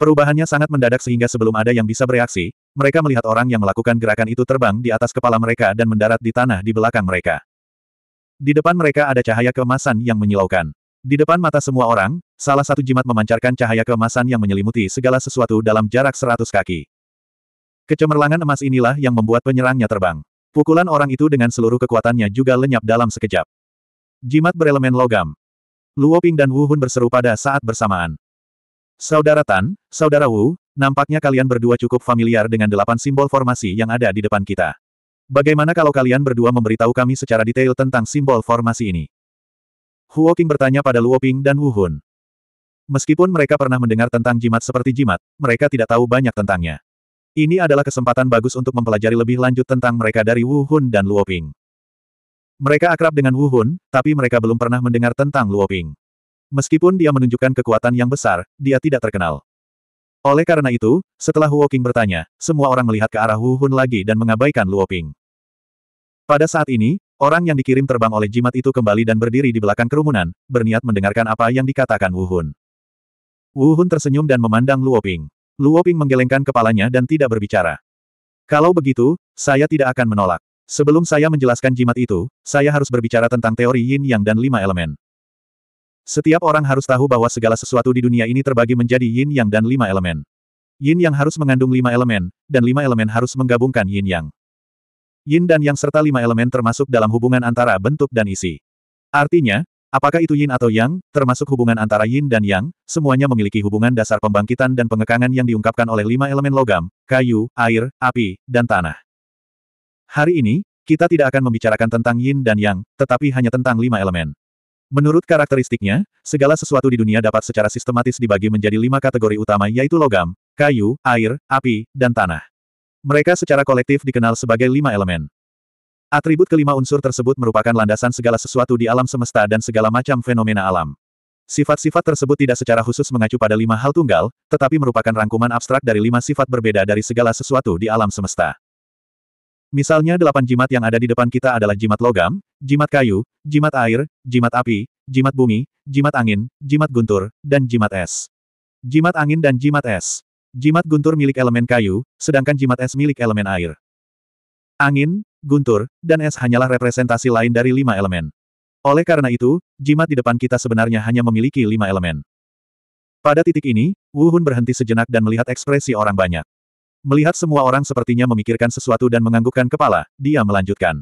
Perubahannya sangat mendadak sehingga sebelum ada yang bisa bereaksi, mereka melihat orang yang melakukan gerakan itu terbang di atas kepala mereka dan mendarat di tanah di belakang mereka. Di depan mereka ada cahaya keemasan yang menyilaukan. Di depan mata semua orang, salah satu jimat memancarkan cahaya keemasan yang menyelimuti segala sesuatu dalam jarak seratus kaki. Kecemerlangan emas inilah yang membuat penyerangnya terbang. Pukulan orang itu dengan seluruh kekuatannya juga lenyap dalam sekejap. Jimat berelemen logam. Luoping dan Wu Hun berseru pada saat bersamaan. Saudara Tan, Saudara Wu, nampaknya kalian berdua cukup familiar dengan delapan simbol formasi yang ada di depan kita. Bagaimana kalau kalian berdua memberitahu kami secara detail tentang simbol formasi ini? Huo Qing bertanya pada Luo Ping dan Wu Hun. Meskipun mereka pernah mendengar tentang jimat seperti jimat, mereka tidak tahu banyak tentangnya. Ini adalah kesempatan bagus untuk mempelajari lebih lanjut tentang mereka dari Wu Hun dan Luo Ping. Mereka akrab dengan Wu Hun, tapi mereka belum pernah mendengar tentang Luo Ping. Meskipun dia menunjukkan kekuatan yang besar, dia tidak terkenal. Oleh karena itu, setelah Huo Qing bertanya, semua orang melihat ke arah Hu Hun lagi dan mengabaikan Luo Ping. Pada saat ini, orang yang dikirim terbang oleh jimat itu kembali dan berdiri di belakang kerumunan, berniat mendengarkan apa yang dikatakan Wu Hun. Wu Hun tersenyum dan memandang Luo Ping. Luo Ping menggelengkan kepalanya dan tidak berbicara. Kalau begitu, saya tidak akan menolak. Sebelum saya menjelaskan jimat itu, saya harus berbicara tentang teori yin yang dan lima elemen. Setiap orang harus tahu bahwa segala sesuatu di dunia ini terbagi menjadi yin yang dan lima elemen. Yin yang harus mengandung lima elemen, dan lima elemen harus menggabungkan yin yang. Yin dan yang serta lima elemen termasuk dalam hubungan antara bentuk dan isi. Artinya, apakah itu yin atau yang, termasuk hubungan antara yin dan yang, semuanya memiliki hubungan dasar pembangkitan dan pengekangan yang diungkapkan oleh lima elemen logam, kayu, air, api, dan tanah. Hari ini, kita tidak akan membicarakan tentang yin dan yang, tetapi hanya tentang lima elemen. Menurut karakteristiknya, segala sesuatu di dunia dapat secara sistematis dibagi menjadi lima kategori utama yaitu logam, kayu, air, api, dan tanah. Mereka secara kolektif dikenal sebagai lima elemen. Atribut kelima unsur tersebut merupakan landasan segala sesuatu di alam semesta dan segala macam fenomena alam. Sifat-sifat tersebut tidak secara khusus mengacu pada lima hal tunggal, tetapi merupakan rangkuman abstrak dari lima sifat berbeda dari segala sesuatu di alam semesta. Misalnya delapan jimat yang ada di depan kita adalah jimat logam, jimat kayu, jimat air, jimat api, jimat bumi, jimat angin, jimat guntur, dan jimat es. Jimat angin dan jimat es. Jimat guntur milik elemen kayu, sedangkan jimat es milik elemen air. Angin, guntur, dan es hanyalah representasi lain dari lima elemen. Oleh karena itu, jimat di depan kita sebenarnya hanya memiliki lima elemen. Pada titik ini, Wu Hun berhenti sejenak dan melihat ekspresi orang banyak. Melihat semua orang sepertinya memikirkan sesuatu dan menganggukkan kepala, dia melanjutkan.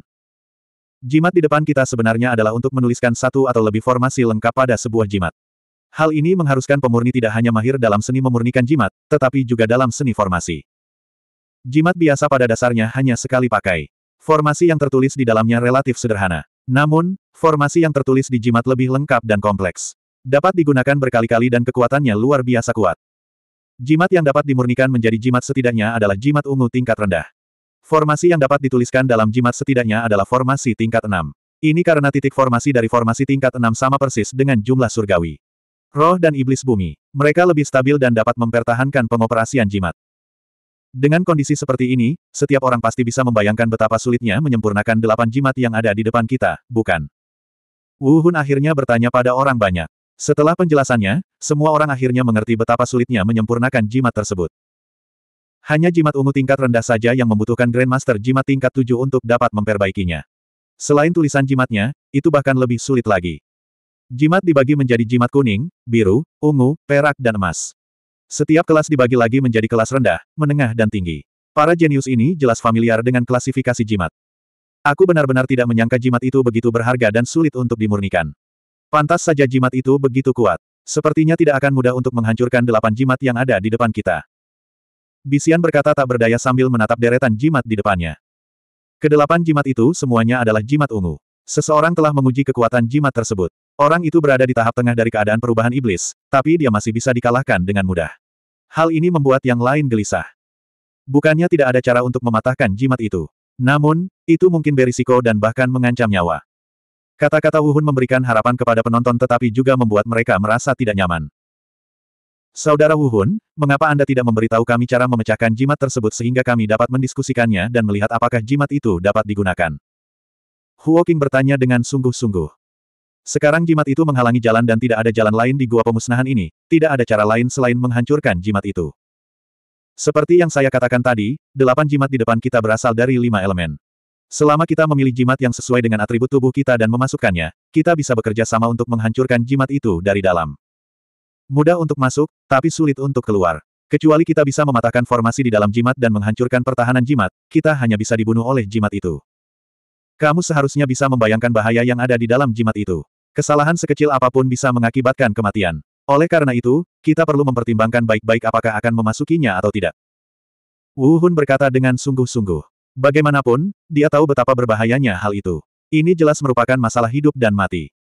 Jimat di depan kita sebenarnya adalah untuk menuliskan satu atau lebih formasi lengkap pada sebuah jimat. Hal ini mengharuskan pemurni tidak hanya mahir dalam seni memurnikan jimat, tetapi juga dalam seni formasi. Jimat biasa pada dasarnya hanya sekali pakai. Formasi yang tertulis di dalamnya relatif sederhana. Namun, formasi yang tertulis di jimat lebih lengkap dan kompleks. Dapat digunakan berkali-kali dan kekuatannya luar biasa kuat. Jimat yang dapat dimurnikan menjadi jimat setidaknya adalah jimat ungu tingkat rendah. Formasi yang dapat dituliskan dalam jimat setidaknya adalah formasi tingkat 6. Ini karena titik formasi dari formasi tingkat 6 sama persis dengan jumlah surgawi. Roh dan iblis bumi. Mereka lebih stabil dan dapat mempertahankan pengoperasian jimat. Dengan kondisi seperti ini, setiap orang pasti bisa membayangkan betapa sulitnya menyempurnakan delapan jimat yang ada di depan kita, bukan? Wuhun akhirnya bertanya pada orang banyak. Setelah penjelasannya, semua orang akhirnya mengerti betapa sulitnya menyempurnakan jimat tersebut. Hanya jimat ungu tingkat rendah saja yang membutuhkan Grandmaster jimat tingkat 7 untuk dapat memperbaikinya. Selain tulisan jimatnya, itu bahkan lebih sulit lagi. Jimat dibagi menjadi jimat kuning, biru, ungu, perak dan emas. Setiap kelas dibagi lagi menjadi kelas rendah, menengah dan tinggi. Para jenius ini jelas familiar dengan klasifikasi jimat. Aku benar-benar tidak menyangka jimat itu begitu berharga dan sulit untuk dimurnikan. Pantas saja jimat itu begitu kuat. Sepertinya tidak akan mudah untuk menghancurkan delapan jimat yang ada di depan kita. Bisian berkata tak berdaya sambil menatap deretan jimat di depannya. Kedelapan jimat itu semuanya adalah jimat ungu. Seseorang telah menguji kekuatan jimat tersebut. Orang itu berada di tahap tengah dari keadaan perubahan iblis, tapi dia masih bisa dikalahkan dengan mudah. Hal ini membuat yang lain gelisah. Bukannya tidak ada cara untuk mematahkan jimat itu. Namun, itu mungkin berisiko dan bahkan mengancam nyawa. Kata-kata Wuhun memberikan harapan kepada penonton tetapi juga membuat mereka merasa tidak nyaman. Saudara Wuhun, mengapa Anda tidak memberitahu kami cara memecahkan jimat tersebut sehingga kami dapat mendiskusikannya dan melihat apakah jimat itu dapat digunakan? Huo King bertanya dengan sungguh-sungguh. Sekarang jimat itu menghalangi jalan dan tidak ada jalan lain di gua pemusnahan ini, tidak ada cara lain selain menghancurkan jimat itu. Seperti yang saya katakan tadi, delapan jimat di depan kita berasal dari lima elemen. Selama kita memilih jimat yang sesuai dengan atribut tubuh kita dan memasukkannya, kita bisa bekerja sama untuk menghancurkan jimat itu dari dalam. Mudah untuk masuk, tapi sulit untuk keluar. Kecuali kita bisa mematahkan formasi di dalam jimat dan menghancurkan pertahanan jimat, kita hanya bisa dibunuh oleh jimat itu. Kamu seharusnya bisa membayangkan bahaya yang ada di dalam jimat itu. Kesalahan sekecil apapun bisa mengakibatkan kematian. Oleh karena itu, kita perlu mempertimbangkan baik-baik apakah akan memasukinya atau tidak. Wuhun berkata dengan sungguh-sungguh. Bagaimanapun, dia tahu betapa berbahayanya hal itu. Ini jelas merupakan masalah hidup dan mati.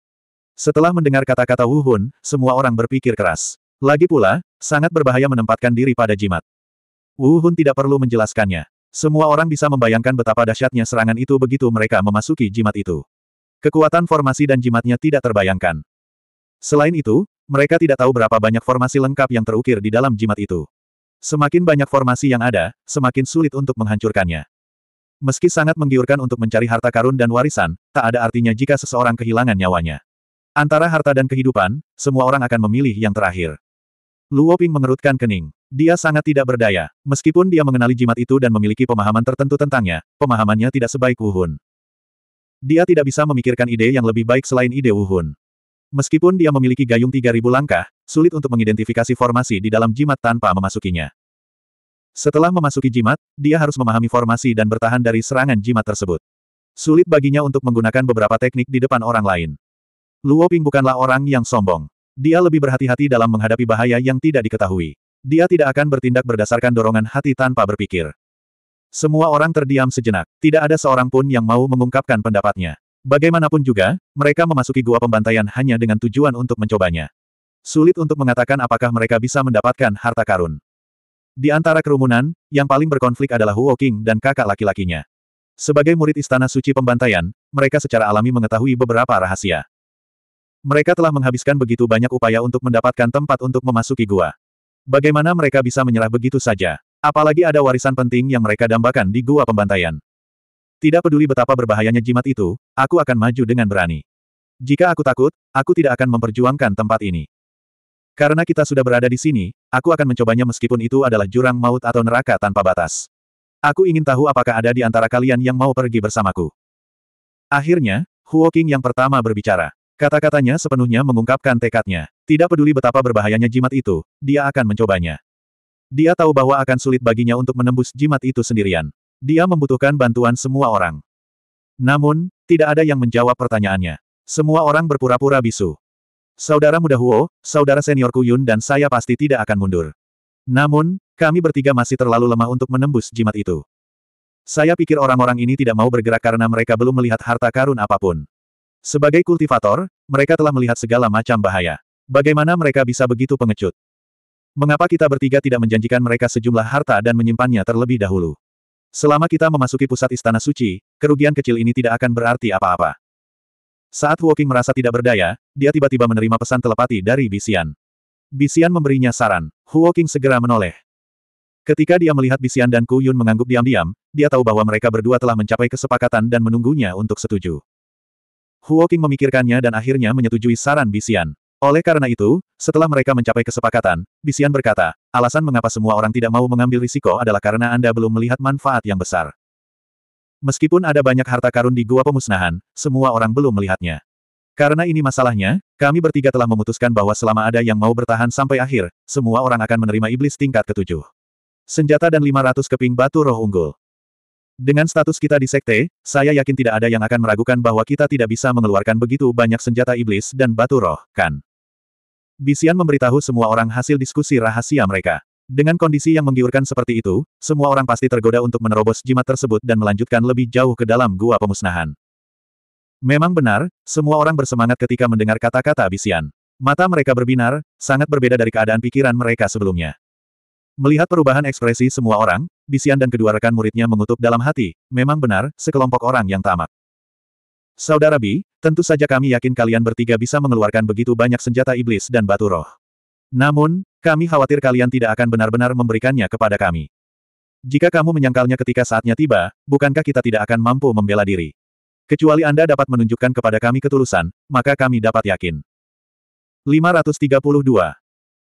Setelah mendengar kata-kata Wu Hun, semua orang berpikir keras. Lagi pula, sangat berbahaya menempatkan diri pada jimat. Wu Hun tidak perlu menjelaskannya. Semua orang bisa membayangkan betapa dahsyatnya serangan itu begitu mereka memasuki jimat itu. Kekuatan formasi dan jimatnya tidak terbayangkan. Selain itu, mereka tidak tahu berapa banyak formasi lengkap yang terukir di dalam jimat itu. Semakin banyak formasi yang ada, semakin sulit untuk menghancurkannya. Meski sangat menggiurkan untuk mencari harta karun dan warisan, tak ada artinya jika seseorang kehilangan nyawanya. Antara harta dan kehidupan, semua orang akan memilih yang terakhir. Luo Ping mengerutkan kening. Dia sangat tidak berdaya. Meskipun dia mengenali jimat itu dan memiliki pemahaman tertentu tentangnya, pemahamannya tidak sebaik Wu Hun. Dia tidak bisa memikirkan ide yang lebih baik selain ide Wu Hun. Meskipun dia memiliki gayung 3000 langkah, sulit untuk mengidentifikasi formasi di dalam jimat tanpa memasukinya. Setelah memasuki jimat, dia harus memahami formasi dan bertahan dari serangan jimat tersebut. Sulit baginya untuk menggunakan beberapa teknik di depan orang lain. Luo Ping bukanlah orang yang sombong. Dia lebih berhati-hati dalam menghadapi bahaya yang tidak diketahui. Dia tidak akan bertindak berdasarkan dorongan hati tanpa berpikir. Semua orang terdiam sejenak, tidak ada seorang pun yang mau mengungkapkan pendapatnya. Bagaimanapun juga, mereka memasuki gua pembantaian hanya dengan tujuan untuk mencobanya. Sulit untuk mengatakan apakah mereka bisa mendapatkan harta karun. Di antara kerumunan, yang paling berkonflik adalah Huo King dan kakak laki-lakinya. Sebagai murid Istana Suci Pembantaian, mereka secara alami mengetahui beberapa rahasia. Mereka telah menghabiskan begitu banyak upaya untuk mendapatkan tempat untuk memasuki gua. Bagaimana mereka bisa menyerah begitu saja? Apalagi ada warisan penting yang mereka dambakan di gua pembantaian. Tidak peduli betapa berbahayanya jimat itu, aku akan maju dengan berani. Jika aku takut, aku tidak akan memperjuangkan tempat ini. Karena kita sudah berada di sini, aku akan mencobanya meskipun itu adalah jurang maut atau neraka tanpa batas. Aku ingin tahu apakah ada di antara kalian yang mau pergi bersamaku. Akhirnya, Huo King yang pertama berbicara. Kata-katanya sepenuhnya mengungkapkan tekadnya. Tidak peduli betapa berbahayanya jimat itu, dia akan mencobanya. Dia tahu bahwa akan sulit baginya untuk menembus jimat itu sendirian. Dia membutuhkan bantuan semua orang. Namun, tidak ada yang menjawab pertanyaannya. Semua orang berpura-pura bisu. Saudara muda Huo, saudara senior Kuyun dan saya pasti tidak akan mundur. Namun, kami bertiga masih terlalu lemah untuk menembus jimat itu. Saya pikir orang-orang ini tidak mau bergerak karena mereka belum melihat harta karun apapun. Sebagai kultivator, mereka telah melihat segala macam bahaya. Bagaimana mereka bisa begitu pengecut? Mengapa kita bertiga tidak menjanjikan mereka sejumlah harta dan menyimpannya terlebih dahulu? Selama kita memasuki pusat istana suci, kerugian kecil ini tidak akan berarti apa-apa. Saat Huoking merasa tidak berdaya, dia tiba-tiba menerima pesan telepati dari Bisian. Bisian memberinya saran. Woking segera menoleh. Ketika dia melihat Bisian dan Kuyun mengangguk diam-diam, dia tahu bahwa mereka berdua telah mencapai kesepakatan dan menunggunya untuk setuju. Huoking memikirkannya dan akhirnya menyetujui saran Bisian. Oleh karena itu, setelah mereka mencapai kesepakatan, Bisian berkata, alasan mengapa semua orang tidak mau mengambil risiko adalah karena Anda belum melihat manfaat yang besar. Meskipun ada banyak harta karun di gua pemusnahan, semua orang belum melihatnya. Karena ini masalahnya, kami bertiga telah memutuskan bahwa selama ada yang mau bertahan sampai akhir, semua orang akan menerima iblis tingkat ketujuh. Senjata dan 500 keping batu roh unggul. Dengan status kita di sekte, saya yakin tidak ada yang akan meragukan bahwa kita tidak bisa mengeluarkan begitu banyak senjata iblis dan batu roh, kan? Bisian memberitahu semua orang hasil diskusi rahasia mereka. Dengan kondisi yang menggiurkan seperti itu, semua orang pasti tergoda untuk menerobos jimat tersebut dan melanjutkan lebih jauh ke dalam gua pemusnahan. Memang benar, semua orang bersemangat ketika mendengar kata-kata Bisian. Mata mereka berbinar, sangat berbeda dari keadaan pikiran mereka sebelumnya. Melihat perubahan ekspresi semua orang, Bisian dan kedua rekan muridnya mengutuk dalam hati, memang benar, sekelompok orang yang tamak. Saudara Bi, tentu saja kami yakin kalian bertiga bisa mengeluarkan begitu banyak senjata iblis dan batu roh. Namun, kami khawatir kalian tidak akan benar-benar memberikannya kepada kami. Jika kamu menyangkalnya ketika saatnya tiba, bukankah kita tidak akan mampu membela diri? Kecuali Anda dapat menunjukkan kepada kami ketulusan, maka kami dapat yakin. 532.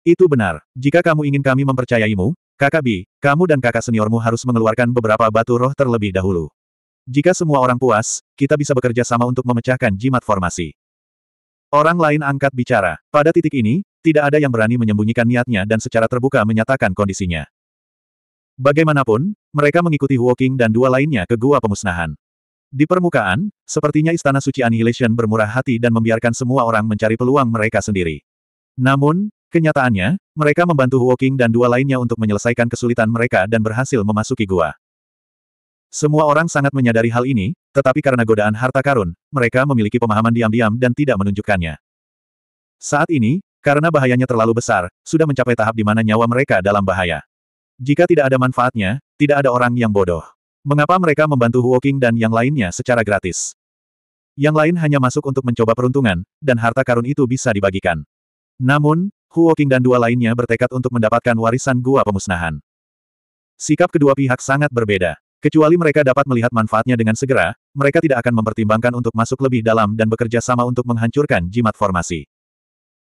Itu benar. Jika kamu ingin kami mempercayaimu, kakak B, kamu dan kakak seniormu harus mengeluarkan beberapa batu roh terlebih dahulu. Jika semua orang puas, kita bisa bekerja sama untuk memecahkan jimat formasi. Orang lain angkat bicara. Pada titik ini, tidak ada yang berani menyembunyikan niatnya dan secara terbuka menyatakan kondisinya. Bagaimanapun, mereka mengikuti Huoking dan dua lainnya ke gua pemusnahan. Di permukaan, sepertinya Istana Suci Annihilation bermurah hati dan membiarkan semua orang mencari peluang mereka sendiri. Namun, kenyataannya, mereka membantu Huoking dan dua lainnya untuk menyelesaikan kesulitan mereka dan berhasil memasuki gua. Semua orang sangat menyadari hal ini, tetapi karena godaan harta karun, mereka memiliki pemahaman diam-diam dan tidak menunjukkannya. Saat ini, karena bahayanya terlalu besar, sudah mencapai tahap di mana nyawa mereka dalam bahaya. Jika tidak ada manfaatnya, tidak ada orang yang bodoh. Mengapa mereka membantu Huoking dan yang lainnya secara gratis? Yang lain hanya masuk untuk mencoba peruntungan, dan harta karun itu bisa dibagikan. Namun, Huoking dan dua lainnya bertekad untuk mendapatkan warisan gua pemusnahan. Sikap kedua pihak sangat berbeda. Kecuali mereka dapat melihat manfaatnya dengan segera, mereka tidak akan mempertimbangkan untuk masuk lebih dalam dan bekerja sama untuk menghancurkan jimat formasi.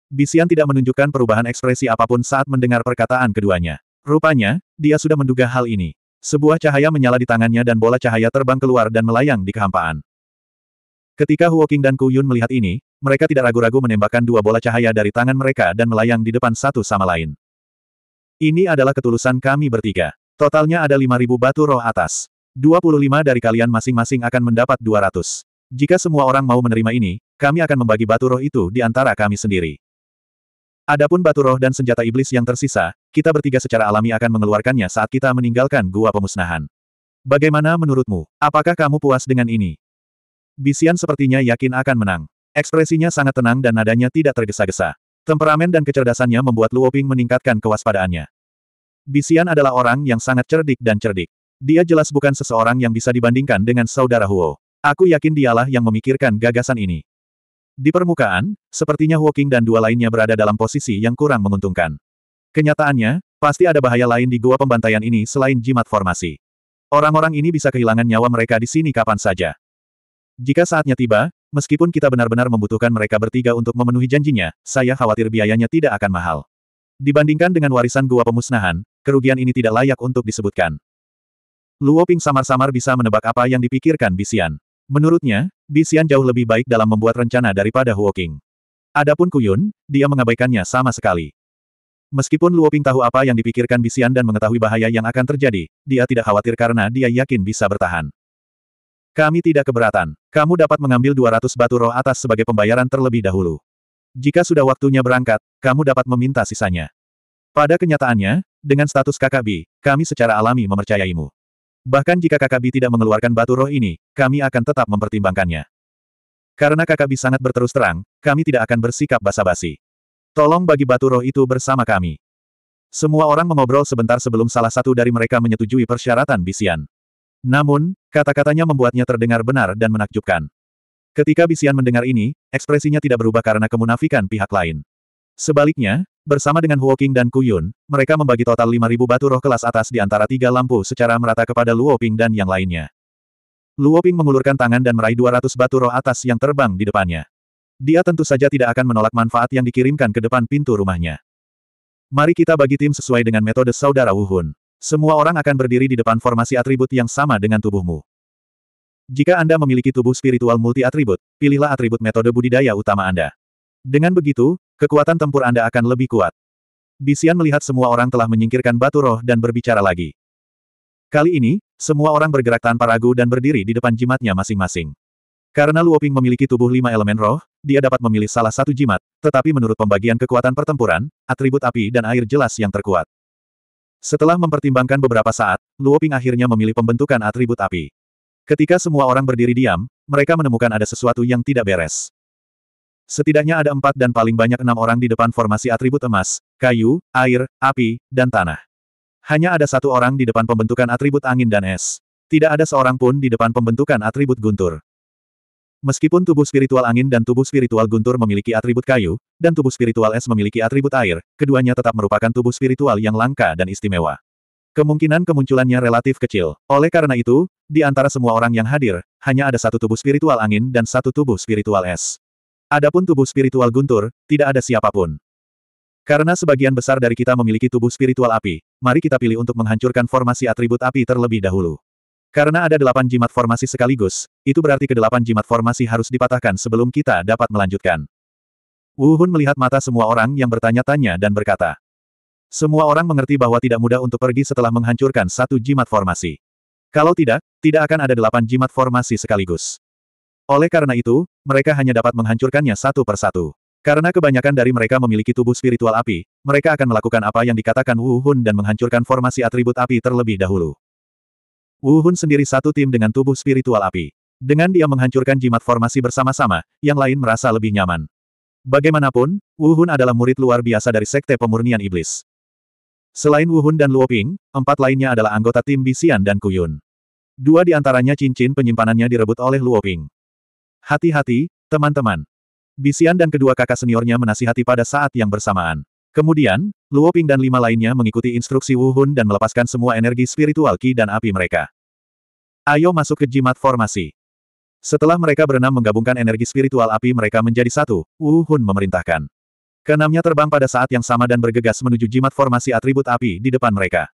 Bisian tidak menunjukkan perubahan ekspresi apapun saat mendengar perkataan keduanya. Rupanya, dia sudah menduga hal ini. Sebuah cahaya menyala di tangannya dan bola cahaya terbang keluar dan melayang di kehampaan. Ketika Huoking dan Kuyun melihat ini, mereka tidak ragu-ragu menembakkan dua bola cahaya dari tangan mereka dan melayang di depan satu sama lain. Ini adalah ketulusan kami bertiga. Totalnya ada 5.000 batu roh atas. 25 dari kalian masing-masing akan mendapat 200. Jika semua orang mau menerima ini, kami akan membagi batu roh itu di antara kami sendiri. Adapun batu roh dan senjata iblis yang tersisa, kita bertiga secara alami akan mengeluarkannya saat kita meninggalkan gua pemusnahan. Bagaimana menurutmu? Apakah kamu puas dengan ini? Bisian sepertinya yakin akan menang. Ekspresinya sangat tenang dan nadanya tidak tergesa-gesa. Temperamen dan kecerdasannya membuat Luoping meningkatkan kewaspadaannya. Bisian adalah orang yang sangat cerdik dan cerdik. Dia jelas bukan seseorang yang bisa dibandingkan dengan saudara Huo. Aku yakin dialah yang memikirkan gagasan ini. Di permukaan, sepertinya Huo Qing dan dua lainnya berada dalam posisi yang kurang menguntungkan. Kenyataannya, pasti ada bahaya lain di gua pembantaian ini selain jimat formasi. Orang-orang ini bisa kehilangan nyawa mereka di sini kapan saja. Jika saatnya tiba, meskipun kita benar-benar membutuhkan mereka bertiga untuk memenuhi janjinya, saya khawatir biayanya tidak akan mahal. Dibandingkan dengan warisan gua pemusnahan, kerugian ini tidak layak untuk disebutkan. Luo Ping samar-samar bisa menebak apa yang dipikirkan Bisian. Menurutnya, Bisian jauh lebih baik dalam membuat rencana daripada Huo Qing. Adapun Kuyun, dia mengabaikannya sama sekali. Meskipun Luo Ping tahu apa yang dipikirkan Bisian dan mengetahui bahaya yang akan terjadi, dia tidak khawatir karena dia yakin bisa bertahan. Kami tidak keberatan. Kamu dapat mengambil 200 batu roh atas sebagai pembayaran terlebih dahulu. Jika sudah waktunya berangkat, kamu dapat meminta sisanya. Pada kenyataannya, dengan status KKB, kami secara alami memercayaimu. Bahkan jika KKB tidak mengeluarkan batu roh ini, kami akan tetap mempertimbangkannya. Karena KKB sangat berterus terang, kami tidak akan bersikap basa-basi. Tolong bagi batu roh itu bersama kami. Semua orang mengobrol sebentar sebelum salah satu dari mereka menyetujui persyaratan Bisian. Namun, kata-katanya membuatnya terdengar benar dan menakjubkan. Ketika Bisian mendengar ini, ekspresinya tidak berubah karena kemunafikan pihak lain. Sebaliknya, Bersama dengan Huo Qing dan Kuyun, mereka membagi total 5.000 batu roh kelas atas di antara tiga lampu secara merata kepada Luo Luoping dan yang lainnya. Luo Luoping mengulurkan tangan dan meraih 200 batu roh atas yang terbang di depannya. Dia tentu saja tidak akan menolak manfaat yang dikirimkan ke depan pintu rumahnya. Mari kita bagi tim sesuai dengan metode saudara Wuhun. Semua orang akan berdiri di depan formasi atribut yang sama dengan tubuhmu. Jika Anda memiliki tubuh spiritual multi-atribut, pilihlah atribut metode budidaya utama Anda. Dengan begitu, Kekuatan tempur Anda akan lebih kuat. Bisian melihat semua orang telah menyingkirkan batu roh dan berbicara lagi. Kali ini, semua orang bergerak tanpa ragu dan berdiri di depan jimatnya masing-masing. Karena Luoping memiliki tubuh lima elemen roh, dia dapat memilih salah satu jimat, tetapi menurut pembagian kekuatan pertempuran, atribut api dan air jelas yang terkuat. Setelah mempertimbangkan beberapa saat, Luoping akhirnya memilih pembentukan atribut api. Ketika semua orang berdiri diam, mereka menemukan ada sesuatu yang tidak beres. Setidaknya ada empat dan paling banyak enam orang di depan formasi atribut emas, kayu, air, api, dan tanah. Hanya ada satu orang di depan pembentukan atribut angin dan es. Tidak ada seorang pun di depan pembentukan atribut guntur. Meskipun tubuh spiritual angin dan tubuh spiritual guntur memiliki atribut kayu, dan tubuh spiritual es memiliki atribut air, keduanya tetap merupakan tubuh spiritual yang langka dan istimewa. Kemungkinan kemunculannya relatif kecil. Oleh karena itu, di antara semua orang yang hadir, hanya ada satu tubuh spiritual angin dan satu tubuh spiritual es. Adapun tubuh spiritual guntur, tidak ada siapapun. Karena sebagian besar dari kita memiliki tubuh spiritual api, mari kita pilih untuk menghancurkan formasi atribut api terlebih dahulu. Karena ada delapan jimat formasi sekaligus, itu berarti kedelapan jimat formasi harus dipatahkan sebelum kita dapat melanjutkan. Wuhun melihat mata semua orang yang bertanya-tanya dan berkata. Semua orang mengerti bahwa tidak mudah untuk pergi setelah menghancurkan satu jimat formasi. Kalau tidak, tidak akan ada delapan jimat formasi sekaligus. Oleh karena itu, mereka hanya dapat menghancurkannya satu persatu. Karena kebanyakan dari mereka memiliki tubuh spiritual api, mereka akan melakukan apa yang dikatakan Wu Hun dan menghancurkan formasi atribut api terlebih dahulu. Wu Hun sendiri satu tim dengan tubuh spiritual api. Dengan dia menghancurkan jimat formasi bersama-sama, yang lain merasa lebih nyaman. Bagaimanapun, Wu Hun adalah murid luar biasa dari Sekte Pemurnian Iblis. Selain Wu Hun dan Luo Ping, empat lainnya adalah anggota tim Bisian dan Kuyun. Dua di antaranya cincin penyimpanannya direbut oleh Luo Ping. Hati-hati, teman-teman. Bisian dan kedua kakak seniornya menasihati pada saat yang bersamaan. Kemudian, Luo Ping dan lima lainnya mengikuti instruksi Wu Hun dan melepaskan semua energi spiritual Qi dan api mereka. Ayo masuk ke jimat formasi. Setelah mereka berenam menggabungkan energi spiritual api mereka menjadi satu, Wu Hun memerintahkan. Kenamnya terbang pada saat yang sama dan bergegas menuju jimat formasi atribut api di depan mereka.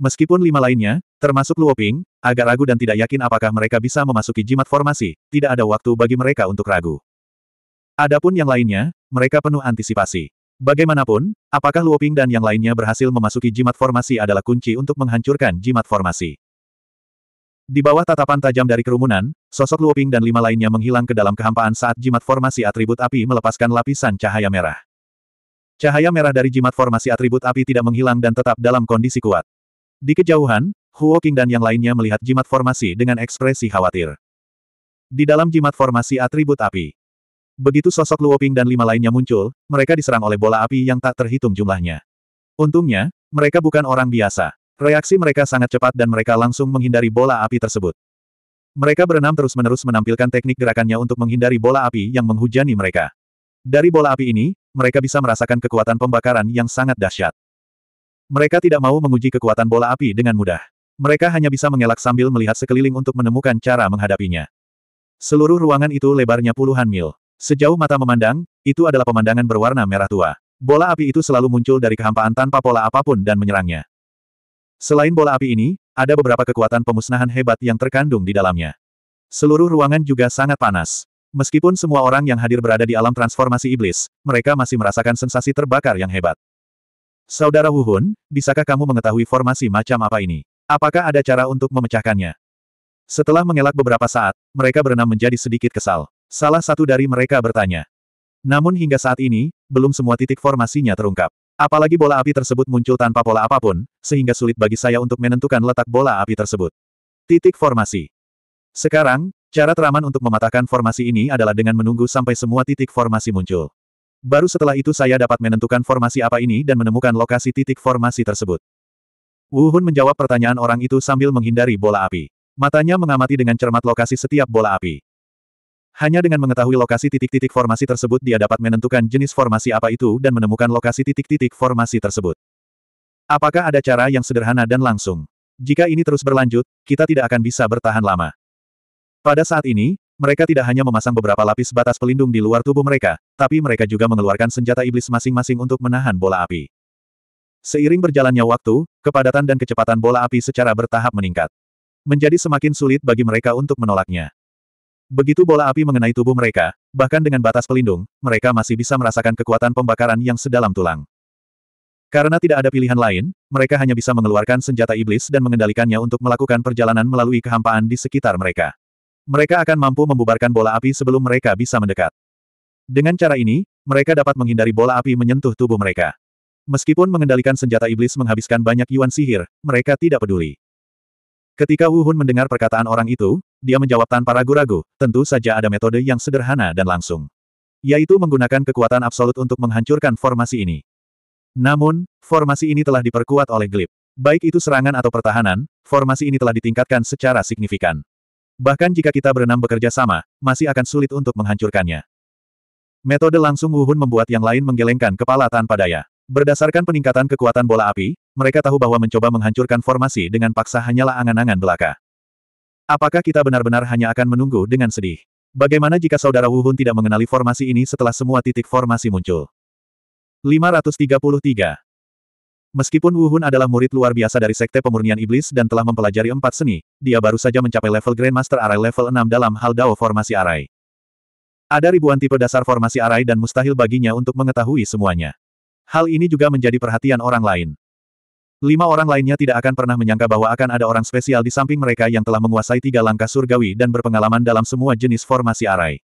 Meskipun lima lainnya, termasuk Luoping, agak ragu dan tidak yakin apakah mereka bisa memasuki jimat formasi, tidak ada waktu bagi mereka untuk ragu. Adapun yang lainnya, mereka penuh antisipasi. Bagaimanapun, apakah Luoping dan yang lainnya berhasil memasuki jimat formasi adalah kunci untuk menghancurkan jimat formasi. Di bawah tatapan tajam dari kerumunan, sosok Luoping dan lima lainnya menghilang ke dalam kehampaan saat jimat formasi atribut api melepaskan lapisan cahaya merah. Cahaya merah dari jimat formasi atribut api tidak menghilang dan tetap dalam kondisi kuat. Di kejauhan, Huo King dan yang lainnya melihat jimat formasi dengan ekspresi khawatir. Di dalam jimat formasi atribut api. Begitu sosok Luo Ping dan lima lainnya muncul, mereka diserang oleh bola api yang tak terhitung jumlahnya. Untungnya, mereka bukan orang biasa. Reaksi mereka sangat cepat dan mereka langsung menghindari bola api tersebut. Mereka berenam terus-menerus menampilkan teknik gerakannya untuk menghindari bola api yang menghujani mereka. Dari bola api ini, mereka bisa merasakan kekuatan pembakaran yang sangat dahsyat. Mereka tidak mau menguji kekuatan bola api dengan mudah. Mereka hanya bisa mengelak sambil melihat sekeliling untuk menemukan cara menghadapinya. Seluruh ruangan itu lebarnya puluhan mil. Sejauh mata memandang, itu adalah pemandangan berwarna merah tua. Bola api itu selalu muncul dari kehampaan tanpa pola apapun dan menyerangnya. Selain bola api ini, ada beberapa kekuatan pemusnahan hebat yang terkandung di dalamnya. Seluruh ruangan juga sangat panas. Meskipun semua orang yang hadir berada di alam transformasi iblis, mereka masih merasakan sensasi terbakar yang hebat. Saudara Wuhun, bisakah kamu mengetahui formasi macam apa ini? Apakah ada cara untuk memecahkannya? Setelah mengelak beberapa saat, mereka berenam menjadi sedikit kesal. Salah satu dari mereka bertanya. Namun hingga saat ini, belum semua titik formasinya terungkap. Apalagi bola api tersebut muncul tanpa pola apapun, sehingga sulit bagi saya untuk menentukan letak bola api tersebut. Titik formasi. Sekarang, cara teraman untuk mematahkan formasi ini adalah dengan menunggu sampai semua titik formasi muncul. Baru setelah itu saya dapat menentukan formasi apa ini dan menemukan lokasi titik formasi tersebut. Wuhun menjawab pertanyaan orang itu sambil menghindari bola api. Matanya mengamati dengan cermat lokasi setiap bola api. Hanya dengan mengetahui lokasi titik-titik formasi tersebut dia dapat menentukan jenis formasi apa itu dan menemukan lokasi titik-titik formasi tersebut. Apakah ada cara yang sederhana dan langsung? Jika ini terus berlanjut, kita tidak akan bisa bertahan lama. Pada saat ini, mereka tidak hanya memasang beberapa lapis batas pelindung di luar tubuh mereka, tapi mereka juga mengeluarkan senjata iblis masing-masing untuk menahan bola api. Seiring berjalannya waktu, kepadatan dan kecepatan bola api secara bertahap meningkat. Menjadi semakin sulit bagi mereka untuk menolaknya. Begitu bola api mengenai tubuh mereka, bahkan dengan batas pelindung, mereka masih bisa merasakan kekuatan pembakaran yang sedalam tulang. Karena tidak ada pilihan lain, mereka hanya bisa mengeluarkan senjata iblis dan mengendalikannya untuk melakukan perjalanan melalui kehampaan di sekitar mereka mereka akan mampu membubarkan bola api sebelum mereka bisa mendekat. Dengan cara ini, mereka dapat menghindari bola api menyentuh tubuh mereka. Meskipun mengendalikan senjata iblis menghabiskan banyak yuan sihir, mereka tidak peduli. Ketika Wu Hun mendengar perkataan orang itu, dia menjawab tanpa ragu-ragu, tentu saja ada metode yang sederhana dan langsung. Yaitu menggunakan kekuatan absolut untuk menghancurkan formasi ini. Namun, formasi ini telah diperkuat oleh Glip. Baik itu serangan atau pertahanan, formasi ini telah ditingkatkan secara signifikan. Bahkan jika kita berenam bekerja sama, masih akan sulit untuk menghancurkannya. Metode langsung Wuhun membuat yang lain menggelengkan kepala tanpa daya. Berdasarkan peningkatan kekuatan bola api, mereka tahu bahwa mencoba menghancurkan formasi dengan paksa hanyalah angan-angan belaka. Apakah kita benar-benar hanya akan menunggu dengan sedih? Bagaimana jika saudara Wuhun tidak mengenali formasi ini setelah semua titik formasi muncul? 533 Meskipun Wu Hun adalah murid luar biasa dari Sekte Pemurnian Iblis dan telah mempelajari empat seni, dia baru saja mencapai level Grandmaster Arai level 6 dalam hal Dao Formasi Arai. Ada ribuan tipe dasar formasi Arai dan mustahil baginya untuk mengetahui semuanya. Hal ini juga menjadi perhatian orang lain. Lima orang lainnya tidak akan pernah menyangka bahwa akan ada orang spesial di samping mereka yang telah menguasai tiga langkah surgawi dan berpengalaman dalam semua jenis formasi Arai.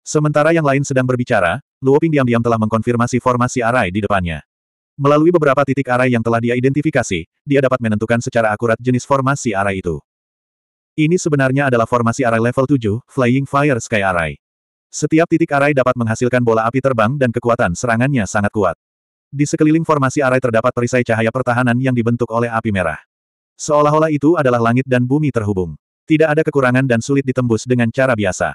Sementara yang lain sedang berbicara, Luoping diam-diam telah mengkonfirmasi formasi Arai di depannya. Melalui beberapa titik arai yang telah dia identifikasi, dia dapat menentukan secara akurat jenis formasi arai itu. Ini sebenarnya adalah formasi arai level 7, Flying Fire Sky Arai. Setiap titik arai dapat menghasilkan bola api terbang dan kekuatan serangannya sangat kuat. Di sekeliling formasi arai terdapat perisai cahaya pertahanan yang dibentuk oleh api merah. Seolah-olah itu adalah langit dan bumi terhubung. Tidak ada kekurangan dan sulit ditembus dengan cara biasa.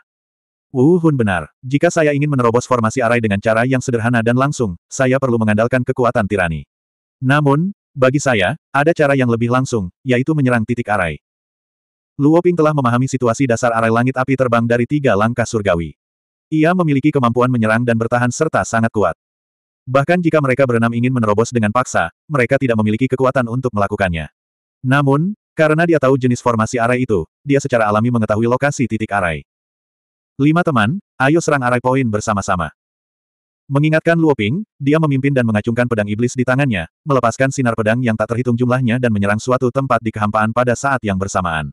Wuhun benar. Jika saya ingin menerobos formasi arai dengan cara yang sederhana dan langsung, saya perlu mengandalkan kekuatan tirani. Namun, bagi saya, ada cara yang lebih langsung, yaitu menyerang titik arai. Luo Ping telah memahami situasi dasar arai langit api terbang dari tiga langkah surgawi. Ia memiliki kemampuan menyerang dan bertahan serta sangat kuat. Bahkan jika mereka berenam ingin menerobos dengan paksa, mereka tidak memiliki kekuatan untuk melakukannya. Namun, karena dia tahu jenis formasi arai itu, dia secara alami mengetahui lokasi titik arai. Lima teman, ayo serang arai poin bersama-sama. Mengingatkan Luo Ping, dia memimpin dan mengacungkan pedang iblis di tangannya, melepaskan sinar pedang yang tak terhitung jumlahnya dan menyerang suatu tempat di kehampaan pada saat yang bersamaan.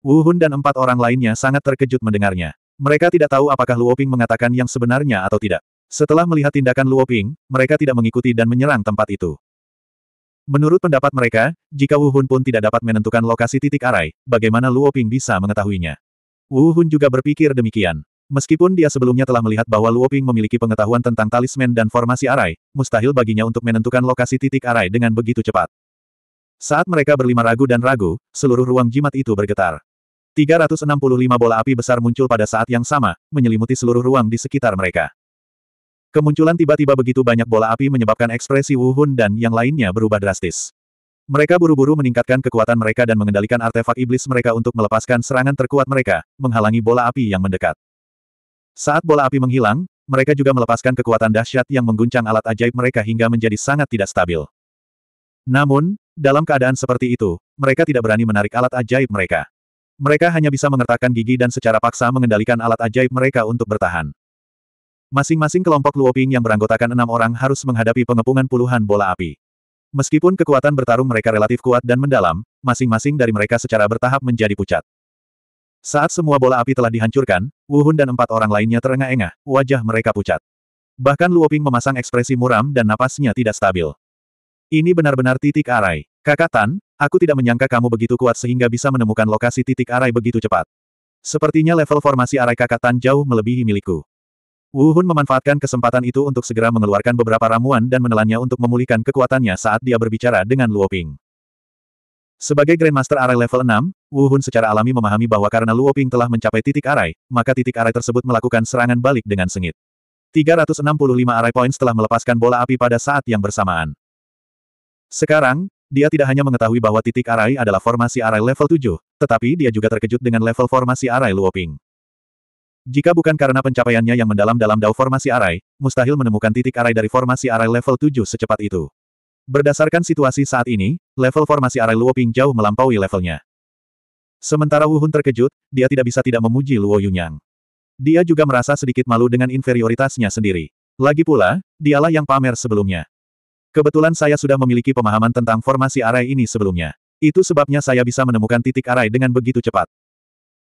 Wu Hun dan empat orang lainnya sangat terkejut mendengarnya. Mereka tidak tahu apakah Luo Ping mengatakan yang sebenarnya atau tidak. Setelah melihat tindakan Luo Ping, mereka tidak mengikuti dan menyerang tempat itu. Menurut pendapat mereka, jika Wu Hun pun tidak dapat menentukan lokasi titik arai, bagaimana Luo Ping bisa mengetahuinya? Wu Hun juga berpikir demikian. Meskipun dia sebelumnya telah melihat bahwa Luoping memiliki pengetahuan tentang talisman dan formasi arai, mustahil baginya untuk menentukan lokasi titik arai dengan begitu cepat. Saat mereka berlima ragu dan ragu, seluruh ruang jimat itu bergetar. 365 bola api besar muncul pada saat yang sama, menyelimuti seluruh ruang di sekitar mereka. Kemunculan tiba-tiba begitu banyak bola api menyebabkan ekspresi Wuhun dan yang lainnya berubah drastis. Mereka buru-buru meningkatkan kekuatan mereka dan mengendalikan artefak iblis mereka untuk melepaskan serangan terkuat mereka, menghalangi bola api yang mendekat. Saat bola api menghilang, mereka juga melepaskan kekuatan dahsyat yang mengguncang alat ajaib mereka hingga menjadi sangat tidak stabil. Namun, dalam keadaan seperti itu, mereka tidak berani menarik alat ajaib mereka. Mereka hanya bisa mengertakkan gigi dan secara paksa mengendalikan alat ajaib mereka untuk bertahan. Masing-masing kelompok Luoping yang beranggotakan enam orang harus menghadapi pengepungan puluhan bola api. Meskipun kekuatan bertarung mereka relatif kuat dan mendalam, masing-masing dari mereka secara bertahap menjadi pucat. Saat semua bola api telah dihancurkan, Wu Hun dan empat orang lainnya terengah-engah, wajah mereka pucat. Bahkan Luoping memasang ekspresi muram dan napasnya tidak stabil. Ini benar-benar titik arai. Kakak Tan, aku tidak menyangka kamu begitu kuat sehingga bisa menemukan lokasi titik arai begitu cepat. Sepertinya level formasi arai kakak Tan jauh melebihi milikku. Wuhun memanfaatkan kesempatan itu untuk segera mengeluarkan beberapa ramuan dan menelannya untuk memulihkan kekuatannya saat dia berbicara dengan Luoping. Sebagai Grandmaster Arai level 6, Wuhun secara alami memahami bahwa karena Luoping telah mencapai titik arai, maka titik arai tersebut melakukan serangan balik dengan sengit. 365 arai points telah melepaskan bola api pada saat yang bersamaan. Sekarang, dia tidak hanya mengetahui bahwa titik arai adalah formasi arai level 7, tetapi dia juga terkejut dengan level formasi arai Luoping. Jika bukan karena pencapaiannya yang mendalam dalam dao formasi arai, mustahil menemukan titik arai dari formasi arai level 7 secepat itu. Berdasarkan situasi saat ini, level formasi arai Luo Ping jauh melampaui levelnya. Sementara Wu Hun terkejut, dia tidak bisa tidak memuji Luo Yunyang. Dia juga merasa sedikit malu dengan inferioritasnya sendiri. Lagi pula, dialah yang pamer sebelumnya. Kebetulan saya sudah memiliki pemahaman tentang formasi arai ini sebelumnya. Itu sebabnya saya bisa menemukan titik arai dengan begitu cepat.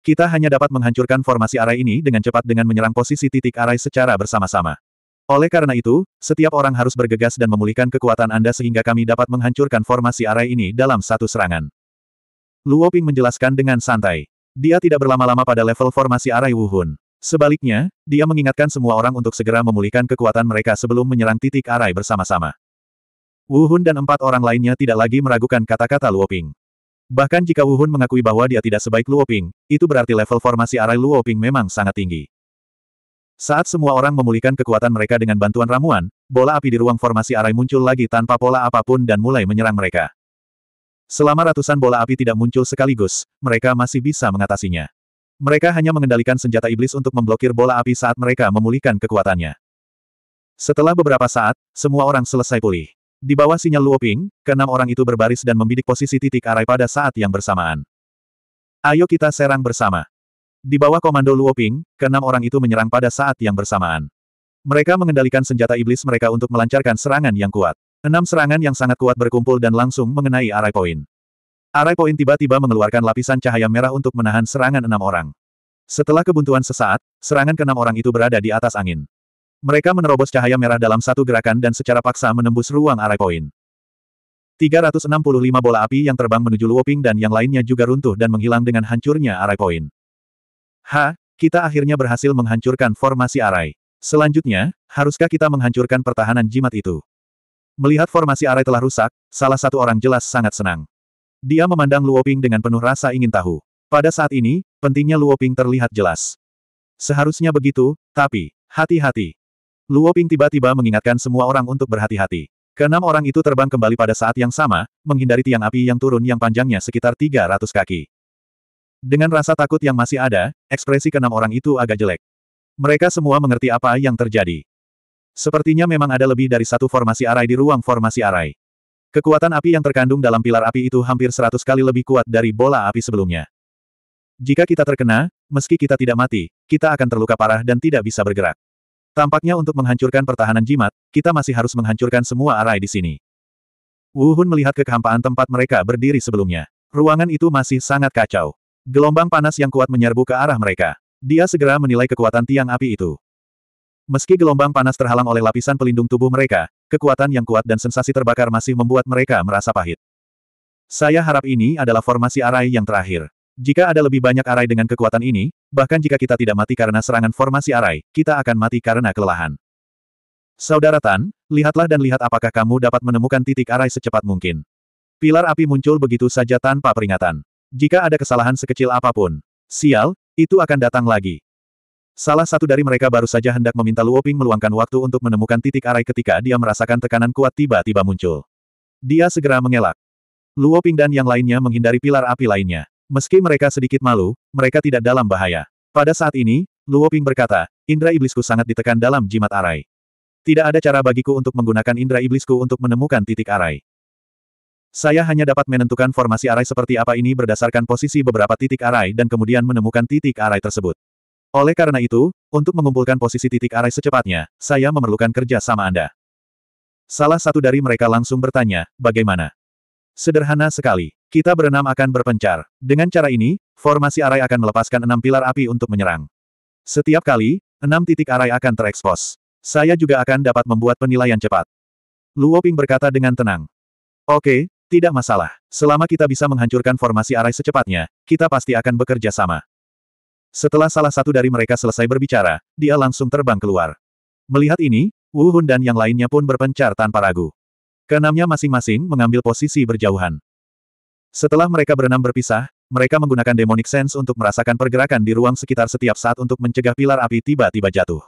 Kita hanya dapat menghancurkan formasi arai ini dengan cepat dengan menyerang posisi titik arai secara bersama-sama. Oleh karena itu, setiap orang harus bergegas dan memulihkan kekuatan Anda sehingga kami dapat menghancurkan formasi arai ini dalam satu serangan. Luo Ping menjelaskan dengan santai. Dia tidak berlama-lama pada level formasi arai Wuhun. Sebaliknya, dia mengingatkan semua orang untuk segera memulihkan kekuatan mereka sebelum menyerang titik arai bersama-sama. Wuhun dan empat orang lainnya tidak lagi meragukan kata-kata Luoping. Ping. Bahkan jika Wu Hun mengakui bahwa dia tidak sebaik Luo Ping, itu berarti level formasi arai Luo Ping memang sangat tinggi. Saat semua orang memulihkan kekuatan mereka dengan bantuan ramuan, bola api di ruang formasi arai muncul lagi tanpa pola apapun dan mulai menyerang mereka. Selama ratusan bola api tidak muncul sekaligus, mereka masih bisa mengatasinya. Mereka hanya mengendalikan senjata iblis untuk memblokir bola api saat mereka memulihkan kekuatannya. Setelah beberapa saat, semua orang selesai pulih. Di bawah sinyal Luoping, keenam orang itu berbaris dan membidik posisi titik arai pada saat yang bersamaan. Ayo kita serang bersama. Di bawah komando Luoping, keenam orang itu menyerang pada saat yang bersamaan. Mereka mengendalikan senjata iblis mereka untuk melancarkan serangan yang kuat. Enam serangan yang sangat kuat berkumpul dan langsung mengenai arai poin. Arai poin tiba-tiba mengeluarkan lapisan cahaya merah untuk menahan serangan enam orang. Setelah kebuntuan sesaat, serangan keenam orang itu berada di atas angin. Mereka menerobos cahaya merah dalam satu gerakan dan secara paksa menembus ruang arai poin. 365 bola api yang terbang menuju Luoping dan yang lainnya juga runtuh dan menghilang dengan hancurnya arai poin. Ha, kita akhirnya berhasil menghancurkan formasi arai. Selanjutnya, haruskah kita menghancurkan pertahanan jimat itu? Melihat formasi arai telah rusak, salah satu orang jelas sangat senang. Dia memandang Luoping dengan penuh rasa ingin tahu. Pada saat ini, pentingnya Luoping terlihat jelas. Seharusnya begitu, tapi, hati-hati. Luo Ping tiba-tiba mengingatkan semua orang untuk berhati-hati. Keenam orang itu terbang kembali pada saat yang sama, menghindari tiang api yang turun yang panjangnya sekitar 300 kaki. Dengan rasa takut yang masih ada, ekspresi keenam orang itu agak jelek. Mereka semua mengerti apa yang terjadi. Sepertinya memang ada lebih dari satu formasi arai di ruang formasi arai. Kekuatan api yang terkandung dalam pilar api itu hampir 100 kali lebih kuat dari bola api sebelumnya. Jika kita terkena, meski kita tidak mati, kita akan terluka parah dan tidak bisa bergerak. Tampaknya untuk menghancurkan pertahanan jimat, kita masih harus menghancurkan semua arai di sini. Wuhun melihat kekehampaan tempat mereka berdiri sebelumnya. Ruangan itu masih sangat kacau. Gelombang panas yang kuat menyerbu ke arah mereka. Dia segera menilai kekuatan tiang api itu. Meski gelombang panas terhalang oleh lapisan pelindung tubuh mereka, kekuatan yang kuat dan sensasi terbakar masih membuat mereka merasa pahit. Saya harap ini adalah formasi arai yang terakhir. Jika ada lebih banyak arai dengan kekuatan ini, bahkan jika kita tidak mati karena serangan formasi arai, kita akan mati karena kelelahan. Saudara Tan, lihatlah dan lihat apakah kamu dapat menemukan titik arai secepat mungkin. Pilar api muncul begitu saja tanpa peringatan. Jika ada kesalahan sekecil apapun, sial, itu akan datang lagi. Salah satu dari mereka baru saja hendak meminta Luoping meluangkan waktu untuk menemukan titik arai ketika dia merasakan tekanan kuat tiba-tiba muncul. Dia segera mengelak. Luoping dan yang lainnya menghindari pilar api lainnya. Meski mereka sedikit malu, mereka tidak dalam bahaya. Pada saat ini, Luo Ping berkata, indera iblisku sangat ditekan dalam jimat arai. Tidak ada cara bagiku untuk menggunakan indera iblisku untuk menemukan titik arai. Saya hanya dapat menentukan formasi arai seperti apa ini berdasarkan posisi beberapa titik arai dan kemudian menemukan titik arai tersebut. Oleh karena itu, untuk mengumpulkan posisi titik arai secepatnya, saya memerlukan kerja sama Anda. Salah satu dari mereka langsung bertanya, bagaimana? Sederhana sekali. Kita berenam akan berpencar. Dengan cara ini, formasi arai akan melepaskan enam pilar api untuk menyerang. Setiap kali, enam titik arai akan terekspos. Saya juga akan dapat membuat penilaian cepat. Luo Ping berkata dengan tenang. Oke, tidak masalah. Selama kita bisa menghancurkan formasi arai secepatnya, kita pasti akan bekerja sama. Setelah salah satu dari mereka selesai berbicara, dia langsung terbang keluar. Melihat ini, Wu Hun dan yang lainnya pun berpencar tanpa ragu. Keenamnya masing-masing mengambil posisi berjauhan. Setelah mereka berenam berpisah, mereka menggunakan demonic sense untuk merasakan pergerakan di ruang sekitar setiap saat untuk mencegah pilar api tiba-tiba jatuh.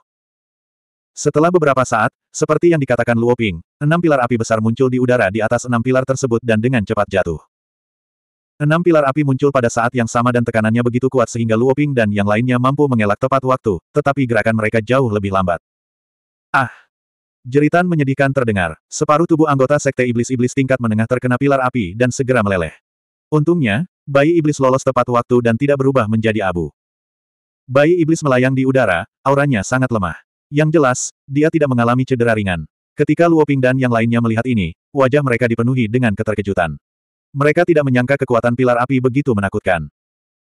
Setelah beberapa saat, seperti yang dikatakan Luo Ping, enam pilar api besar muncul di udara di atas enam pilar tersebut dan dengan cepat jatuh. Enam pilar api muncul pada saat yang sama dan tekanannya begitu kuat sehingga Luo Ping dan yang lainnya mampu mengelak tepat waktu, tetapi gerakan mereka jauh lebih lambat. Ah! Jeritan menyedihkan terdengar. Separuh tubuh anggota Sekte Iblis-Iblis tingkat menengah terkena pilar api dan segera meleleh. Untungnya, bayi iblis lolos tepat waktu dan tidak berubah menjadi abu. Bayi iblis melayang di udara, auranya sangat lemah. Yang jelas, dia tidak mengalami cedera ringan. Ketika Luoping dan yang lainnya melihat ini, wajah mereka dipenuhi dengan keterkejutan. Mereka tidak menyangka kekuatan pilar api begitu menakutkan.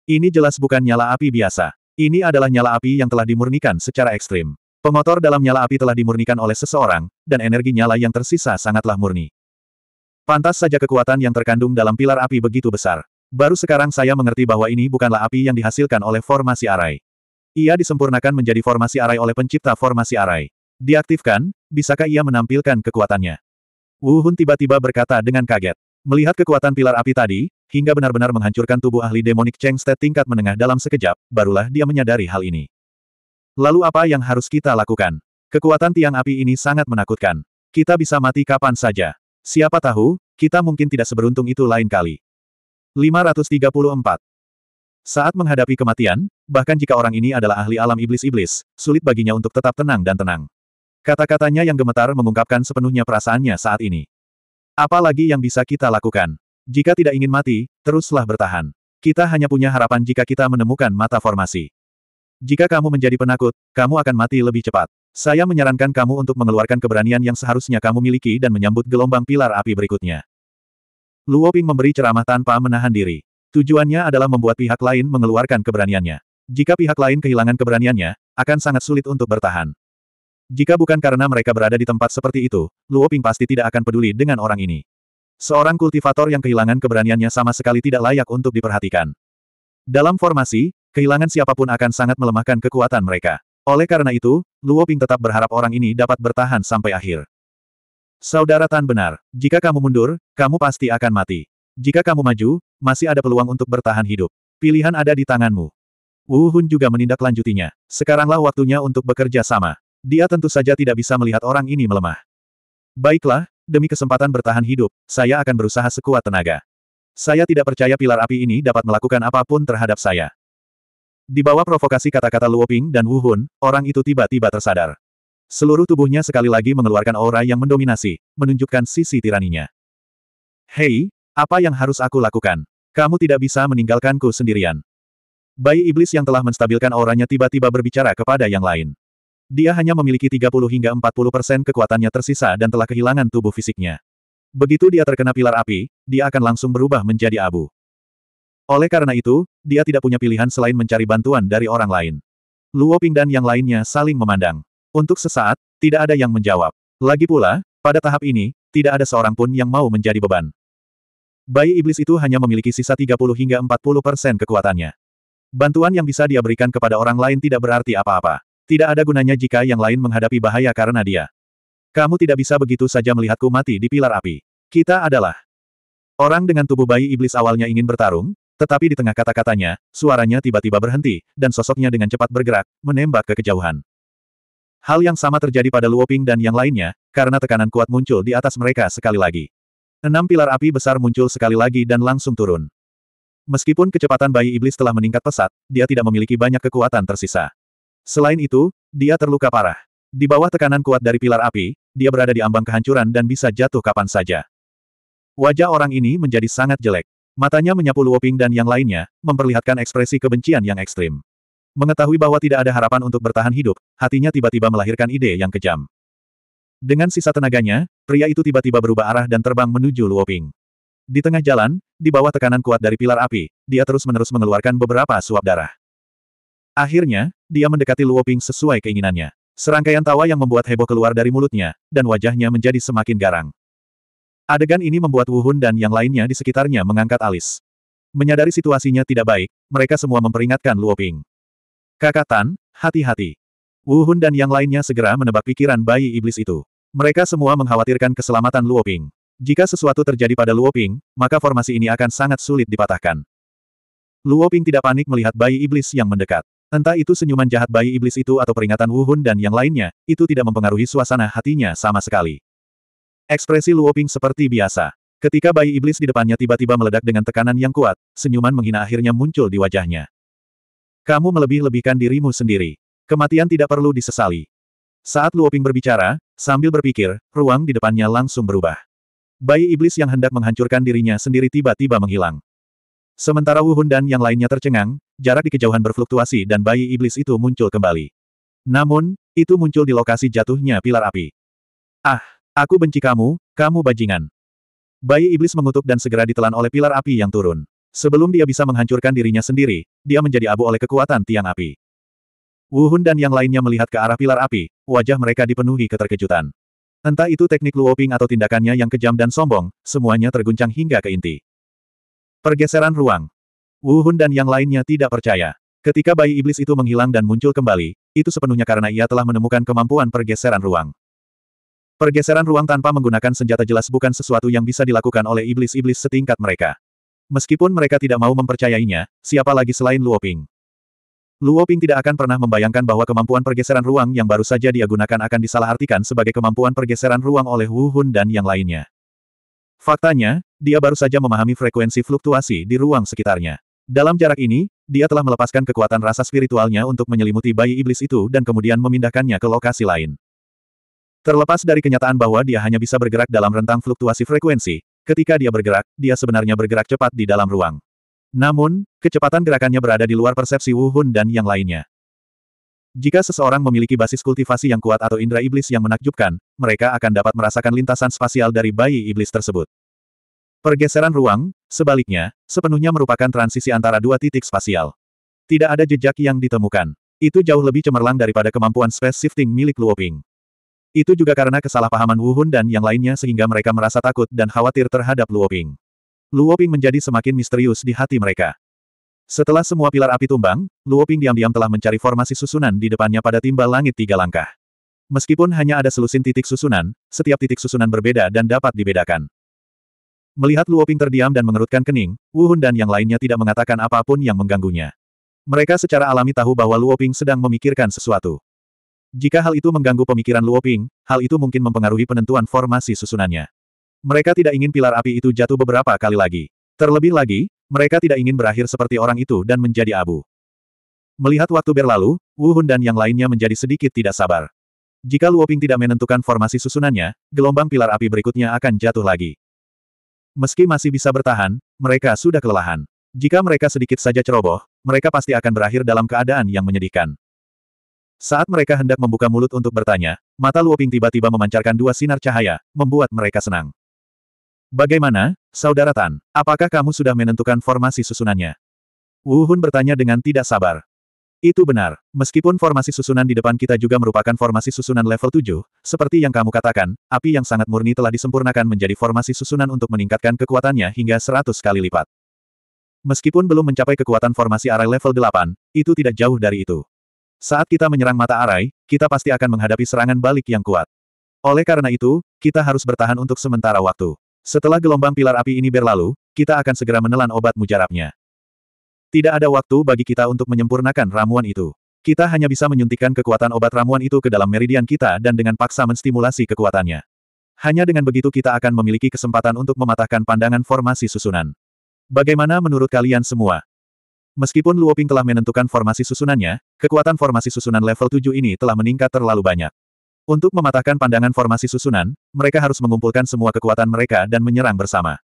Ini jelas bukan nyala api biasa. Ini adalah nyala api yang telah dimurnikan secara ekstrim. Pengotor dalam nyala api telah dimurnikan oleh seseorang, dan energi nyala yang tersisa sangatlah murni. Pantas saja kekuatan yang terkandung dalam pilar api begitu besar. Baru sekarang saya mengerti bahwa ini bukanlah api yang dihasilkan oleh formasi arai. Ia disempurnakan menjadi formasi arai oleh pencipta formasi arai. Diaktifkan, bisakah ia menampilkan kekuatannya? Wu Hun tiba-tiba berkata dengan kaget. Melihat kekuatan pilar api tadi, hingga benar-benar menghancurkan tubuh ahli demonik Cheng Ste tingkat menengah dalam sekejap, barulah dia menyadari hal ini. Lalu apa yang harus kita lakukan? Kekuatan tiang api ini sangat menakutkan. Kita bisa mati kapan saja. Siapa tahu, kita mungkin tidak seberuntung itu lain kali. 534. Saat menghadapi kematian, bahkan jika orang ini adalah ahli alam iblis-iblis, sulit baginya untuk tetap tenang dan tenang. Kata-katanya yang gemetar mengungkapkan sepenuhnya perasaannya saat ini. Apalagi yang bisa kita lakukan? Jika tidak ingin mati, teruslah bertahan. Kita hanya punya harapan jika kita menemukan mata formasi. Jika kamu menjadi penakut, kamu akan mati lebih cepat. Saya menyarankan kamu untuk mengeluarkan keberanian yang seharusnya kamu miliki dan menyambut gelombang pilar api berikutnya. Luo Ping memberi ceramah tanpa menahan diri. Tujuannya adalah membuat pihak lain mengeluarkan keberaniannya. Jika pihak lain kehilangan keberaniannya, akan sangat sulit untuk bertahan. Jika bukan karena mereka berada di tempat seperti itu, Luo Ping pasti tidak akan peduli dengan orang ini. Seorang kultivator yang kehilangan keberaniannya sama sekali tidak layak untuk diperhatikan. Dalam formasi, kehilangan siapapun akan sangat melemahkan kekuatan mereka. Oleh karena itu, Luo Ping tetap berharap orang ini dapat bertahan sampai akhir. Saudara Tan benar, jika kamu mundur, kamu pasti akan mati. Jika kamu maju, masih ada peluang untuk bertahan hidup. Pilihan ada di tanganmu. Wu Hun juga menindaklanjutinya. Sekaranglah waktunya untuk bekerja sama. Dia tentu saja tidak bisa melihat orang ini melemah. Baiklah, demi kesempatan bertahan hidup, saya akan berusaha sekuat tenaga. Saya tidak percaya pilar api ini dapat melakukan apapun terhadap saya. Di bawah provokasi kata-kata Luoping dan Wu Hun, orang itu tiba-tiba tersadar. Seluruh tubuhnya sekali lagi mengeluarkan aura yang mendominasi, menunjukkan sisi tiraninya. Hei, apa yang harus aku lakukan? Kamu tidak bisa meninggalkanku sendirian. Bayi iblis yang telah menstabilkan auranya tiba-tiba berbicara kepada yang lain. Dia hanya memiliki 30 hingga 40 persen kekuatannya tersisa dan telah kehilangan tubuh fisiknya. Begitu dia terkena pilar api, dia akan langsung berubah menjadi abu. Oleh karena itu, dia tidak punya pilihan selain mencari bantuan dari orang lain. Luo Ping dan yang lainnya saling memandang. Untuk sesaat, tidak ada yang menjawab. Lagi pula, pada tahap ini, tidak ada seorang pun yang mau menjadi beban. Bayi iblis itu hanya memiliki sisa 30 hingga 40 persen kekuatannya. Bantuan yang bisa dia berikan kepada orang lain tidak berarti apa-apa. Tidak ada gunanya jika yang lain menghadapi bahaya karena dia. Kamu tidak bisa begitu saja melihatku mati di pilar api. Kita adalah orang dengan tubuh bayi iblis awalnya ingin bertarung, tetapi di tengah kata-katanya, suaranya tiba-tiba berhenti, dan sosoknya dengan cepat bergerak, menembak ke kejauhan. Hal yang sama terjadi pada Luoping dan yang lainnya, karena tekanan kuat muncul di atas mereka sekali lagi. Enam pilar api besar muncul sekali lagi dan langsung turun. Meskipun kecepatan bayi iblis telah meningkat pesat, dia tidak memiliki banyak kekuatan tersisa. Selain itu, dia terluka parah. Di bawah tekanan kuat dari pilar api, dia berada di ambang kehancuran dan bisa jatuh kapan saja. Wajah orang ini menjadi sangat jelek. Matanya menyapu Luoping dan yang lainnya, memperlihatkan ekspresi kebencian yang ekstrim. Mengetahui bahwa tidak ada harapan untuk bertahan hidup, hatinya tiba-tiba melahirkan ide yang kejam. Dengan sisa tenaganya, pria itu tiba-tiba berubah arah dan terbang menuju Luoping. Di tengah jalan, di bawah tekanan kuat dari pilar api, dia terus-menerus mengeluarkan beberapa suap darah. Akhirnya, dia mendekati Luoping sesuai keinginannya. Serangkaian tawa yang membuat heboh keluar dari mulutnya, dan wajahnya menjadi semakin garang. Adegan ini membuat Wu Hun dan yang lainnya di sekitarnya mengangkat alis. Menyadari situasinya tidak baik, mereka semua memperingatkan Luo Ping. Kakak Tan, hati-hati. Hun dan yang lainnya segera menebak pikiran bayi iblis itu. Mereka semua mengkhawatirkan keselamatan Luo Ping. Jika sesuatu terjadi pada Luo Ping, maka formasi ini akan sangat sulit dipatahkan. Luo Ping tidak panik melihat bayi iblis yang mendekat. Entah itu senyuman jahat bayi iblis itu atau peringatan Wu Hun dan yang lainnya, itu tidak mempengaruhi suasana hatinya sama sekali. Ekspresi Luoping seperti biasa. Ketika bayi iblis di depannya tiba-tiba meledak dengan tekanan yang kuat, senyuman menghina akhirnya muncul di wajahnya. Kamu melebih-lebihkan dirimu sendiri. Kematian tidak perlu disesali. Saat Luoping berbicara, sambil berpikir, ruang di depannya langsung berubah. Bayi iblis yang hendak menghancurkan dirinya sendiri tiba-tiba menghilang. Sementara Wu Hun dan yang lainnya tercengang, jarak di kejauhan berfluktuasi dan bayi iblis itu muncul kembali. Namun, itu muncul di lokasi jatuhnya pilar api. Ah! Aku benci kamu, kamu bajingan. Bayi iblis mengutuk dan segera ditelan oleh pilar api yang turun. Sebelum dia bisa menghancurkan dirinya sendiri, dia menjadi abu oleh kekuatan tiang api. Wuhun dan yang lainnya melihat ke arah pilar api, wajah mereka dipenuhi keterkejutan. Entah itu teknik Luoping atau tindakannya yang kejam dan sombong, semuanya terguncang hingga ke inti. Pergeseran ruang. Wuhun dan yang lainnya tidak percaya. Ketika bayi iblis itu menghilang dan muncul kembali, itu sepenuhnya karena ia telah menemukan kemampuan pergeseran ruang. Pergeseran ruang tanpa menggunakan senjata jelas bukan sesuatu yang bisa dilakukan oleh iblis-iblis setingkat mereka. Meskipun mereka tidak mau mempercayainya, siapa lagi selain Luoping? Luoping tidak akan pernah membayangkan bahwa kemampuan pergeseran ruang yang baru saja dia gunakan akan disalahartikan sebagai kemampuan pergeseran ruang oleh Wu Hun dan yang lainnya. Faktanya, dia baru saja memahami frekuensi fluktuasi di ruang sekitarnya. Dalam jarak ini, dia telah melepaskan kekuatan rasa spiritualnya untuk menyelimuti bayi iblis itu dan kemudian memindahkannya ke lokasi lain. Terlepas dari kenyataan bahwa dia hanya bisa bergerak dalam rentang fluktuasi frekuensi, ketika dia bergerak, dia sebenarnya bergerak cepat di dalam ruang. Namun, kecepatan gerakannya berada di luar persepsi Wu Hun dan yang lainnya. Jika seseorang memiliki basis kultivasi yang kuat atau indera iblis yang menakjubkan, mereka akan dapat merasakan lintasan spasial dari bayi iblis tersebut. Pergeseran ruang, sebaliknya, sepenuhnya merupakan transisi antara dua titik spasial. Tidak ada jejak yang ditemukan. Itu jauh lebih cemerlang daripada kemampuan space shifting milik Luoping. Itu juga karena kesalahpahaman Wu Hun dan yang lainnya sehingga mereka merasa takut dan khawatir terhadap Luoping. Luoping menjadi semakin misterius di hati mereka. Setelah semua pilar api tumbang, Luoping diam-diam telah mencari formasi susunan di depannya pada timbal langit tiga langkah. Meskipun hanya ada selusin titik susunan, setiap titik susunan berbeda dan dapat dibedakan. Melihat Luoping terdiam dan mengerutkan kening, Wu Hun dan yang lainnya tidak mengatakan apapun yang mengganggunya. Mereka secara alami tahu bahwa Luoping sedang memikirkan sesuatu. Jika hal itu mengganggu pemikiran Luo Ping, hal itu mungkin mempengaruhi penentuan formasi susunannya. Mereka tidak ingin pilar api itu jatuh beberapa kali lagi. Terlebih lagi, mereka tidak ingin berakhir seperti orang itu dan menjadi abu. Melihat waktu berlalu, Wu Hun dan yang lainnya menjadi sedikit tidak sabar. Jika Luo Ping tidak menentukan formasi susunannya, gelombang pilar api berikutnya akan jatuh lagi. Meski masih bisa bertahan, mereka sudah kelelahan. Jika mereka sedikit saja ceroboh, mereka pasti akan berakhir dalam keadaan yang menyedihkan. Saat mereka hendak membuka mulut untuk bertanya, mata Luoping tiba-tiba memancarkan dua sinar cahaya, membuat mereka senang. Bagaimana, Saudara Tan, apakah kamu sudah menentukan formasi susunannya? Wuhun bertanya dengan tidak sabar. Itu benar, meskipun formasi susunan di depan kita juga merupakan formasi susunan level 7, seperti yang kamu katakan, api yang sangat murni telah disempurnakan menjadi formasi susunan untuk meningkatkan kekuatannya hingga 100 kali lipat. Meskipun belum mencapai kekuatan formasi arai level 8, itu tidak jauh dari itu. Saat kita menyerang mata arai, kita pasti akan menghadapi serangan balik yang kuat. Oleh karena itu, kita harus bertahan untuk sementara waktu. Setelah gelombang pilar api ini berlalu, kita akan segera menelan obat mujarabnya. Tidak ada waktu bagi kita untuk menyempurnakan ramuan itu. Kita hanya bisa menyuntikkan kekuatan obat ramuan itu ke dalam meridian kita dan dengan paksa menstimulasi kekuatannya. Hanya dengan begitu kita akan memiliki kesempatan untuk mematahkan pandangan formasi susunan. Bagaimana menurut kalian semua? Meskipun Luoping telah menentukan formasi susunannya, kekuatan formasi susunan level 7 ini telah meningkat terlalu banyak. Untuk mematahkan pandangan formasi susunan, mereka harus mengumpulkan semua kekuatan mereka dan menyerang bersama.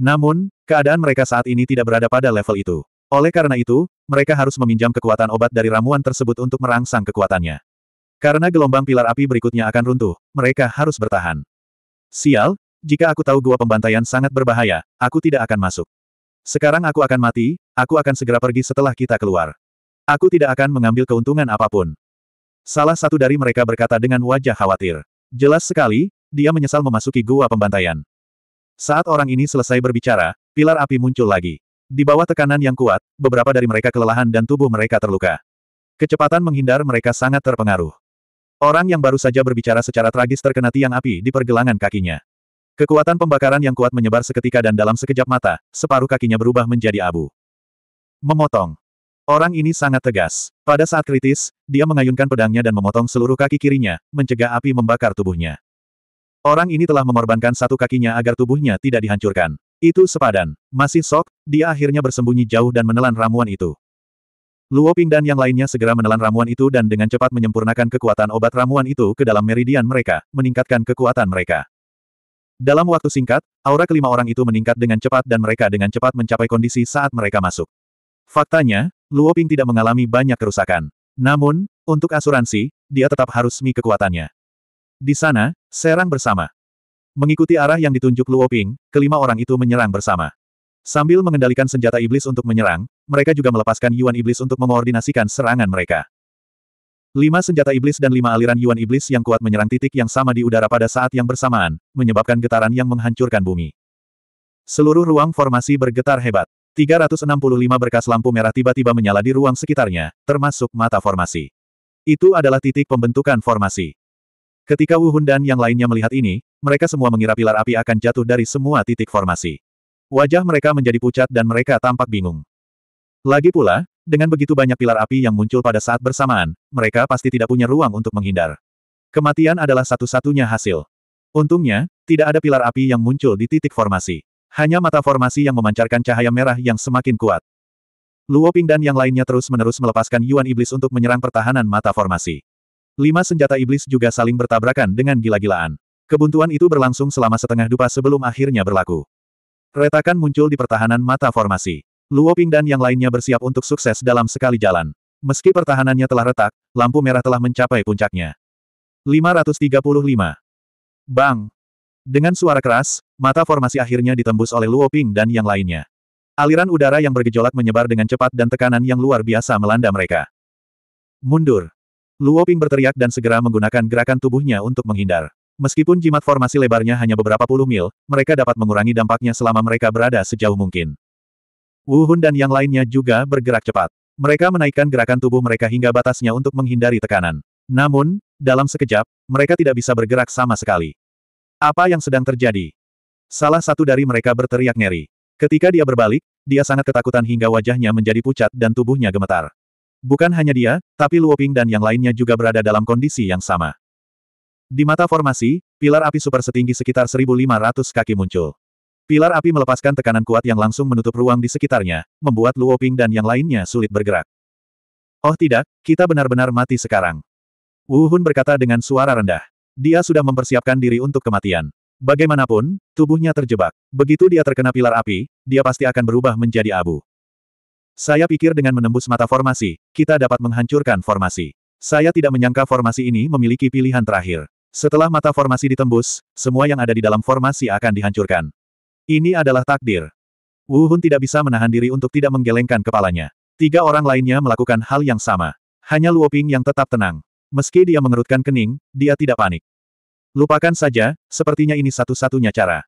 Namun, keadaan mereka saat ini tidak berada pada level itu. Oleh karena itu, mereka harus meminjam kekuatan obat dari ramuan tersebut untuk merangsang kekuatannya. Karena gelombang pilar api berikutnya akan runtuh, mereka harus bertahan. Sial, jika aku tahu gua pembantaian sangat berbahaya, aku tidak akan masuk. Sekarang aku akan mati, aku akan segera pergi setelah kita keluar. Aku tidak akan mengambil keuntungan apapun. Salah satu dari mereka berkata dengan wajah khawatir. Jelas sekali, dia menyesal memasuki gua pembantaian. Saat orang ini selesai berbicara, pilar api muncul lagi. Di bawah tekanan yang kuat, beberapa dari mereka kelelahan dan tubuh mereka terluka. Kecepatan menghindar mereka sangat terpengaruh. Orang yang baru saja berbicara secara tragis terkena tiang api di pergelangan kakinya. Kekuatan pembakaran yang kuat menyebar seketika dan dalam sekejap mata, separuh kakinya berubah menjadi abu. Memotong. Orang ini sangat tegas. Pada saat kritis, dia mengayunkan pedangnya dan memotong seluruh kaki kirinya, mencegah api membakar tubuhnya. Orang ini telah mengorbankan satu kakinya agar tubuhnya tidak dihancurkan. Itu sepadan. Masih sok, dia akhirnya bersembunyi jauh dan menelan ramuan itu. Luo Ping dan yang lainnya segera menelan ramuan itu dan dengan cepat menyempurnakan kekuatan obat ramuan itu ke dalam meridian mereka, meningkatkan kekuatan mereka. Dalam waktu singkat, aura kelima orang itu meningkat dengan cepat dan mereka dengan cepat mencapai kondisi saat mereka masuk. Faktanya, Luo Ping tidak mengalami banyak kerusakan. Namun, untuk asuransi, dia tetap harus mi kekuatannya. Di sana, serang bersama. Mengikuti arah yang ditunjuk Luo Ping, kelima orang itu menyerang bersama. Sambil mengendalikan senjata iblis untuk menyerang, mereka juga melepaskan Yuan Iblis untuk mengoordinasikan serangan mereka. Lima senjata iblis dan lima aliran Yuan iblis yang kuat menyerang titik yang sama di udara pada saat yang bersamaan, menyebabkan getaran yang menghancurkan bumi. Seluruh ruang formasi bergetar hebat. 365 berkas lampu merah tiba-tiba menyala di ruang sekitarnya, termasuk mata formasi. Itu adalah titik pembentukan formasi. Ketika Wu Hun dan yang lainnya melihat ini, mereka semua mengira pilar api akan jatuh dari semua titik formasi. Wajah mereka menjadi pucat dan mereka tampak bingung. Lagi pula, dengan begitu banyak pilar api yang muncul pada saat bersamaan, mereka pasti tidak punya ruang untuk menghindar. Kematian adalah satu-satunya hasil. Untungnya, tidak ada pilar api yang muncul di titik formasi. Hanya mata formasi yang memancarkan cahaya merah yang semakin kuat. Luo Ping dan yang lainnya terus-menerus melepaskan Yuan Iblis untuk menyerang pertahanan mata formasi. Lima senjata iblis juga saling bertabrakan dengan gila-gilaan. Kebuntuan itu berlangsung selama setengah dupa sebelum akhirnya berlaku. Retakan muncul di pertahanan mata formasi. Luo Ping dan yang lainnya bersiap untuk sukses dalam sekali jalan. Meski pertahanannya telah retak, lampu merah telah mencapai puncaknya. 535. Bang! Dengan suara keras, mata formasi akhirnya ditembus oleh Luo Ping dan yang lainnya. Aliran udara yang bergejolak menyebar dengan cepat dan tekanan yang luar biasa melanda mereka. Mundur! Luo Ping berteriak dan segera menggunakan gerakan tubuhnya untuk menghindar. Meskipun jimat formasi lebarnya hanya beberapa puluh mil, mereka dapat mengurangi dampaknya selama mereka berada sejauh mungkin. Wuhun dan yang lainnya juga bergerak cepat. Mereka menaikkan gerakan tubuh mereka hingga batasnya untuk menghindari tekanan. Namun, dalam sekejap, mereka tidak bisa bergerak sama sekali. Apa yang sedang terjadi? Salah satu dari mereka berteriak ngeri. Ketika dia berbalik, dia sangat ketakutan hingga wajahnya menjadi pucat dan tubuhnya gemetar. Bukan hanya dia, tapi Luoping dan yang lainnya juga berada dalam kondisi yang sama. Di mata formasi, pilar api super setinggi sekitar 1500 kaki muncul. Pilar api melepaskan tekanan kuat yang langsung menutup ruang di sekitarnya, membuat Luo Ping dan yang lainnya sulit bergerak. Oh tidak, kita benar-benar mati sekarang. Wu Hun berkata dengan suara rendah. Dia sudah mempersiapkan diri untuk kematian. Bagaimanapun, tubuhnya terjebak. Begitu dia terkena pilar api, dia pasti akan berubah menjadi abu. Saya pikir dengan menembus mata formasi, kita dapat menghancurkan formasi. Saya tidak menyangka formasi ini memiliki pilihan terakhir. Setelah mata formasi ditembus, semua yang ada di dalam formasi akan dihancurkan. Ini adalah takdir. Wu Hun tidak bisa menahan diri untuk tidak menggelengkan kepalanya. Tiga orang lainnya melakukan hal yang sama. Hanya Luo Ping yang tetap tenang. Meski dia mengerutkan kening, dia tidak panik. Lupakan saja, sepertinya ini satu-satunya cara.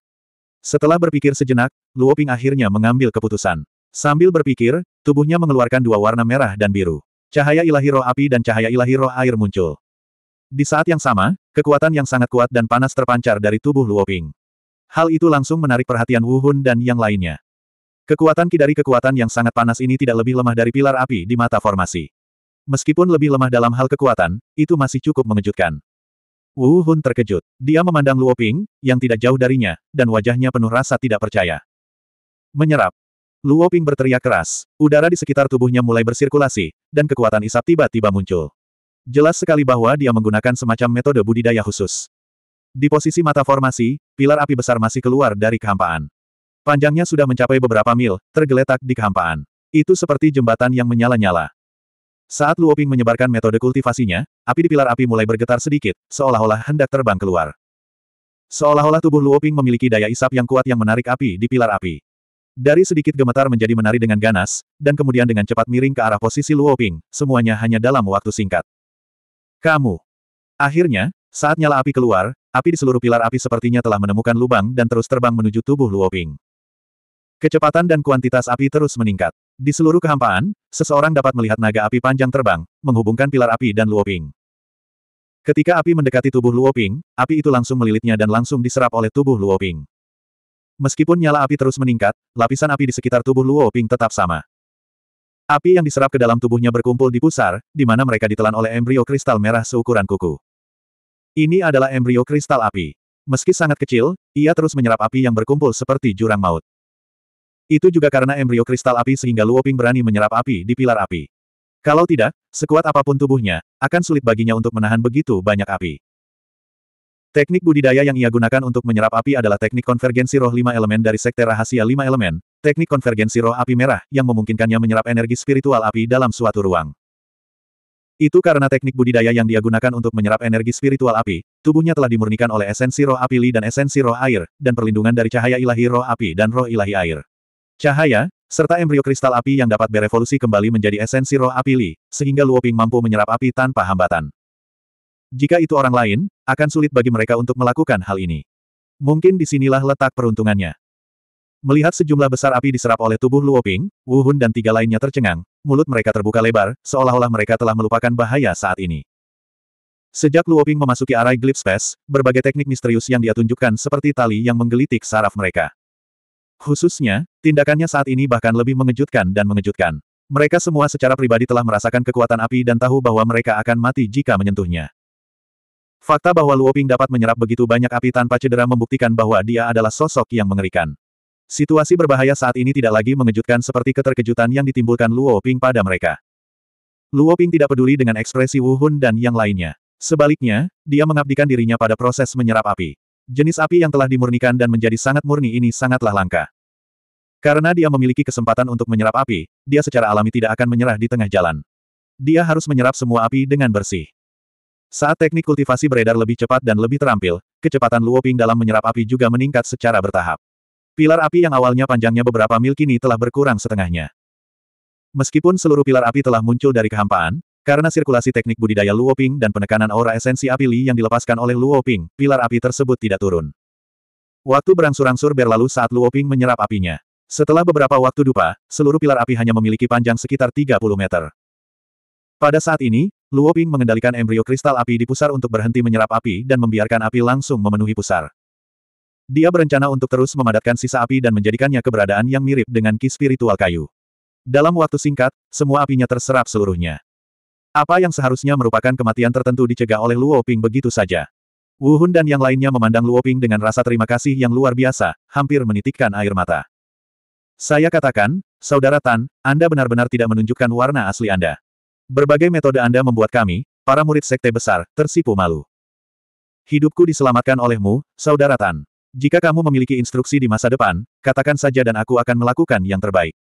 Setelah berpikir sejenak, Luo Ping akhirnya mengambil keputusan. Sambil berpikir, tubuhnya mengeluarkan dua warna merah dan biru. Cahaya ilahi roh api dan cahaya ilahi roh air muncul. Di saat yang sama, kekuatan yang sangat kuat dan panas terpancar dari tubuh Luo Ping. Hal itu langsung menarik perhatian Wu Hun dan yang lainnya. Kekuatan kidari kekuatan yang sangat panas ini tidak lebih lemah dari pilar api di mata formasi. Meskipun lebih lemah dalam hal kekuatan, itu masih cukup mengejutkan. Wu Hun terkejut. Dia memandang Luo Ping, yang tidak jauh darinya, dan wajahnya penuh rasa tidak percaya. Menyerap. Luo Ping berteriak keras, udara di sekitar tubuhnya mulai bersirkulasi, dan kekuatan isap tiba-tiba muncul. Jelas sekali bahwa dia menggunakan semacam metode budidaya khusus. Di posisi mata formasi, pilar api besar masih keluar dari kehampaan. Panjangnya sudah mencapai beberapa mil, tergeletak di kehampaan. Itu seperti jembatan yang menyala-nyala. Saat Luoping menyebarkan metode kultivasinya, api di pilar api mulai bergetar sedikit, seolah-olah hendak terbang keluar. Seolah-olah tubuh Luoping memiliki daya isap yang kuat yang menarik api di pilar api. Dari sedikit gemetar menjadi menari dengan ganas, dan kemudian dengan cepat miring ke arah posisi Luoping, semuanya hanya dalam waktu singkat. Kamu. Akhirnya, saat nyala api keluar, api di seluruh pilar api sepertinya telah menemukan lubang dan terus terbang menuju tubuh Luoping. Kecepatan dan kuantitas api terus meningkat. Di seluruh kehampaan, seseorang dapat melihat naga api panjang terbang, menghubungkan pilar api dan Luoping. Ketika api mendekati tubuh Luoping, api itu langsung melilitnya dan langsung diserap oleh tubuh Luoping. Meskipun nyala api terus meningkat, lapisan api di sekitar tubuh Luoping tetap sama. Api yang diserap ke dalam tubuhnya berkumpul di pusar, di mana mereka ditelan oleh embrio kristal merah seukuran kuku. Ini adalah embrio kristal api. Meski sangat kecil, ia terus menyerap api yang berkumpul seperti jurang maut. Itu juga karena embrio kristal api sehingga Luoping berani menyerap api di pilar api. Kalau tidak, sekuat apapun tubuhnya, akan sulit baginya untuk menahan begitu banyak api. Teknik budidaya yang ia gunakan untuk menyerap api adalah teknik konvergensi roh lima elemen dari sekte rahasia lima elemen, teknik konvergensi roh api merah, yang memungkinkannya menyerap energi spiritual api dalam suatu ruang. Itu karena teknik budidaya yang dia gunakan untuk menyerap energi spiritual api, tubuhnya telah dimurnikan oleh esensi roh api Li dan esensi roh air, dan perlindungan dari cahaya ilahi roh api dan roh ilahi air. Cahaya, serta embrio kristal api yang dapat berevolusi kembali menjadi esensi roh api Li, sehingga Luoping mampu menyerap api tanpa hambatan. Jika itu orang lain, akan sulit bagi mereka untuk melakukan hal ini. Mungkin disinilah letak peruntungannya. Melihat sejumlah besar api diserap oleh tubuh Luoping, Ping, Wu Hun dan tiga lainnya tercengang, mulut mereka terbuka lebar, seolah-olah mereka telah melupakan bahaya saat ini. Sejak Luoping memasuki arai Glyph Space, berbagai teknik misterius yang dia tunjukkan seperti tali yang menggelitik saraf mereka. Khususnya, tindakannya saat ini bahkan lebih mengejutkan dan mengejutkan. Mereka semua secara pribadi telah merasakan kekuatan api dan tahu bahwa mereka akan mati jika menyentuhnya. Fakta bahwa Luoping dapat menyerap begitu banyak api tanpa cedera membuktikan bahwa dia adalah sosok yang mengerikan. Situasi berbahaya saat ini tidak lagi mengejutkan seperti keterkejutan yang ditimbulkan Luo Ping pada mereka. Luo Ping tidak peduli dengan ekspresi Wu Hun dan yang lainnya. Sebaliknya, dia mengabdikan dirinya pada proses menyerap api. Jenis api yang telah dimurnikan dan menjadi sangat murni ini sangatlah langka. Karena dia memiliki kesempatan untuk menyerap api, dia secara alami tidak akan menyerah di tengah jalan. Dia harus menyerap semua api dengan bersih. Saat teknik kultivasi beredar lebih cepat dan lebih terampil, kecepatan Luo Ping dalam menyerap api juga meningkat secara bertahap. Pilar api yang awalnya panjangnya beberapa mil kini telah berkurang setengahnya. Meskipun seluruh pilar api telah muncul dari kehampaan, karena sirkulasi teknik budidaya Luoping dan penekanan aura esensi api Li yang dilepaskan oleh Luoping, pilar api tersebut tidak turun. Waktu berangsur-angsur berlalu saat Luoping menyerap apinya. Setelah beberapa waktu dupa, seluruh pilar api hanya memiliki panjang sekitar 30 meter. Pada saat ini, Luoping mengendalikan embrio kristal api di pusar untuk berhenti menyerap api dan membiarkan api langsung memenuhi pusar. Dia berencana untuk terus memadatkan sisa api dan menjadikannya keberadaan yang mirip dengan ki spiritual kayu. Dalam waktu singkat, semua apinya terserap seluruhnya. Apa yang seharusnya merupakan kematian tertentu dicegah oleh Luo Ping begitu saja. Wuhun dan yang lainnya memandang Luo Ping dengan rasa terima kasih yang luar biasa, hampir menitikkan air mata. Saya katakan, Saudara Tan, Anda benar-benar tidak menunjukkan warna asli Anda. Berbagai metode Anda membuat kami, para murid sekte besar, tersipu malu. Hidupku diselamatkan olehmu, Saudara Tan. Jika kamu memiliki instruksi di masa depan, katakan saja dan aku akan melakukan yang terbaik.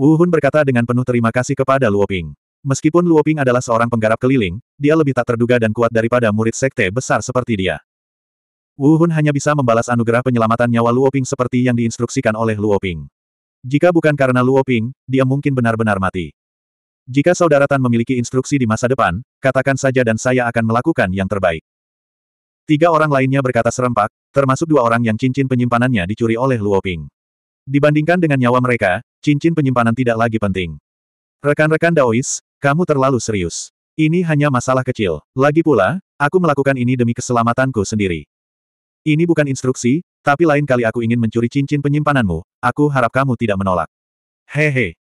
Wu Hun berkata dengan penuh terima kasih kepada Luo Ping. Meskipun Luo Ping adalah seorang penggarap keliling, dia lebih tak terduga dan kuat daripada murid sekte besar seperti dia. Wu Hun hanya bisa membalas anugerah penyelamatan nyawa Luo Ping seperti yang diinstruksikan oleh Luo Ping. Jika bukan karena Luo Ping, dia mungkin benar-benar mati. Jika saudara Tan memiliki instruksi di masa depan, katakan saja dan saya akan melakukan yang terbaik. Tiga orang lainnya berkata serempak, termasuk dua orang yang cincin penyimpanannya dicuri oleh Luo Ping. Dibandingkan dengan nyawa mereka, cincin penyimpanan tidak lagi penting. Rekan-rekan Daois, kamu terlalu serius. Ini hanya masalah kecil. Lagi pula, aku melakukan ini demi keselamatanku sendiri. Ini bukan instruksi, tapi lain kali aku ingin mencuri cincin penyimpananmu, aku harap kamu tidak menolak. Hehe.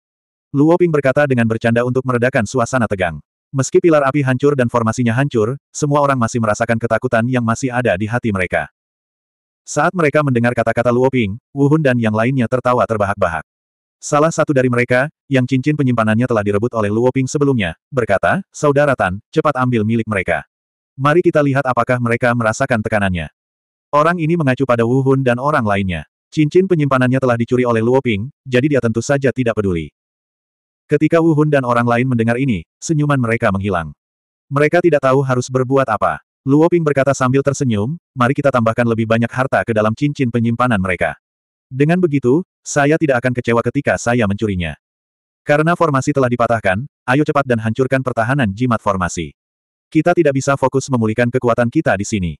Ping berkata dengan bercanda untuk meredakan suasana tegang. Meski pilar api hancur dan formasinya hancur, semua orang masih merasakan ketakutan yang masih ada di hati mereka. Saat mereka mendengar kata-kata Luoping, Wu Wuhun dan yang lainnya tertawa terbahak-bahak. Salah satu dari mereka, yang cincin penyimpanannya telah direbut oleh Luoping sebelumnya, berkata, Saudara Tan, cepat ambil milik mereka. Mari kita lihat apakah mereka merasakan tekanannya. Orang ini mengacu pada Wuhun dan orang lainnya. Cincin penyimpanannya telah dicuri oleh Luoping, jadi dia tentu saja tidak peduli. Ketika Wuhun dan orang lain mendengar ini, senyuman mereka menghilang. Mereka tidak tahu harus berbuat apa. Luo Ping berkata sambil tersenyum, mari kita tambahkan lebih banyak harta ke dalam cincin penyimpanan mereka. Dengan begitu, saya tidak akan kecewa ketika saya mencurinya. Karena formasi telah dipatahkan, ayo cepat dan hancurkan pertahanan jimat formasi. Kita tidak bisa fokus memulihkan kekuatan kita di sini.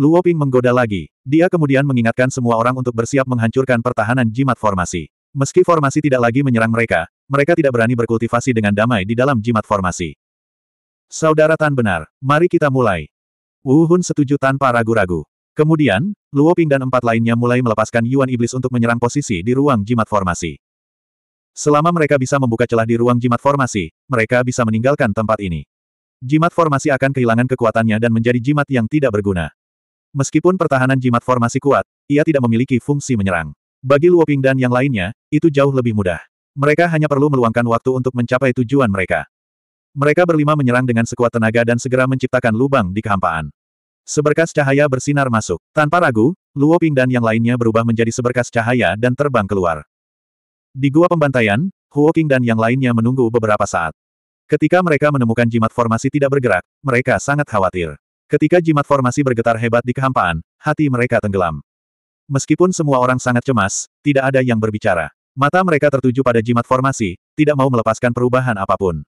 Luo Ping menggoda lagi. Dia kemudian mengingatkan semua orang untuk bersiap menghancurkan pertahanan jimat formasi. Meski formasi tidak lagi menyerang mereka, mereka tidak berani berkultivasi dengan damai di dalam jimat formasi. Saudara Tan benar, mari kita mulai. Wu Hun setuju tanpa ragu-ragu. Kemudian, Luo Ping dan empat lainnya mulai melepaskan Yuan Iblis untuk menyerang posisi di ruang jimat formasi. Selama mereka bisa membuka celah di ruang jimat formasi, mereka bisa meninggalkan tempat ini. Jimat formasi akan kehilangan kekuatannya dan menjadi jimat yang tidak berguna. Meskipun pertahanan jimat formasi kuat, ia tidak memiliki fungsi menyerang. Bagi Luo Ping dan yang lainnya, itu jauh lebih mudah. Mereka hanya perlu meluangkan waktu untuk mencapai tujuan mereka. Mereka berlima menyerang dengan sekuat tenaga dan segera menciptakan lubang di kehampaan. Seberkas cahaya bersinar masuk. Tanpa ragu, Luo Ping dan yang lainnya berubah menjadi seberkas cahaya dan terbang keluar. Di gua pembantaian, Huo King dan yang lainnya menunggu beberapa saat. Ketika mereka menemukan jimat formasi tidak bergerak, mereka sangat khawatir. Ketika jimat formasi bergetar hebat di kehampaan, hati mereka tenggelam. Meskipun semua orang sangat cemas, tidak ada yang berbicara. Mata mereka tertuju pada jimat formasi, tidak mau melepaskan perubahan apapun.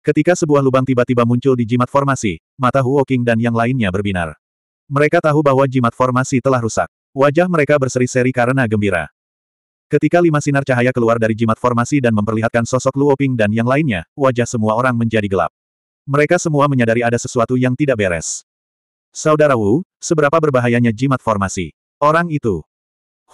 Ketika sebuah lubang tiba-tiba muncul di jimat formasi, mata Huo Huoking dan yang lainnya berbinar. Mereka tahu bahwa jimat formasi telah rusak. Wajah mereka berseri-seri karena gembira. Ketika lima sinar cahaya keluar dari jimat formasi dan memperlihatkan sosok Luo Ping dan yang lainnya, wajah semua orang menjadi gelap. Mereka semua menyadari ada sesuatu yang tidak beres. Saudara Wu, seberapa berbahayanya jimat formasi? Orang itu.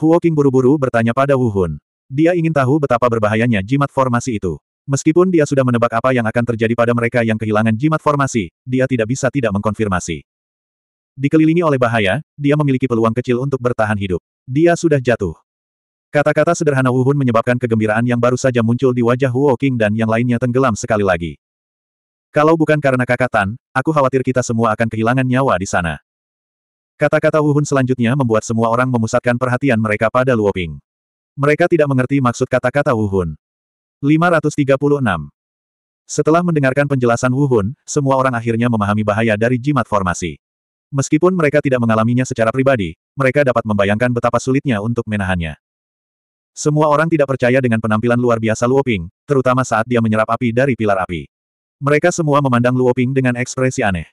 Huoking buru-buru bertanya pada Wu Hun. Dia ingin tahu betapa berbahayanya jimat formasi itu. Meskipun dia sudah menebak apa yang akan terjadi pada mereka yang kehilangan jimat formasi, dia tidak bisa tidak mengkonfirmasi. Dikelilingi oleh bahaya, dia memiliki peluang kecil untuk bertahan hidup. Dia sudah jatuh. Kata-kata sederhana Wu Hun menyebabkan kegembiraan yang baru saja muncul di wajah Huo King dan yang lainnya tenggelam sekali lagi. Kalau bukan karena Kakatan, aku khawatir kita semua akan kehilangan nyawa di sana. Kata-kata Wu Hun selanjutnya membuat semua orang memusatkan perhatian mereka pada Luo Ping. Mereka tidak mengerti maksud kata-kata Wu Hun. 536. Setelah mendengarkan penjelasan Wu Hun, semua orang akhirnya memahami bahaya dari jimat formasi. Meskipun mereka tidak mengalaminya secara pribadi, mereka dapat membayangkan betapa sulitnya untuk menahannya. Semua orang tidak percaya dengan penampilan luar biasa Luoping, terutama saat dia menyerap api dari pilar api. Mereka semua memandang Luoping dengan ekspresi aneh.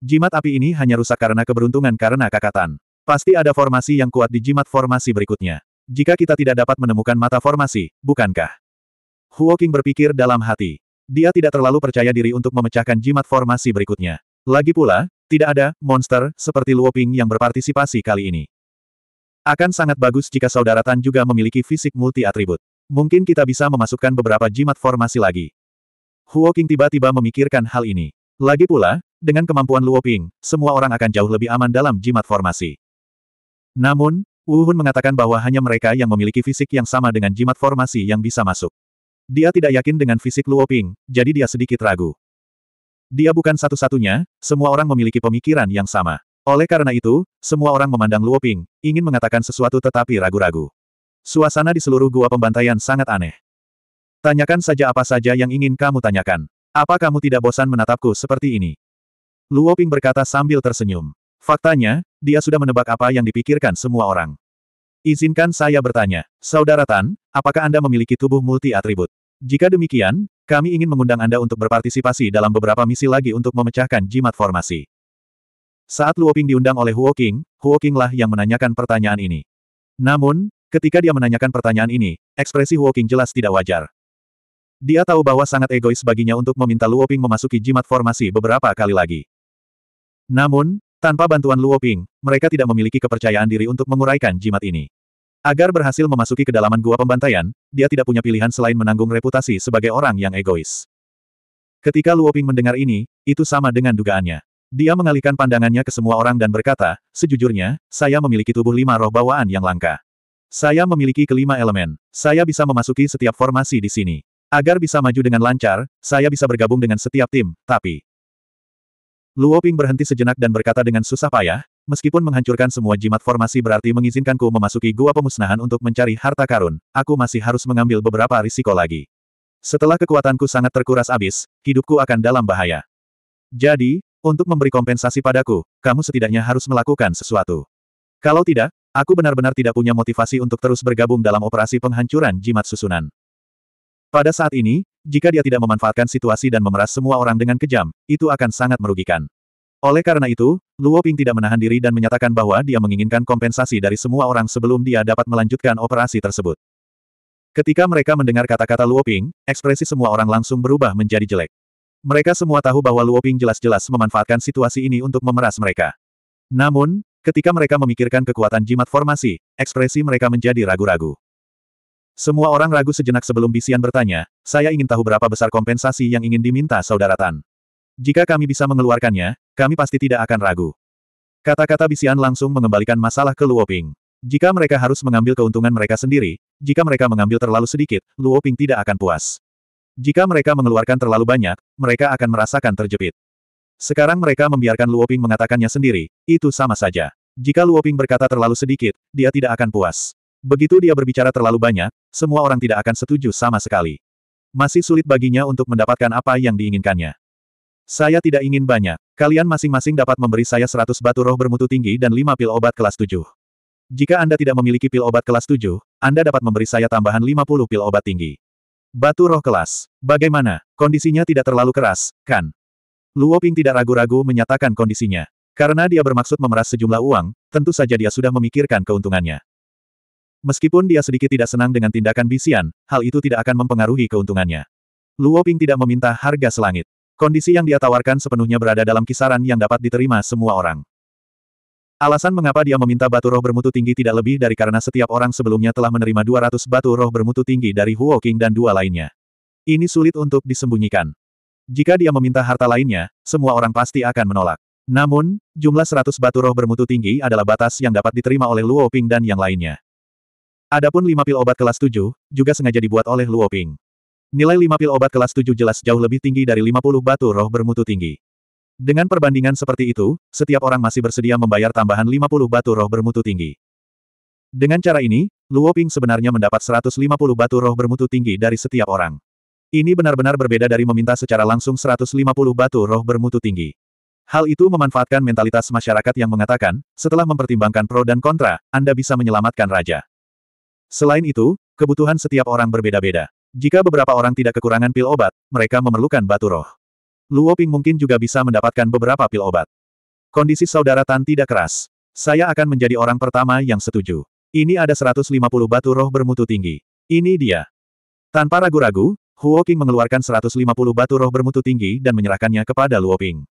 Jimat api ini hanya rusak karena keberuntungan karena kakatan. Pasti ada formasi yang kuat di jimat formasi berikutnya. Jika kita tidak dapat menemukan mata formasi, bukankah? Huoking berpikir dalam hati. Dia tidak terlalu percaya diri untuk memecahkan jimat formasi berikutnya. Lagi pula, tidak ada monster seperti Luo Ping yang berpartisipasi kali ini. Akan sangat bagus jika saudara Tan juga memiliki fisik multi-atribut. Mungkin kita bisa memasukkan beberapa jimat formasi lagi. Huoking tiba-tiba memikirkan hal ini. Lagi pula, dengan kemampuan Luo Ping, semua orang akan jauh lebih aman dalam jimat formasi. Namun, Wu Hun mengatakan bahwa hanya mereka yang memiliki fisik yang sama dengan jimat formasi yang bisa masuk. Dia tidak yakin dengan fisik Luo Ping, jadi dia sedikit ragu. Dia bukan satu-satunya, semua orang memiliki pemikiran yang sama. Oleh karena itu, semua orang memandang Luo Ping, ingin mengatakan sesuatu tetapi ragu-ragu. Suasana di seluruh gua pembantaian sangat aneh. Tanyakan saja apa saja yang ingin kamu tanyakan. Apa kamu tidak bosan menatapku seperti ini? Luo Ping berkata sambil tersenyum. Faktanya, dia sudah menebak apa yang dipikirkan semua orang. Izinkan saya bertanya, Saudara Tan, apakah Anda memiliki tubuh multi-atribut? Jika demikian, kami ingin mengundang Anda untuk berpartisipasi dalam beberapa misi lagi untuk memecahkan jimat formasi. Saat Luoping diundang oleh Huo Huo Qing lah yang menanyakan pertanyaan ini. Namun, ketika dia menanyakan pertanyaan ini, ekspresi Huo Qing jelas tidak wajar. Dia tahu bahwa sangat egois baginya untuk meminta Luoping memasuki jimat formasi beberapa kali lagi. Namun, tanpa bantuan Luoping, mereka tidak memiliki kepercayaan diri untuk menguraikan jimat ini. Agar berhasil memasuki kedalaman gua pembantaian, dia tidak punya pilihan selain menanggung reputasi sebagai orang yang egois. Ketika Luoping mendengar ini, itu sama dengan dugaannya. Dia mengalihkan pandangannya ke semua orang dan berkata, sejujurnya, saya memiliki tubuh lima roh bawaan yang langka. Saya memiliki kelima elemen. Saya bisa memasuki setiap formasi di sini. Agar bisa maju dengan lancar, saya bisa bergabung dengan setiap tim, tapi... Luoping berhenti sejenak dan berkata dengan susah payah, meskipun menghancurkan semua jimat formasi berarti mengizinkanku memasuki gua pemusnahan untuk mencari harta karun, aku masih harus mengambil beberapa risiko lagi. Setelah kekuatanku sangat terkuras habis, hidupku akan dalam bahaya. Jadi, untuk memberi kompensasi padaku, kamu setidaknya harus melakukan sesuatu. Kalau tidak, aku benar-benar tidak punya motivasi untuk terus bergabung dalam operasi penghancuran jimat susunan. Pada saat ini, jika dia tidak memanfaatkan situasi dan memeras semua orang dengan kejam, itu akan sangat merugikan. Oleh karena itu, Luo Ping tidak menahan diri dan menyatakan bahwa dia menginginkan kompensasi dari semua orang sebelum dia dapat melanjutkan operasi tersebut. Ketika mereka mendengar kata-kata Luo Ping, ekspresi semua orang langsung berubah menjadi jelek. Mereka semua tahu bahwa Luo Ping jelas-jelas memanfaatkan situasi ini untuk memeras mereka. Namun, ketika mereka memikirkan kekuatan jimat formasi, ekspresi mereka menjadi ragu-ragu. Semua orang ragu sejenak sebelum Bisian bertanya, saya ingin tahu berapa besar kompensasi yang ingin diminta saudara Tan. Jika kami bisa mengeluarkannya, kami pasti tidak akan ragu. Kata-kata Bisian langsung mengembalikan masalah ke Luoping. Jika mereka harus mengambil keuntungan mereka sendiri, jika mereka mengambil terlalu sedikit, Luoping tidak akan puas. Jika mereka mengeluarkan terlalu banyak, mereka akan merasakan terjepit. Sekarang mereka membiarkan Luoping mengatakannya sendiri, itu sama saja. Jika Luoping berkata terlalu sedikit, dia tidak akan puas. Begitu dia berbicara terlalu banyak, semua orang tidak akan setuju sama sekali. Masih sulit baginya untuk mendapatkan apa yang diinginkannya. Saya tidak ingin banyak. Kalian masing-masing dapat memberi saya 100 batu roh bermutu tinggi dan 5 pil obat kelas 7. Jika Anda tidak memiliki pil obat kelas 7, Anda dapat memberi saya tambahan 50 pil obat tinggi. Batu roh kelas. Bagaimana? Kondisinya tidak terlalu keras, kan? Luo Ping tidak ragu-ragu menyatakan kondisinya. Karena dia bermaksud memeras sejumlah uang, tentu saja dia sudah memikirkan keuntungannya. Meskipun dia sedikit tidak senang dengan tindakan Bisian, hal itu tidak akan mempengaruhi keuntungannya. Luo Ping tidak meminta harga selangit. Kondisi yang dia tawarkan sepenuhnya berada dalam kisaran yang dapat diterima semua orang. Alasan mengapa dia meminta batu roh bermutu tinggi tidak lebih dari karena setiap orang sebelumnya telah menerima 200 batu roh bermutu tinggi dari Huo King dan dua lainnya. Ini sulit untuk disembunyikan. Jika dia meminta harta lainnya, semua orang pasti akan menolak. Namun, jumlah 100 batu roh bermutu tinggi adalah batas yang dapat diterima oleh Luo Ping dan yang lainnya. Adapun lima pil obat kelas 7, juga sengaja dibuat oleh Luo Ping. Nilai 5 pil obat kelas 7 jelas jauh lebih tinggi dari 50 batu roh bermutu tinggi. Dengan perbandingan seperti itu, setiap orang masih bersedia membayar tambahan 50 batu roh bermutu tinggi. Dengan cara ini, Luo Ping sebenarnya mendapat 150 batu roh bermutu tinggi dari setiap orang. Ini benar-benar berbeda dari meminta secara langsung 150 batu roh bermutu tinggi. Hal itu memanfaatkan mentalitas masyarakat yang mengatakan, setelah mempertimbangkan pro dan kontra, Anda bisa menyelamatkan raja. Selain itu, kebutuhan setiap orang berbeda-beda. Jika beberapa orang tidak kekurangan pil obat, mereka memerlukan batu roh. Luo Ping mungkin juga bisa mendapatkan beberapa pil obat. Kondisi saudara Tan tidak keras. Saya akan menjadi orang pertama yang setuju. Ini ada 150 batu roh bermutu tinggi. Ini dia. Tanpa ragu-ragu, Huo Qing mengeluarkan 150 batu roh bermutu tinggi dan menyerahkannya kepada Luo Ping.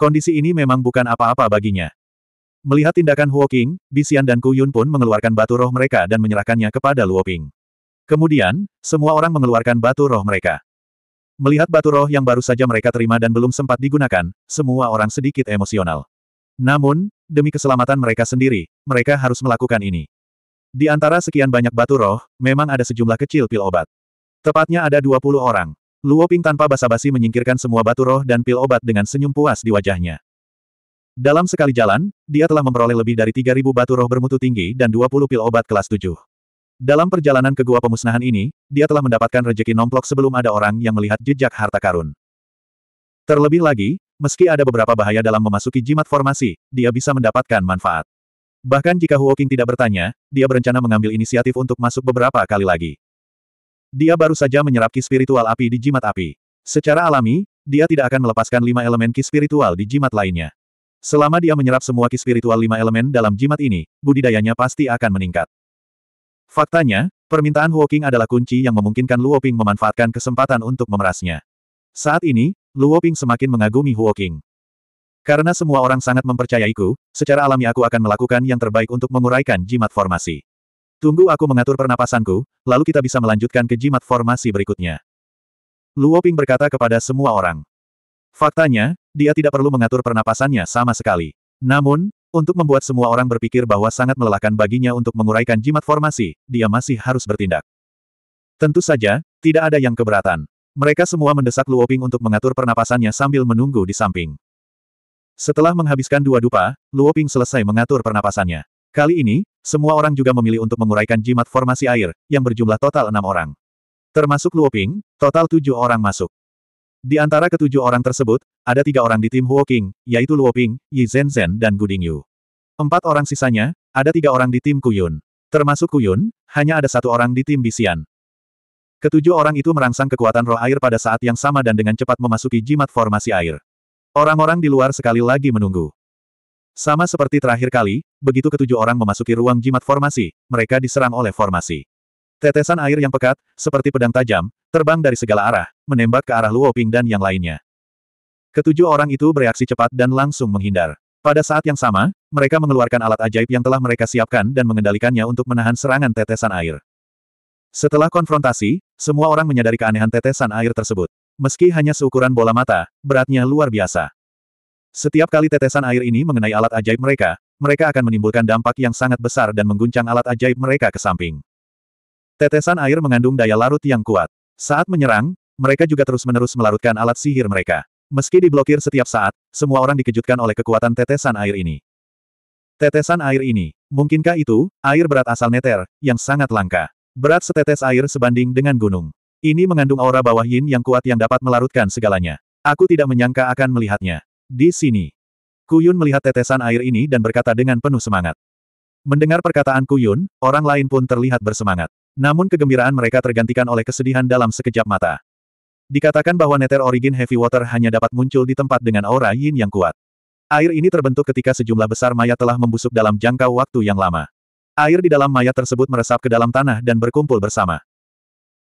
Kondisi ini memang bukan apa-apa baginya. Melihat tindakan Huo Qing, Bisian dan Kuyun pun mengeluarkan batu roh mereka dan menyerahkannya kepada Luo Ping. Kemudian, semua orang mengeluarkan batu roh mereka. Melihat batu roh yang baru saja mereka terima dan belum sempat digunakan, semua orang sedikit emosional. Namun, demi keselamatan mereka sendiri, mereka harus melakukan ini. Di antara sekian banyak batu roh, memang ada sejumlah kecil pil obat. Tepatnya ada 20 orang. Luo Ping tanpa basa-basi menyingkirkan semua batu roh dan pil obat dengan senyum puas di wajahnya. Dalam sekali jalan, dia telah memperoleh lebih dari 3.000 batu roh bermutu tinggi dan 20 pil obat kelas 7. Dalam perjalanan ke gua pemusnahan ini, dia telah mendapatkan rejeki nomplok sebelum ada orang yang melihat jejak harta karun. Terlebih lagi, meski ada beberapa bahaya dalam memasuki jimat formasi, dia bisa mendapatkan manfaat. Bahkan jika Huoking tidak bertanya, dia berencana mengambil inisiatif untuk masuk beberapa kali lagi. Dia baru saja menyerap ki spiritual api di jimat api. Secara alami, dia tidak akan melepaskan lima elemen ki spiritual di jimat lainnya. Selama dia menyerap semua ki spiritual lima elemen dalam jimat ini, budidayanya pasti akan meningkat. Faktanya, permintaan Huoqing adalah kunci yang memungkinkan Luoping memanfaatkan kesempatan untuk memerasnya. Saat ini, Luoping semakin mengagumi Huoking. Karena semua orang sangat mempercayaiku, secara alami aku akan melakukan yang terbaik untuk menguraikan jimat formasi. Tunggu aku mengatur pernapasanku, lalu kita bisa melanjutkan ke jimat formasi berikutnya. Luoping berkata kepada semua orang. Faktanya, dia tidak perlu mengatur pernapasannya sama sekali. Namun, untuk membuat semua orang berpikir bahwa sangat melelahkan baginya untuk menguraikan jimat formasi, dia masih harus bertindak. Tentu saja, tidak ada yang keberatan. Mereka semua mendesak Luoping untuk mengatur pernapasannya sambil menunggu di samping. Setelah menghabiskan dua dupa, Luoping selesai mengatur pernapasannya. Kali ini, semua orang juga memilih untuk menguraikan jimat formasi air, yang berjumlah total enam orang. Termasuk Luoping, total tujuh orang masuk. Di antara ketujuh orang tersebut, ada tiga orang di tim Huoking, yaitu Luoping, Yi Yi Zhenzhen dan Gu Empat orang sisanya, ada tiga orang di tim Kuyun. Termasuk Kuyun, hanya ada satu orang di tim Bisian. Ketujuh orang itu merangsang kekuatan roh air pada saat yang sama dan dengan cepat memasuki jimat formasi air. Orang-orang di luar sekali lagi menunggu. Sama seperti terakhir kali, begitu ketujuh orang memasuki ruang jimat formasi, mereka diserang oleh formasi. Tetesan air yang pekat, seperti pedang tajam, terbang dari segala arah, menembak ke arah Luo Ping dan yang lainnya. Ketujuh orang itu bereaksi cepat dan langsung menghindar. Pada saat yang sama, mereka mengeluarkan alat ajaib yang telah mereka siapkan dan mengendalikannya untuk menahan serangan tetesan air. Setelah konfrontasi, semua orang menyadari keanehan tetesan air tersebut. Meski hanya seukuran bola mata, beratnya luar biasa. Setiap kali tetesan air ini mengenai alat ajaib mereka, mereka akan menimbulkan dampak yang sangat besar dan mengguncang alat ajaib mereka ke samping. Tetesan air mengandung daya larut yang kuat. Saat menyerang, mereka juga terus-menerus melarutkan alat sihir mereka. Meski diblokir setiap saat, semua orang dikejutkan oleh kekuatan tetesan air ini. Tetesan air ini, mungkinkah itu, air berat asal neter, yang sangat langka. Berat setetes air sebanding dengan gunung. Ini mengandung aura bawah yin yang kuat yang dapat melarutkan segalanya. Aku tidak menyangka akan melihatnya. Di sini. Kuyun melihat tetesan air ini dan berkata dengan penuh semangat. Mendengar perkataan Kuyun, orang lain pun terlihat bersemangat. Namun kegembiraan mereka tergantikan oleh kesedihan dalam sekejap mata. Dikatakan bahwa neter origin heavy water hanya dapat muncul di tempat dengan aura yin yang kuat. Air ini terbentuk ketika sejumlah besar mayat telah membusuk dalam jangka waktu yang lama. Air di dalam mayat tersebut meresap ke dalam tanah dan berkumpul bersama.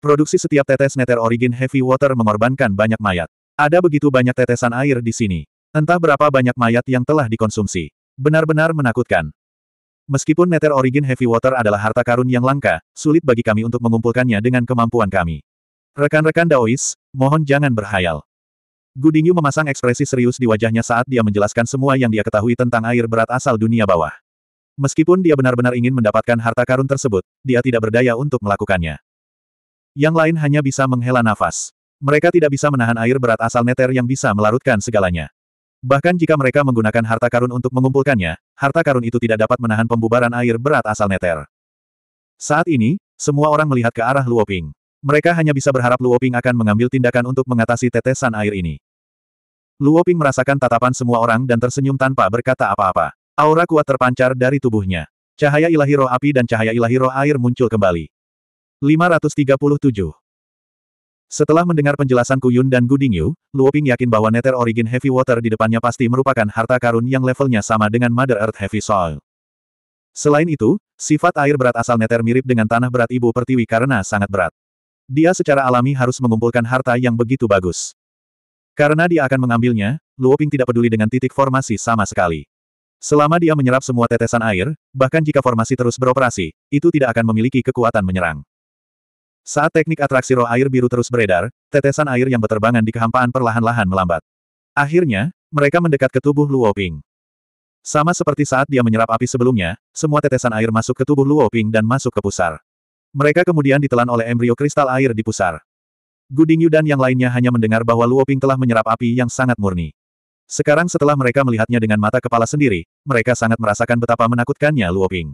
Produksi setiap tetes neter origin heavy water mengorbankan banyak mayat. Ada begitu banyak tetesan air di sini. Entah berapa banyak mayat yang telah dikonsumsi. Benar-benar menakutkan. Meskipun Nether Origin Heavy Water adalah harta karun yang langka, sulit bagi kami untuk mengumpulkannya dengan kemampuan kami. Rekan-rekan Daois, mohon jangan berhayal. Gudingyu memasang ekspresi serius di wajahnya saat dia menjelaskan semua yang dia ketahui tentang air berat asal dunia bawah. Meskipun dia benar-benar ingin mendapatkan harta karun tersebut, dia tidak berdaya untuk melakukannya. Yang lain hanya bisa menghela nafas. Mereka tidak bisa menahan air berat asal Nether yang bisa melarutkan segalanya. Bahkan jika mereka menggunakan harta karun untuk mengumpulkannya, harta karun itu tidak dapat menahan pembubaran air berat asal neter. Saat ini, semua orang melihat ke arah Luoping. Mereka hanya bisa berharap Luoping akan mengambil tindakan untuk mengatasi tetesan air ini. Luoping merasakan tatapan semua orang dan tersenyum tanpa berkata apa-apa. Aura kuat terpancar dari tubuhnya. Cahaya ilahi roh api dan cahaya ilahi roh air muncul kembali. 537 setelah mendengar penjelasan Kuyun dan Gudingyu, Luoping yakin bahwa Nether Origin Heavy Water di depannya pasti merupakan harta karun yang levelnya sama dengan Mother Earth Heavy Soil. Selain itu, sifat air berat asal Nether mirip dengan tanah berat ibu pertiwi karena sangat berat. Dia secara alami harus mengumpulkan harta yang begitu bagus. Karena dia akan mengambilnya, Luoping tidak peduli dengan titik formasi sama sekali. Selama dia menyerap semua tetesan air, bahkan jika formasi terus beroperasi, itu tidak akan memiliki kekuatan menyerang. Saat teknik atraksi roh air biru terus beredar, tetesan air yang berterbangan di kehampaan perlahan-lahan melambat. Akhirnya, mereka mendekat ke tubuh Luo Ping. Sama seperti saat dia menyerap api sebelumnya, semua tetesan air masuk ke tubuh Luo Ping dan masuk ke pusar. Mereka kemudian ditelan oleh embrio kristal air di pusar. Gu Dingyu dan yang lainnya hanya mendengar bahwa Luo Ping telah menyerap api yang sangat murni. Sekarang setelah mereka melihatnya dengan mata kepala sendiri, mereka sangat merasakan betapa menakutkannya Luo Ping.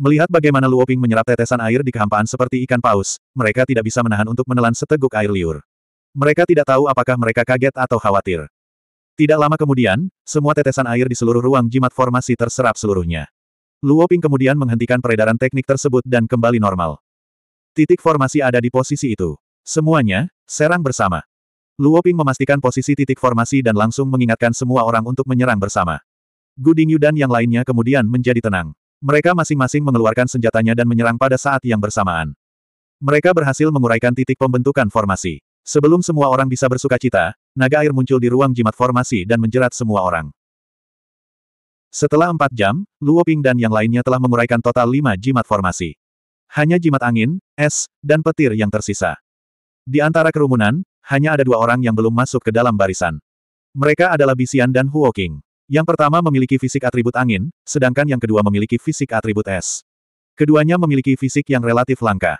Melihat bagaimana Luoping menyerap tetesan air di kehampaan seperti ikan paus, mereka tidak bisa menahan untuk menelan seteguk air liur. Mereka tidak tahu apakah mereka kaget atau khawatir. Tidak lama kemudian, semua tetesan air di seluruh ruang jimat formasi terserap seluruhnya. Luoping kemudian menghentikan peredaran teknik tersebut dan kembali normal. Titik formasi ada di posisi itu. Semuanya, serang bersama. Luoping memastikan posisi titik formasi dan langsung mengingatkan semua orang untuk menyerang bersama. Gu Yu dan yang lainnya kemudian menjadi tenang. Mereka masing-masing mengeluarkan senjatanya dan menyerang pada saat yang bersamaan. Mereka berhasil menguraikan titik pembentukan formasi. Sebelum semua orang bisa bersuka cita, naga air muncul di ruang jimat formasi dan menjerat semua orang. Setelah empat jam, Luo Ping dan yang lainnya telah menguraikan total lima jimat formasi. Hanya jimat angin, es, dan petir yang tersisa. Di antara kerumunan, hanya ada dua orang yang belum masuk ke dalam barisan. Mereka adalah Bisian dan Huo yang pertama memiliki fisik atribut angin, sedangkan yang kedua memiliki fisik atribut es. Keduanya memiliki fisik yang relatif langka.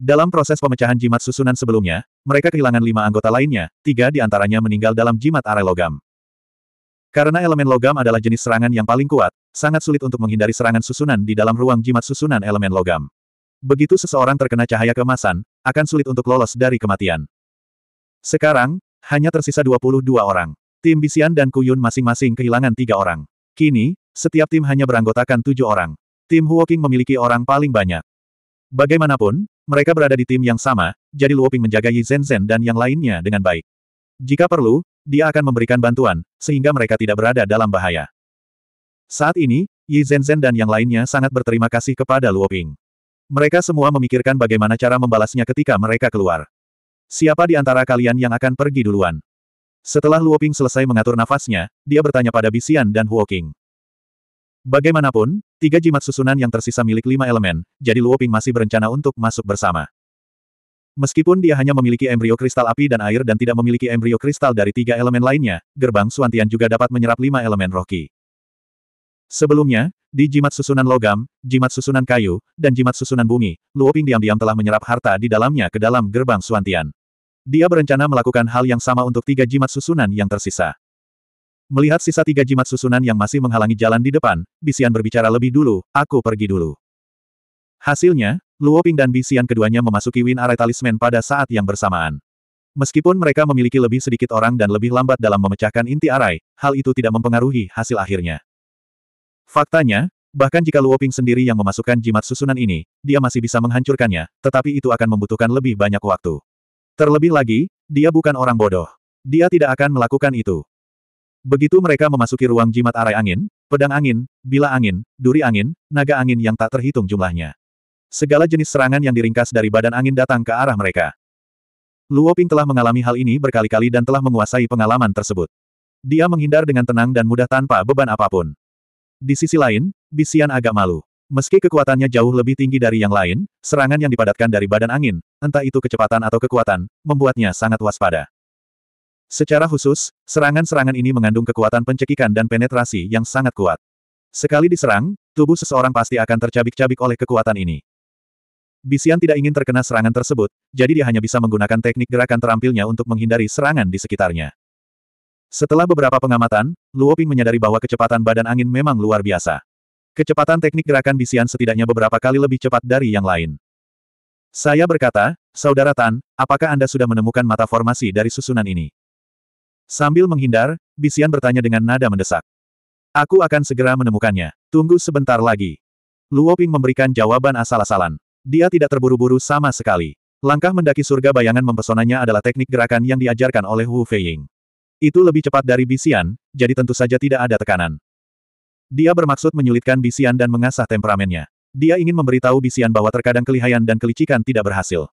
Dalam proses pemecahan jimat susunan sebelumnya, mereka kehilangan lima anggota lainnya, tiga di antaranya meninggal dalam jimat are logam. Karena elemen logam adalah jenis serangan yang paling kuat, sangat sulit untuk menghindari serangan susunan di dalam ruang jimat susunan elemen logam. Begitu seseorang terkena cahaya kemasan, akan sulit untuk lolos dari kematian. Sekarang, hanya tersisa 22 orang. Tim Bisian dan Kuyun masing-masing kehilangan tiga orang. Kini, setiap tim hanya beranggotakan tujuh orang. Tim Huoking memiliki orang paling banyak. Bagaimanapun, mereka berada di tim yang sama, jadi Luoping menjaga Yi Zhen dan yang lainnya dengan baik. Jika perlu, dia akan memberikan bantuan, sehingga mereka tidak berada dalam bahaya. Saat ini, Yi Zhen dan yang lainnya sangat berterima kasih kepada Luoping. Mereka semua memikirkan bagaimana cara membalasnya ketika mereka keluar. Siapa di antara kalian yang akan pergi duluan? Setelah Luoping selesai mengatur nafasnya, dia bertanya pada Bisian dan Huoqing. Bagaimanapun, tiga jimat susunan yang tersisa milik lima elemen, jadi Luoping masih berencana untuk masuk bersama. Meskipun dia hanya memiliki embrio kristal api dan air dan tidak memiliki embrio kristal dari tiga elemen lainnya, gerbang Suantian juga dapat menyerap lima elemen roki. Sebelumnya, di jimat susunan logam, jimat susunan kayu, dan jimat susunan bumi, Luoping diam-diam telah menyerap harta di dalamnya ke dalam gerbang Suantian. Dia berencana melakukan hal yang sama untuk tiga jimat susunan yang tersisa. Melihat sisa tiga jimat susunan yang masih menghalangi jalan di depan, Bisian berbicara lebih dulu, aku pergi dulu. Hasilnya, Luo Ping dan Bisian keduanya memasuki Win Array Talisman pada saat yang bersamaan. Meskipun mereka memiliki lebih sedikit orang dan lebih lambat dalam memecahkan inti arai, hal itu tidak mempengaruhi hasil akhirnya. Faktanya, bahkan jika Luo Ping sendiri yang memasukkan jimat susunan ini, dia masih bisa menghancurkannya, tetapi itu akan membutuhkan lebih banyak waktu. Terlebih lagi, dia bukan orang bodoh. Dia tidak akan melakukan itu. Begitu mereka memasuki ruang jimat arai angin, pedang angin, bila angin, duri angin, naga angin yang tak terhitung jumlahnya. Segala jenis serangan yang diringkas dari badan angin datang ke arah mereka. Luo Ping telah mengalami hal ini berkali-kali dan telah menguasai pengalaman tersebut. Dia menghindar dengan tenang dan mudah tanpa beban apapun. Di sisi lain, Bisian agak malu. Meski kekuatannya jauh lebih tinggi dari yang lain, serangan yang dipadatkan dari badan angin, entah itu kecepatan atau kekuatan, membuatnya sangat waspada. Secara khusus, serangan-serangan ini mengandung kekuatan pencekikan dan penetrasi yang sangat kuat. Sekali diserang, tubuh seseorang pasti akan tercabik-cabik oleh kekuatan ini. Bisian tidak ingin terkena serangan tersebut, jadi dia hanya bisa menggunakan teknik gerakan terampilnya untuk menghindari serangan di sekitarnya. Setelah beberapa pengamatan, Luoping menyadari bahwa kecepatan badan angin memang luar biasa. Kecepatan teknik gerakan Bisian setidaknya beberapa kali lebih cepat dari yang lain. Saya berkata, Saudara Tan, apakah Anda sudah menemukan mata formasi dari susunan ini? Sambil menghindar, Bisian bertanya dengan nada mendesak. Aku akan segera menemukannya. Tunggu sebentar lagi. Luo Ping memberikan jawaban asal-asalan. Dia tidak terburu-buru sama sekali. Langkah mendaki surga bayangan mempesonanya adalah teknik gerakan yang diajarkan oleh Wu Feiying. Itu lebih cepat dari Bisian, jadi tentu saja tidak ada tekanan. Dia bermaksud menyulitkan Bisian dan mengasah temperamennya. Dia ingin memberitahu Bisian bahwa terkadang kelihayan dan kelicikan tidak berhasil.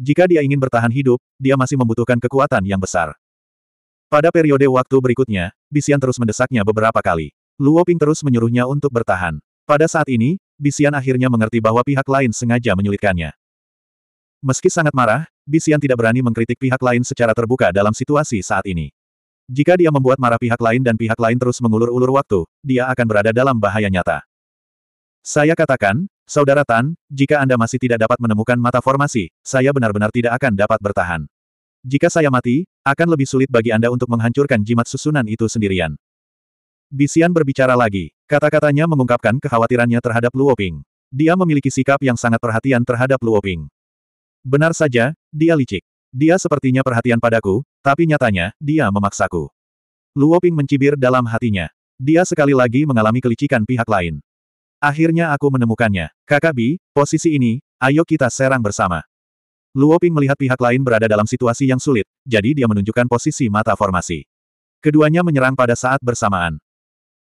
Jika dia ingin bertahan hidup, dia masih membutuhkan kekuatan yang besar. Pada periode waktu berikutnya, Bisian terus mendesaknya beberapa kali. Luo Ping terus menyuruhnya untuk bertahan. Pada saat ini, Bisian akhirnya mengerti bahwa pihak lain sengaja menyulitkannya. Meski sangat marah, Bisian tidak berani mengkritik pihak lain secara terbuka dalam situasi saat ini. Jika dia membuat marah pihak lain dan pihak lain terus mengulur-ulur waktu, dia akan berada dalam bahaya nyata. Saya katakan, Saudara Tan, jika Anda masih tidak dapat menemukan mata formasi, saya benar-benar tidak akan dapat bertahan. Jika saya mati, akan lebih sulit bagi Anda untuk menghancurkan jimat susunan itu sendirian. Bisian berbicara lagi. Kata-katanya mengungkapkan kekhawatirannya terhadap Luoping. Dia memiliki sikap yang sangat perhatian terhadap Luoping. Benar saja, dia licik. Dia sepertinya perhatian padaku, tapi nyatanya, dia memaksaku. Luoping mencibir dalam hatinya. Dia sekali lagi mengalami kelicikan pihak lain. Akhirnya aku menemukannya. Kakak Bi, posisi ini, ayo kita serang bersama. Luoping melihat pihak lain berada dalam situasi yang sulit, jadi dia menunjukkan posisi mata formasi. Keduanya menyerang pada saat bersamaan.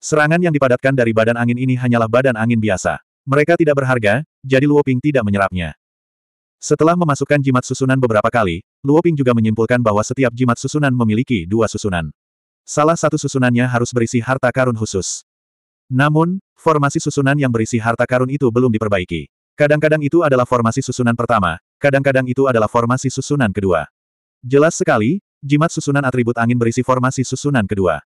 Serangan yang dipadatkan dari badan angin ini hanyalah badan angin biasa. Mereka tidak berharga, jadi Luoping tidak menyerapnya. Setelah memasukkan jimat susunan beberapa kali, Luoping juga menyimpulkan bahwa setiap jimat susunan memiliki dua susunan. Salah satu susunannya harus berisi harta karun khusus. Namun, formasi susunan yang berisi harta karun itu belum diperbaiki. Kadang-kadang itu adalah formasi susunan pertama, kadang-kadang itu adalah formasi susunan kedua. Jelas sekali, jimat susunan atribut angin berisi formasi susunan kedua.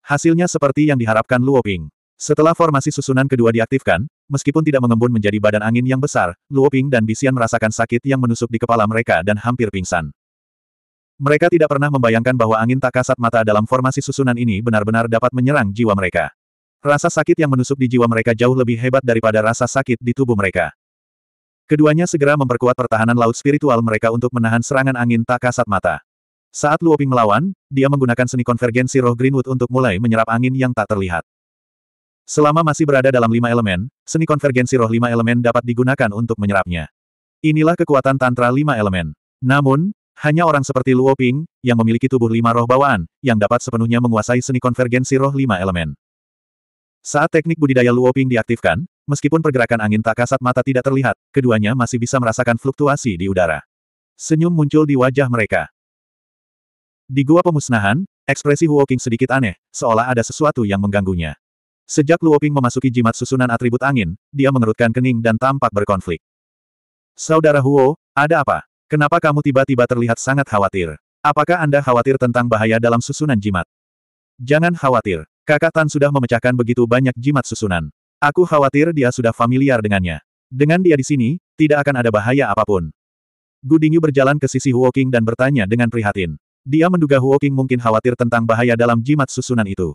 Hasilnya seperti yang diharapkan Luoping. Setelah formasi susunan kedua diaktifkan, meskipun tidak mengembun menjadi badan angin yang besar, Luo Ping dan Bisian merasakan sakit yang menusuk di kepala mereka dan hampir pingsan. Mereka tidak pernah membayangkan bahwa angin tak kasat mata dalam formasi susunan ini benar-benar dapat menyerang jiwa mereka. Rasa sakit yang menusuk di jiwa mereka jauh lebih hebat daripada rasa sakit di tubuh mereka. Keduanya segera memperkuat pertahanan laut spiritual mereka untuk menahan serangan angin tak kasat mata. Saat Luoping melawan, dia menggunakan seni konvergensi roh Greenwood untuk mulai menyerap angin yang tak terlihat. Selama masih berada dalam lima elemen, seni konvergensi roh lima elemen dapat digunakan untuk menyerapnya. Inilah kekuatan Tantra lima elemen. Namun, hanya orang seperti Luo Ping, yang memiliki tubuh lima roh bawaan, yang dapat sepenuhnya menguasai seni konvergensi roh lima elemen. Saat teknik budidaya Luo Ping diaktifkan, meskipun pergerakan angin tak kasat mata tidak terlihat, keduanya masih bisa merasakan fluktuasi di udara. Senyum muncul di wajah mereka. Di gua pemusnahan, ekspresi Huo King sedikit aneh, seolah ada sesuatu yang mengganggunya. Sejak Luoping memasuki jimat susunan atribut angin, dia mengerutkan kening dan tampak berkonflik. Saudara Huo, ada apa? Kenapa kamu tiba-tiba terlihat sangat khawatir? Apakah Anda khawatir tentang bahaya dalam susunan jimat? Jangan khawatir, kakak Tan sudah memecahkan begitu banyak jimat susunan. Aku khawatir dia sudah familiar dengannya. Dengan dia di sini, tidak akan ada bahaya apapun. Gu Dingyu berjalan ke sisi Huoking dan bertanya dengan prihatin. Dia menduga Huoking mungkin khawatir tentang bahaya dalam jimat susunan itu.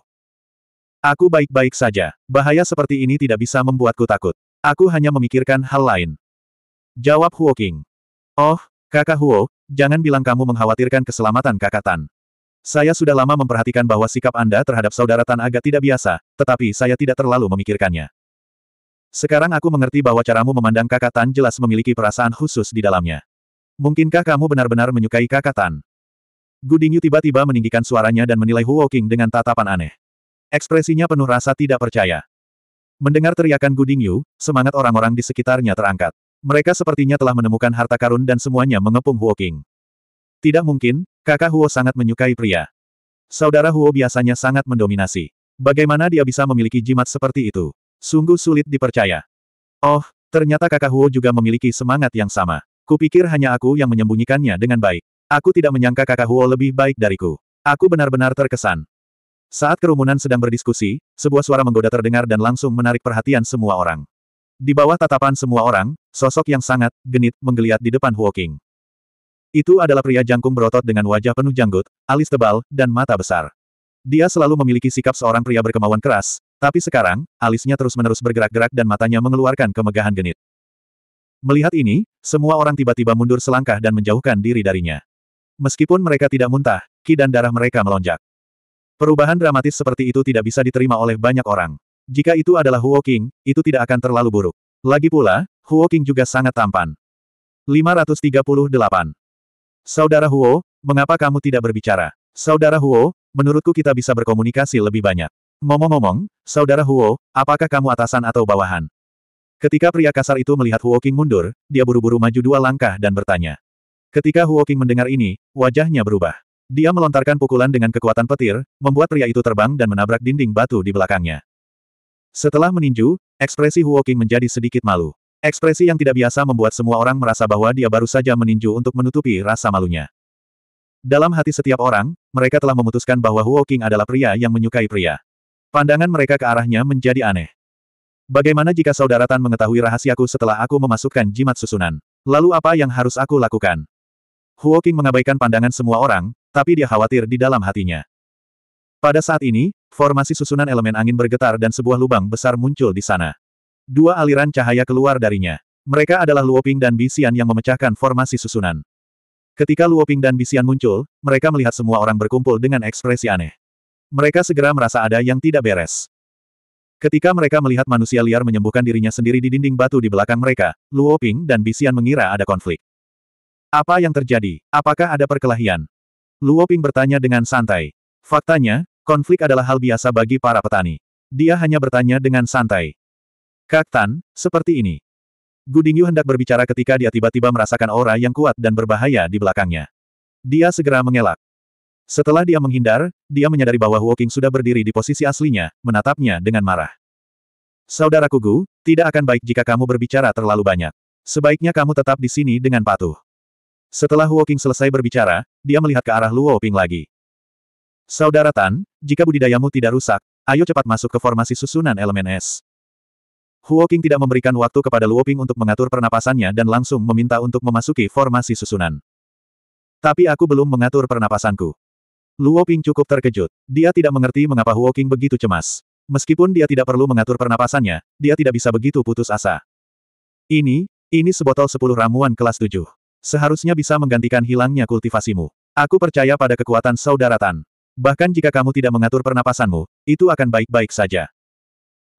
Aku baik-baik saja. Bahaya seperti ini tidak bisa membuatku takut. Aku hanya memikirkan hal lain. Jawab Huo King. Oh, kakak Huo, jangan bilang kamu mengkhawatirkan keselamatan kakak Tan. Saya sudah lama memperhatikan bahwa sikap Anda terhadap saudara Tan agak tidak biasa, tetapi saya tidak terlalu memikirkannya. Sekarang aku mengerti bahwa caramu memandang kakak Tan jelas memiliki perasaan khusus di dalamnya. Mungkinkah kamu benar-benar menyukai kakak Tan? Gudingyu tiba-tiba meninggikan suaranya dan menilai Huo King dengan tatapan aneh. Ekspresinya penuh rasa tidak percaya. Mendengar teriakan Guding Yu, semangat orang-orang di sekitarnya terangkat. Mereka sepertinya telah menemukan harta karun dan semuanya mengepung Huo King. Tidak mungkin, kakak Huo sangat menyukai pria. Saudara Huo biasanya sangat mendominasi. Bagaimana dia bisa memiliki jimat seperti itu? Sungguh sulit dipercaya. Oh, ternyata kakak Huo juga memiliki semangat yang sama. Kupikir hanya aku yang menyembunyikannya dengan baik. Aku tidak menyangka kakak Huo lebih baik dariku. Aku benar-benar terkesan. Saat kerumunan sedang berdiskusi, sebuah suara menggoda terdengar dan langsung menarik perhatian semua orang. Di bawah tatapan semua orang, sosok yang sangat genit menggeliat di depan Huoking. Itu adalah pria jangkung berotot dengan wajah penuh janggut, alis tebal, dan mata besar. Dia selalu memiliki sikap seorang pria berkemauan keras, tapi sekarang, alisnya terus-menerus bergerak-gerak dan matanya mengeluarkan kemegahan genit. Melihat ini, semua orang tiba-tiba mundur selangkah dan menjauhkan diri darinya. Meskipun mereka tidak muntah, ki dan darah mereka melonjak. Perubahan dramatis seperti itu tidak bisa diterima oleh banyak orang. Jika itu adalah Huo King, itu tidak akan terlalu buruk. Lagi pula, Huo King juga sangat tampan. 538. Saudara Huo, mengapa kamu tidak berbicara? Saudara Huo, menurutku kita bisa berkomunikasi lebih banyak. Ngomong-ngomong, Saudara Huo, apakah kamu atasan atau bawahan? Ketika pria kasar itu melihat Huo King mundur, dia buru-buru maju dua langkah dan bertanya. Ketika Huo King mendengar ini, wajahnya berubah. Dia melontarkan pukulan dengan kekuatan petir, membuat pria itu terbang dan menabrak dinding batu di belakangnya. Setelah meninju, ekspresi Huo King menjadi sedikit malu. Ekspresi yang tidak biasa membuat semua orang merasa bahwa dia baru saja meninju untuk menutupi rasa malunya. Dalam hati setiap orang, mereka telah memutuskan bahwa Huo King adalah pria yang menyukai pria. Pandangan mereka ke arahnya menjadi aneh. Bagaimana jika saudara Tan mengetahui rahasiaku setelah aku memasukkan jimat susunan? Lalu apa yang harus aku lakukan? Huo King mengabaikan pandangan semua orang, tapi dia khawatir di dalam hatinya. Pada saat ini, formasi susunan elemen angin bergetar dan sebuah lubang besar muncul di sana. Dua aliran cahaya keluar darinya. Mereka adalah Luoping dan Bisian yang memecahkan formasi susunan. Ketika Luoping dan Bisian muncul, mereka melihat semua orang berkumpul dengan ekspresi aneh. Mereka segera merasa ada yang tidak beres. Ketika mereka melihat manusia liar menyembuhkan dirinya sendiri di dinding batu di belakang mereka, Luoping dan Bisian mengira ada konflik. Apa yang terjadi? Apakah ada perkelahian? Luo Ping bertanya dengan santai. Faktanya, konflik adalah hal biasa bagi para petani. Dia hanya bertanya dengan santai. Kak Tan, seperti ini. Guding Yu hendak berbicara ketika dia tiba-tiba merasakan aura yang kuat dan berbahaya di belakangnya. Dia segera mengelak. Setelah dia menghindar, dia menyadari bahwa Woking sudah berdiri di posisi aslinya, menatapnya dengan marah. Saudara Kugu, tidak akan baik jika kamu berbicara terlalu banyak. Sebaiknya kamu tetap di sini dengan patuh. Setelah Woking selesai berbicara, dia melihat ke arah Luo Ping lagi. Saudara Tan, jika budidayamu tidak rusak, ayo cepat masuk ke formasi susunan elemen es. Huo Qing tidak memberikan waktu kepada Luo Ping untuk mengatur pernapasannya dan langsung meminta untuk memasuki formasi susunan. Tapi aku belum mengatur pernapasanku. Luo Ping cukup terkejut. Dia tidak mengerti mengapa Huo Qing begitu cemas. Meskipun dia tidak perlu mengatur pernapasannya, dia tidak bisa begitu putus asa. Ini, ini sebotol sepuluh ramuan kelas tujuh. Seharusnya bisa menggantikan hilangnya kultivasimu. Aku percaya pada kekuatan saudara Tan. Bahkan jika kamu tidak mengatur pernapasanmu, itu akan baik-baik saja.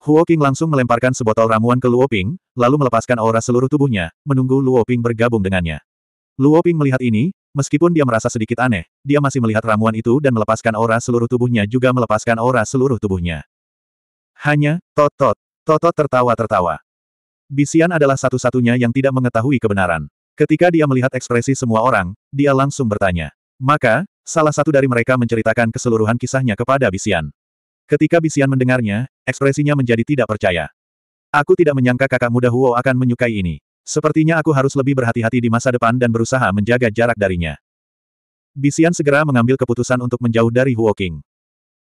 Huo Qing langsung melemparkan sebotol ramuan ke Luo Ping, lalu melepaskan aura seluruh tubuhnya, menunggu Luo Ping bergabung dengannya. Luo Ping melihat ini, meskipun dia merasa sedikit aneh, dia masih melihat ramuan itu dan melepaskan aura seluruh tubuhnya juga melepaskan aura seluruh tubuhnya. Hanya, tot-tot, tot-tot tertawa-tertawa. Bisian adalah satu-satunya yang tidak mengetahui kebenaran. Ketika dia melihat ekspresi semua orang, dia langsung bertanya. Maka, salah satu dari mereka menceritakan keseluruhan kisahnya kepada Bisian. Ketika Bisian mendengarnya, ekspresinya menjadi tidak percaya. Aku tidak menyangka kakak muda Huo akan menyukai ini. Sepertinya aku harus lebih berhati-hati di masa depan dan berusaha menjaga jarak darinya. Bisian segera mengambil keputusan untuk menjauh dari Huo King.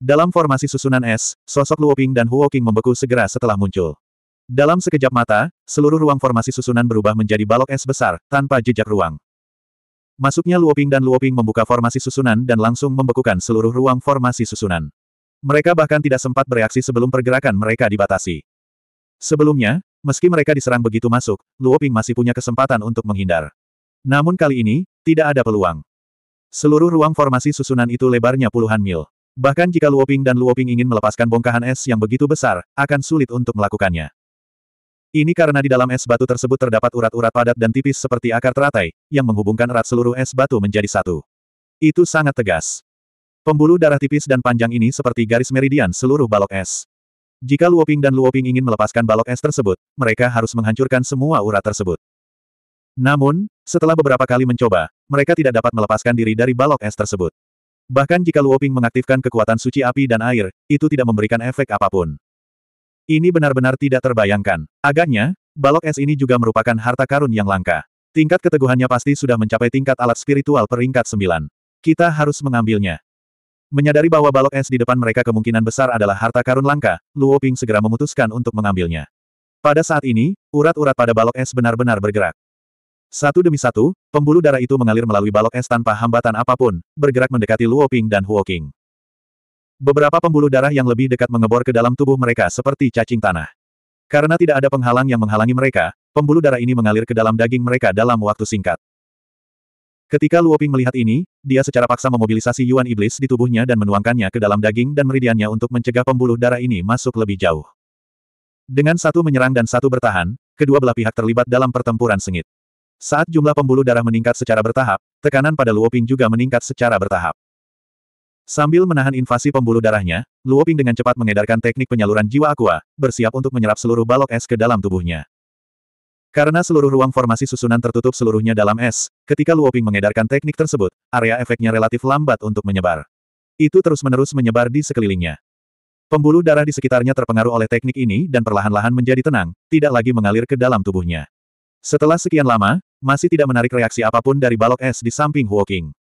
Dalam formasi susunan es, sosok Luoping dan Huo King membeku segera setelah muncul. Dalam sekejap mata, seluruh ruang formasi susunan berubah menjadi balok es besar, tanpa jejak ruang. Masuknya Luoping dan Luoping membuka formasi susunan dan langsung membekukan seluruh ruang formasi susunan. Mereka bahkan tidak sempat bereaksi sebelum pergerakan mereka dibatasi. Sebelumnya, meski mereka diserang begitu masuk, Luoping masih punya kesempatan untuk menghindar. Namun kali ini, tidak ada peluang. Seluruh ruang formasi susunan itu lebarnya puluhan mil. Bahkan jika Luoping dan Luoping ingin melepaskan bongkahan es yang begitu besar, akan sulit untuk melakukannya. Ini karena di dalam es batu tersebut terdapat urat-urat padat dan tipis seperti akar teratai, yang menghubungkan erat seluruh es batu menjadi satu. Itu sangat tegas. Pembuluh darah tipis dan panjang ini seperti garis meridian seluruh balok es. Jika Luoping dan Luoping ingin melepaskan balok es tersebut, mereka harus menghancurkan semua urat tersebut. Namun, setelah beberapa kali mencoba, mereka tidak dapat melepaskan diri dari balok es tersebut. Bahkan jika Luoping mengaktifkan kekuatan suci api dan air, itu tidak memberikan efek apapun. Ini benar-benar tidak terbayangkan. Agaknya, balok es ini juga merupakan harta karun yang langka. Tingkat keteguhannya pasti sudah mencapai tingkat alat spiritual peringkat sembilan. Kita harus mengambilnya. Menyadari bahwa balok es di depan mereka kemungkinan besar adalah harta karun langka, Luo Ping segera memutuskan untuk mengambilnya. Pada saat ini, urat-urat pada balok es benar-benar bergerak. Satu demi satu, pembuluh darah itu mengalir melalui balok es tanpa hambatan apapun, bergerak mendekati Luo Ping dan Huo King. Beberapa pembuluh darah yang lebih dekat mengebor ke dalam tubuh mereka seperti cacing tanah. Karena tidak ada penghalang yang menghalangi mereka, pembuluh darah ini mengalir ke dalam daging mereka dalam waktu singkat. Ketika Luoping melihat ini, dia secara paksa memobilisasi Yuan Iblis di tubuhnya dan menuangkannya ke dalam daging dan meridiannya untuk mencegah pembuluh darah ini masuk lebih jauh. Dengan satu menyerang dan satu bertahan, kedua belah pihak terlibat dalam pertempuran sengit. Saat jumlah pembuluh darah meningkat secara bertahap, tekanan pada Luoping juga meningkat secara bertahap. Sambil menahan invasi pembuluh darahnya, Luo Ping dengan cepat mengedarkan teknik penyaluran jiwa aqua, bersiap untuk menyerap seluruh balok es ke dalam tubuhnya. Karena seluruh ruang formasi susunan tertutup seluruhnya dalam es, ketika Luo Ping mengedarkan teknik tersebut, area efeknya relatif lambat untuk menyebar. Itu terus-menerus menyebar di sekelilingnya. Pembuluh darah di sekitarnya terpengaruh oleh teknik ini dan perlahan-lahan menjadi tenang, tidak lagi mengalir ke dalam tubuhnya. Setelah sekian lama, masih tidak menarik reaksi apapun dari balok es di samping Huoking.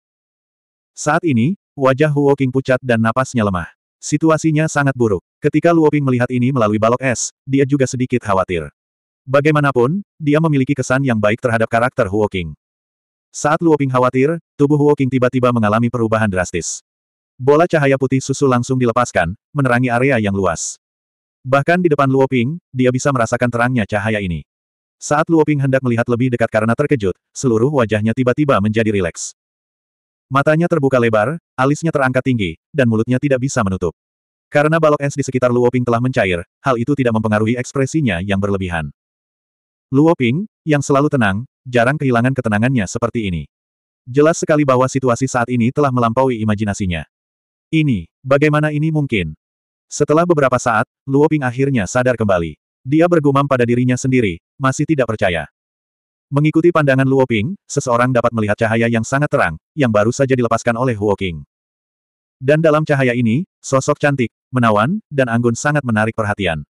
Saat ini, Wajah Huo King pucat dan napasnya lemah. Situasinya sangat buruk. Ketika Luoping melihat ini melalui balok es, dia juga sedikit khawatir. Bagaimanapun, dia memiliki kesan yang baik terhadap karakter Huo King. Saat Luoping khawatir, tubuh Huo King tiba-tiba mengalami perubahan drastis. Bola cahaya putih susu langsung dilepaskan, menerangi area yang luas. Bahkan di depan Luoping, dia bisa merasakan terangnya cahaya ini. Saat Luoping hendak melihat lebih dekat karena terkejut, seluruh wajahnya tiba-tiba menjadi rileks. Matanya terbuka lebar, alisnya terangkat tinggi, dan mulutnya tidak bisa menutup. Karena balok es di sekitar Luoping telah mencair, hal itu tidak mempengaruhi ekspresinya yang berlebihan. Luoping, yang selalu tenang, jarang kehilangan ketenangannya seperti ini. Jelas sekali bahwa situasi saat ini telah melampaui imajinasinya. Ini, bagaimana ini mungkin? Setelah beberapa saat, Luoping akhirnya sadar kembali. Dia bergumam pada dirinya sendiri, masih tidak percaya. Mengikuti pandangan Luo Ping, seseorang dapat melihat cahaya yang sangat terang, yang baru saja dilepaskan oleh Huo King. Dan dalam cahaya ini, sosok cantik, menawan, dan anggun sangat menarik perhatian.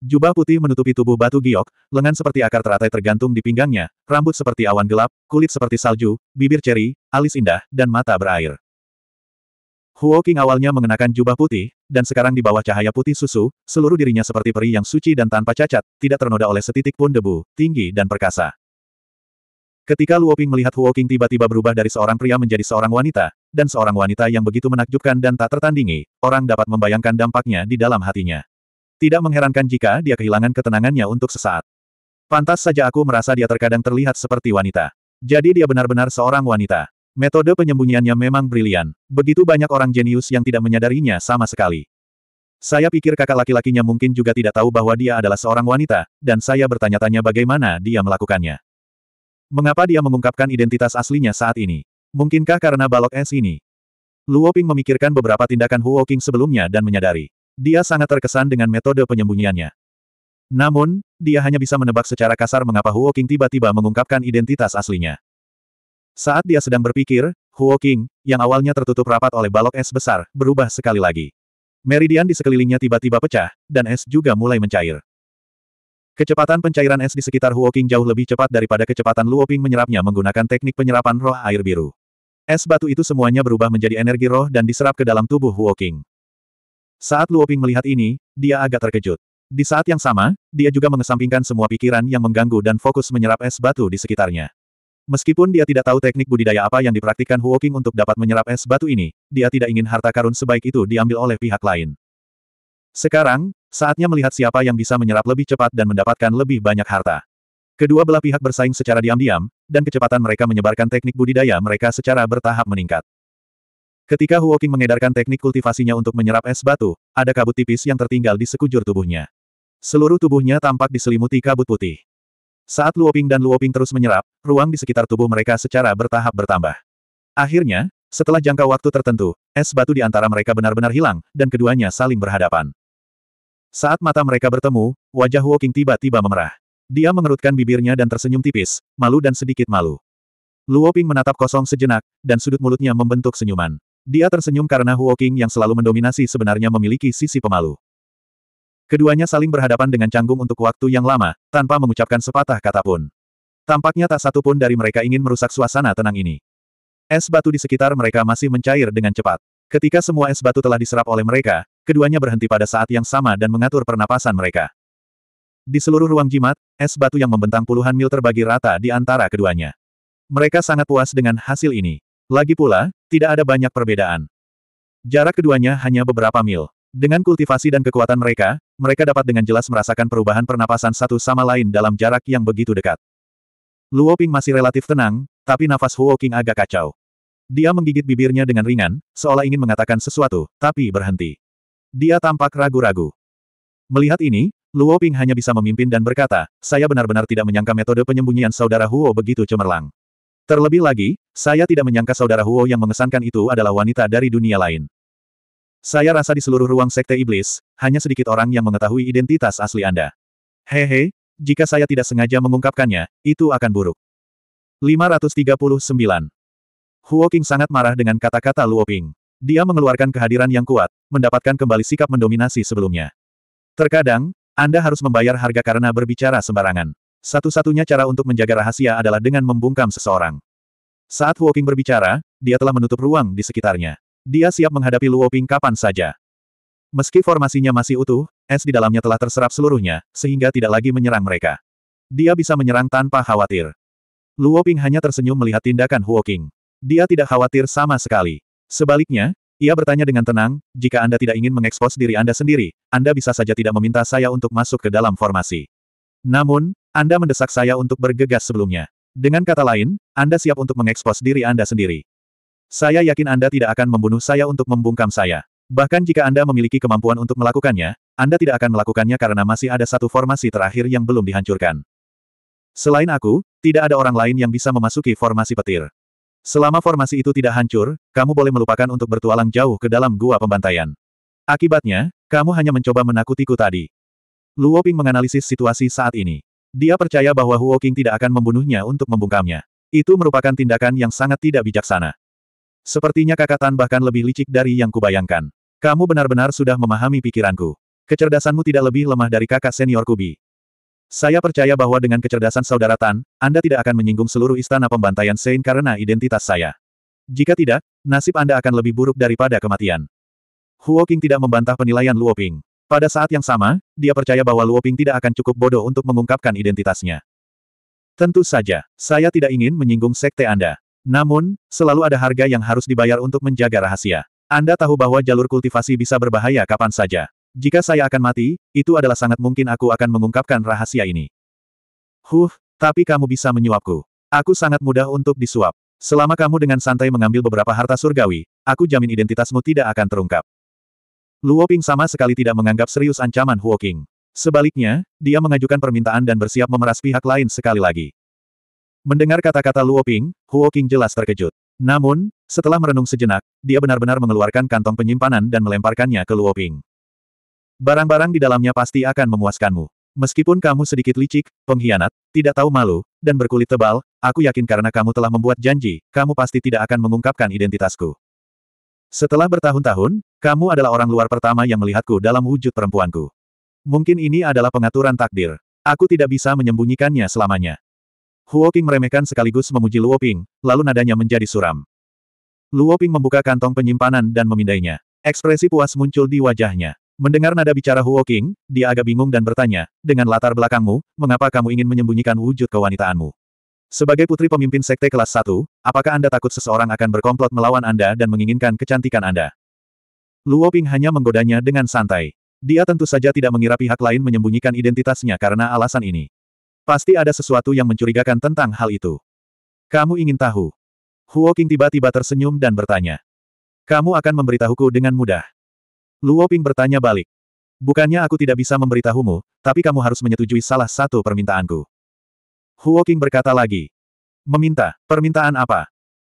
Jubah putih menutupi tubuh batu giok, lengan seperti akar teratai tergantung di pinggangnya, rambut seperti awan gelap, kulit seperti salju, bibir ceri, alis indah, dan mata berair. Huo King awalnya mengenakan jubah putih, dan sekarang di bawah cahaya putih susu, seluruh dirinya seperti peri yang suci dan tanpa cacat, tidak ternoda oleh setitik pun debu, tinggi dan perkasa. Ketika Luo Ping melihat Huo King tiba-tiba berubah dari seorang pria menjadi seorang wanita, dan seorang wanita yang begitu menakjubkan dan tak tertandingi, orang dapat membayangkan dampaknya di dalam hatinya. Tidak mengherankan jika dia kehilangan ketenangannya untuk sesaat. Pantas saja aku merasa dia terkadang terlihat seperti wanita. Jadi dia benar-benar seorang wanita. Metode penyembunyiannya memang brilian. Begitu banyak orang jenius yang tidak menyadarinya sama sekali. Saya pikir kakak laki-lakinya mungkin juga tidak tahu bahwa dia adalah seorang wanita, dan saya bertanya-tanya bagaimana dia melakukannya. Mengapa dia mengungkapkan identitas aslinya saat ini? Mungkinkah karena balok es ini? Luo Ping memikirkan beberapa tindakan Huo Qing sebelumnya dan menyadari. Dia sangat terkesan dengan metode penyembunyiannya. Namun, dia hanya bisa menebak secara kasar mengapa Huo Qing tiba-tiba mengungkapkan identitas aslinya. Saat dia sedang berpikir, Huo King, yang awalnya tertutup rapat oleh balok es besar, berubah sekali lagi. Meridian di sekelilingnya tiba-tiba pecah, dan es juga mulai mencair. Kecepatan pencairan es di sekitar Huo King jauh lebih cepat daripada kecepatan Luo Ping menyerapnya menggunakan teknik penyerapan roh air biru. Es batu itu semuanya berubah menjadi energi roh dan diserap ke dalam tubuh Huo King. Saat Luo Ping melihat ini, dia agak terkejut. Di saat yang sama, dia juga mengesampingkan semua pikiran yang mengganggu dan fokus menyerap es batu di sekitarnya. Meskipun dia tidak tahu teknik budidaya apa yang dipraktikkan Huoking untuk dapat menyerap es batu ini, dia tidak ingin harta karun sebaik itu diambil oleh pihak lain. Sekarang, saatnya melihat siapa yang bisa menyerap lebih cepat dan mendapatkan lebih banyak harta. Kedua belah pihak bersaing secara diam-diam, dan kecepatan mereka menyebarkan teknik budidaya mereka secara bertahap meningkat. Ketika Huoking mengedarkan teknik kultivasinya untuk menyerap es batu, ada kabut tipis yang tertinggal di sekujur tubuhnya. Seluruh tubuhnya tampak diselimuti kabut putih. Saat Luoping dan Luoping terus menyerap, ruang di sekitar tubuh mereka secara bertahap bertambah. Akhirnya, setelah jangka waktu tertentu, es batu di antara mereka benar-benar hilang, dan keduanya saling berhadapan. Saat mata mereka bertemu, wajah Woking tiba-tiba memerah. Dia mengerutkan bibirnya dan tersenyum tipis, malu dan sedikit malu. Luoping menatap kosong sejenak, dan sudut mulutnya membentuk senyuman. Dia tersenyum karena Huoking yang selalu mendominasi sebenarnya memiliki sisi pemalu. Keduanya saling berhadapan dengan canggung untuk waktu yang lama, tanpa mengucapkan sepatah kata pun. Tampaknya tak satu pun dari mereka ingin merusak suasana tenang ini. Es batu di sekitar mereka masih mencair dengan cepat. Ketika semua es batu telah diserap oleh mereka, keduanya berhenti pada saat yang sama dan mengatur pernapasan mereka. Di seluruh ruang jimat, es batu yang membentang puluhan mil terbagi rata di antara keduanya. Mereka sangat puas dengan hasil ini. Lagi pula, tidak ada banyak perbedaan. Jarak keduanya hanya beberapa mil. Dengan kultivasi dan kekuatan mereka, mereka dapat dengan jelas merasakan perubahan pernapasan satu sama lain dalam jarak yang begitu dekat. Luo Ping masih relatif tenang, tapi nafas Huo Qing agak kacau. Dia menggigit bibirnya dengan ringan, seolah ingin mengatakan sesuatu, tapi berhenti. Dia tampak ragu-ragu. Melihat ini, Luo Ping hanya bisa memimpin dan berkata, saya benar-benar tidak menyangka metode penyembunyian saudara Huo begitu cemerlang. Terlebih lagi, saya tidak menyangka saudara Huo yang mengesankan itu adalah wanita dari dunia lain. Saya rasa di seluruh ruang sekte iblis, hanya sedikit orang yang mengetahui identitas asli Anda. Hehe, jika saya tidak sengaja mengungkapkannya, itu akan buruk. 539. Huo King sangat marah dengan kata-kata Luo Ping. Dia mengeluarkan kehadiran yang kuat, mendapatkan kembali sikap mendominasi sebelumnya. Terkadang, Anda harus membayar harga karena berbicara sembarangan. Satu-satunya cara untuk menjaga rahasia adalah dengan membungkam seseorang. Saat Huo King berbicara, dia telah menutup ruang di sekitarnya. Dia siap menghadapi Luo Ping kapan saja. Meski formasinya masih utuh, es di dalamnya telah terserap seluruhnya, sehingga tidak lagi menyerang mereka. Dia bisa menyerang tanpa khawatir. Luo Ping hanya tersenyum melihat tindakan Huo King. Dia tidak khawatir sama sekali. Sebaliknya, ia bertanya dengan tenang, jika Anda tidak ingin mengekspos diri Anda sendiri, Anda bisa saja tidak meminta saya untuk masuk ke dalam formasi. Namun, Anda mendesak saya untuk bergegas sebelumnya. Dengan kata lain, Anda siap untuk mengekspos diri Anda sendiri. Saya yakin Anda tidak akan membunuh saya untuk membungkam saya. Bahkan jika Anda memiliki kemampuan untuk melakukannya, Anda tidak akan melakukannya karena masih ada satu formasi terakhir yang belum dihancurkan. Selain aku, tidak ada orang lain yang bisa memasuki formasi petir. Selama formasi itu tidak hancur, kamu boleh melupakan untuk bertualang jauh ke dalam gua pembantaian. Akibatnya, kamu hanya mencoba menakutiku tadi. Luo Ping menganalisis situasi saat ini. Dia percaya bahwa Huo King tidak akan membunuhnya untuk membungkamnya. Itu merupakan tindakan yang sangat tidak bijaksana. Sepertinya kakak Tan bahkan lebih licik dari yang kubayangkan. Kamu benar-benar sudah memahami pikiranku. Kecerdasanmu tidak lebih lemah dari kakak senior Kubi. Saya percaya bahwa dengan kecerdasan saudara Tan, Anda tidak akan menyinggung seluruh istana pembantaian Sein karena identitas saya. Jika tidak, nasib Anda akan lebih buruk daripada kematian. Huo King tidak membantah penilaian Luo Ping. Pada saat yang sama, dia percaya bahwa Luo Ping tidak akan cukup bodoh untuk mengungkapkan identitasnya. Tentu saja, saya tidak ingin menyinggung sekte Anda. Namun, selalu ada harga yang harus dibayar untuk menjaga rahasia. Anda tahu bahwa jalur kultivasi bisa berbahaya kapan saja. Jika saya akan mati, itu adalah sangat mungkin aku akan mengungkapkan rahasia ini. Huh, tapi kamu bisa menyuapku. Aku sangat mudah untuk disuap. Selama kamu dengan santai mengambil beberapa harta surgawi, aku jamin identitasmu tidak akan terungkap. Luo Ping sama sekali tidak menganggap serius ancaman Huo King. Sebaliknya, dia mengajukan permintaan dan bersiap memeras pihak lain sekali lagi. Mendengar kata-kata Luo Ping, Huo King jelas terkejut. Namun, setelah merenung sejenak, dia benar-benar mengeluarkan kantong penyimpanan dan melemparkannya ke Luo Ping. Barang-barang di dalamnya pasti akan memuaskanmu. Meskipun kamu sedikit licik, pengkhianat, tidak tahu malu, dan berkulit tebal, aku yakin karena kamu telah membuat janji, kamu pasti tidak akan mengungkapkan identitasku. Setelah bertahun-tahun, kamu adalah orang luar pertama yang melihatku dalam wujud perempuanku. Mungkin ini adalah pengaturan takdir. Aku tidak bisa menyembunyikannya selamanya. Huoping meremehkan sekaligus memuji Luoping, lalu nadanya menjadi suram. Luoping membuka kantong penyimpanan dan memindainya. Ekspresi puas muncul di wajahnya. Mendengar nada bicara Huoking, dia agak bingung dan bertanya, dengan latar belakangmu, mengapa kamu ingin menyembunyikan wujud kewanitaanmu? Sebagai putri pemimpin sekte kelas 1, apakah Anda takut seseorang akan berkomplot melawan Anda dan menginginkan kecantikan Anda? Luo Ping hanya menggodanya dengan santai. Dia tentu saja tidak mengira pihak lain menyembunyikan identitasnya karena alasan ini. Pasti ada sesuatu yang mencurigakan tentang hal itu. Kamu ingin tahu? Huo King tiba-tiba tersenyum dan bertanya. Kamu akan memberitahuku dengan mudah. Luo Ping bertanya balik. Bukannya aku tidak bisa memberitahumu, tapi kamu harus menyetujui salah satu permintaanku. Huo King berkata lagi. Meminta, permintaan apa?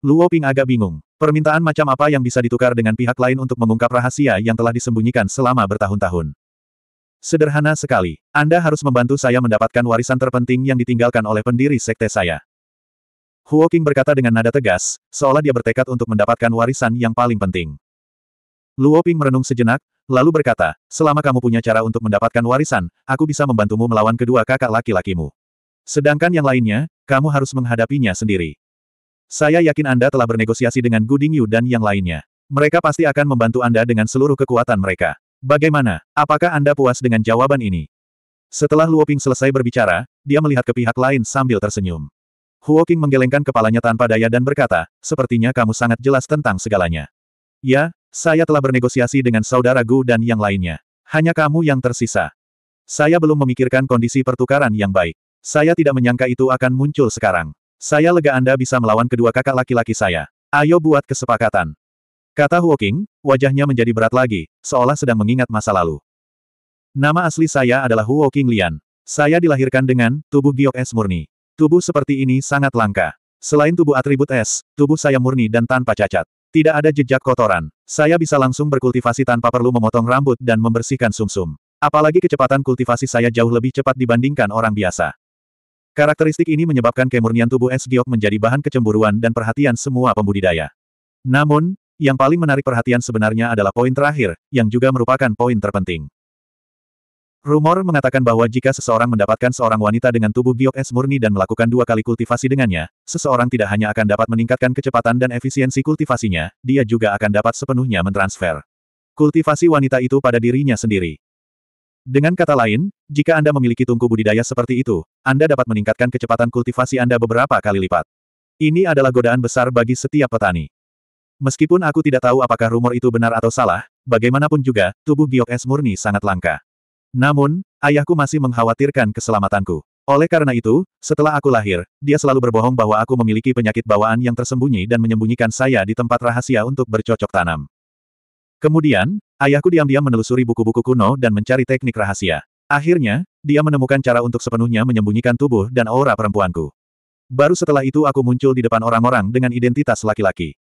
Luo Ping agak bingung. Permintaan macam apa yang bisa ditukar dengan pihak lain untuk mengungkap rahasia yang telah disembunyikan selama bertahun-tahun. Sederhana sekali. Anda harus membantu saya mendapatkan warisan terpenting yang ditinggalkan oleh pendiri sekte saya. Huo King berkata dengan nada tegas, seolah dia bertekad untuk mendapatkan warisan yang paling penting. Luo Ping merenung sejenak, lalu berkata, selama kamu punya cara untuk mendapatkan warisan, aku bisa membantumu melawan kedua kakak laki-lakimu. Sedangkan yang lainnya, kamu harus menghadapinya sendiri. Saya yakin Anda telah bernegosiasi dengan Gu Dingyu dan yang lainnya. Mereka pasti akan membantu Anda dengan seluruh kekuatan mereka. Bagaimana? Apakah Anda puas dengan jawaban ini? Setelah Luo Ping selesai berbicara, dia melihat ke pihak lain sambil tersenyum. Huo Huoking menggelengkan kepalanya tanpa daya dan berkata, sepertinya kamu sangat jelas tentang segalanya. Ya, saya telah bernegosiasi dengan saudara Gu dan yang lainnya. Hanya kamu yang tersisa. Saya belum memikirkan kondisi pertukaran yang baik. Saya tidak menyangka itu akan muncul sekarang. Saya lega Anda bisa melawan kedua kakak laki-laki saya. Ayo buat kesepakatan. Kata Huoking, wajahnya menjadi berat lagi, seolah sedang mengingat masa lalu. Nama asli saya adalah Huoking Lian. Saya dilahirkan dengan tubuh giok es murni. Tubuh seperti ini sangat langka. Selain tubuh atribut es, tubuh saya murni dan tanpa cacat. Tidak ada jejak kotoran. Saya bisa langsung berkultivasi tanpa perlu memotong rambut dan membersihkan sumsum. -sum. Apalagi kecepatan kultivasi saya jauh lebih cepat dibandingkan orang biasa. Karakteristik ini menyebabkan kemurnian tubuh es giok menjadi bahan kecemburuan dan perhatian semua pembudidaya. Namun, yang paling menarik perhatian sebenarnya adalah poin terakhir, yang juga merupakan poin terpenting. Rumor mengatakan bahwa jika seseorang mendapatkan seorang wanita dengan tubuh giok es murni dan melakukan dua kali kultivasi dengannya, seseorang tidak hanya akan dapat meningkatkan kecepatan dan efisiensi kultivasinya, dia juga akan dapat sepenuhnya mentransfer kultivasi wanita itu pada dirinya sendiri. Dengan kata lain, jika Anda memiliki tungku budidaya seperti itu, Anda dapat meningkatkan kecepatan kultivasi Anda beberapa kali lipat. Ini adalah godaan besar bagi setiap petani. Meskipun aku tidak tahu apakah rumor itu benar atau salah, bagaimanapun juga, tubuh giok es murni sangat langka. Namun, ayahku masih mengkhawatirkan keselamatanku. Oleh karena itu, setelah aku lahir, dia selalu berbohong bahwa aku memiliki penyakit bawaan yang tersembunyi dan menyembunyikan saya di tempat rahasia untuk bercocok tanam. Kemudian, ayahku diam-diam menelusuri buku-buku kuno dan mencari teknik rahasia. Akhirnya, dia menemukan cara untuk sepenuhnya menyembunyikan tubuh dan aura perempuanku. Baru setelah itu aku muncul di depan orang-orang dengan identitas laki-laki.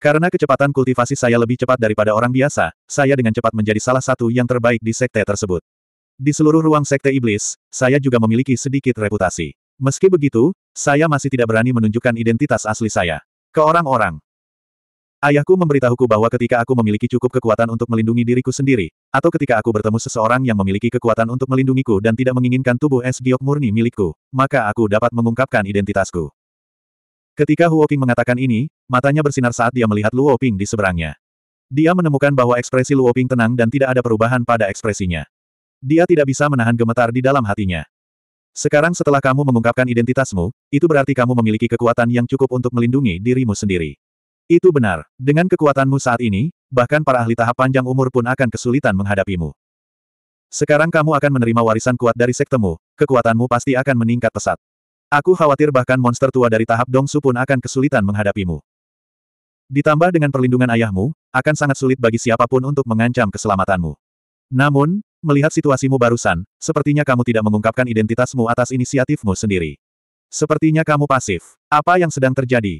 Karena kecepatan kultivasi saya lebih cepat daripada orang biasa, saya dengan cepat menjadi salah satu yang terbaik di sekte tersebut. Di seluruh ruang sekte iblis, saya juga memiliki sedikit reputasi. Meski begitu, saya masih tidak berani menunjukkan identitas asli saya. Ke orang-orang. Ayahku memberitahuku bahwa ketika aku memiliki cukup kekuatan untuk melindungi diriku sendiri, atau ketika aku bertemu seseorang yang memiliki kekuatan untuk melindungiku dan tidak menginginkan tubuh es giok murni milikku, maka aku dapat mengungkapkan identitasku. Ketika Huo mengatakan ini, matanya bersinar saat dia melihat Luo Ping di seberangnya. Dia menemukan bahwa ekspresi Luo Ping tenang dan tidak ada perubahan pada ekspresinya. Dia tidak bisa menahan gemetar di dalam hatinya. Sekarang setelah kamu mengungkapkan identitasmu, itu berarti kamu memiliki kekuatan yang cukup untuk melindungi dirimu sendiri. Itu benar, dengan kekuatanmu saat ini, bahkan para ahli tahap panjang umur pun akan kesulitan menghadapimu. Sekarang kamu akan menerima warisan kuat dari sektemu, kekuatanmu pasti akan meningkat pesat. Aku khawatir bahkan monster tua dari tahap Dongsu pun akan kesulitan menghadapimu. Ditambah dengan perlindungan ayahmu, akan sangat sulit bagi siapapun untuk mengancam keselamatanmu. Namun, melihat situasimu barusan, sepertinya kamu tidak mengungkapkan identitasmu atas inisiatifmu sendiri. Sepertinya kamu pasif. Apa yang sedang terjadi?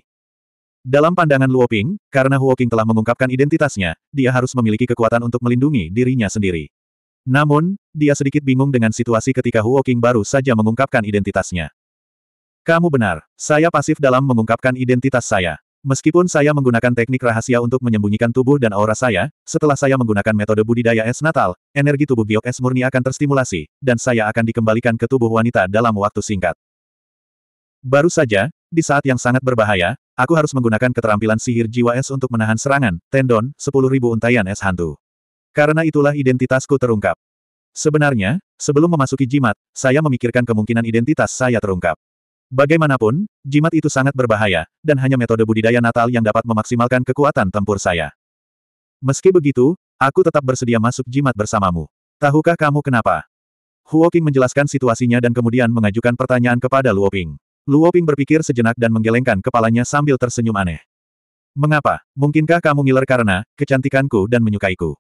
Dalam pandangan Luoping, karena Huoqing telah mengungkapkan identitasnya, dia harus memiliki kekuatan untuk melindungi dirinya sendiri. Namun, dia sedikit bingung dengan situasi ketika Huoqing baru saja mengungkapkan identitasnya. Kamu benar, saya pasif dalam mengungkapkan identitas saya. Meskipun saya menggunakan teknik rahasia untuk menyembunyikan tubuh dan aura saya, setelah saya menggunakan metode budidaya es natal, energi tubuh biok es murni akan terstimulasi, dan saya akan dikembalikan ke tubuh wanita dalam waktu singkat. Baru saja, di saat yang sangat berbahaya, aku harus menggunakan keterampilan sihir jiwa es untuk menahan serangan, tendon, 10.000 untayan es hantu. Karena itulah identitasku terungkap. Sebenarnya, sebelum memasuki jimat, saya memikirkan kemungkinan identitas saya terungkap. Bagaimanapun, jimat itu sangat berbahaya, dan hanya metode budidaya natal yang dapat memaksimalkan kekuatan tempur saya. Meski begitu, aku tetap bersedia masuk jimat bersamamu. Tahukah kamu kenapa? Qing menjelaskan situasinya dan kemudian mengajukan pertanyaan kepada Luoping. Luoping berpikir sejenak dan menggelengkan kepalanya sambil tersenyum aneh. Mengapa? Mungkinkah kamu ngiler karena kecantikanku dan menyukaiku?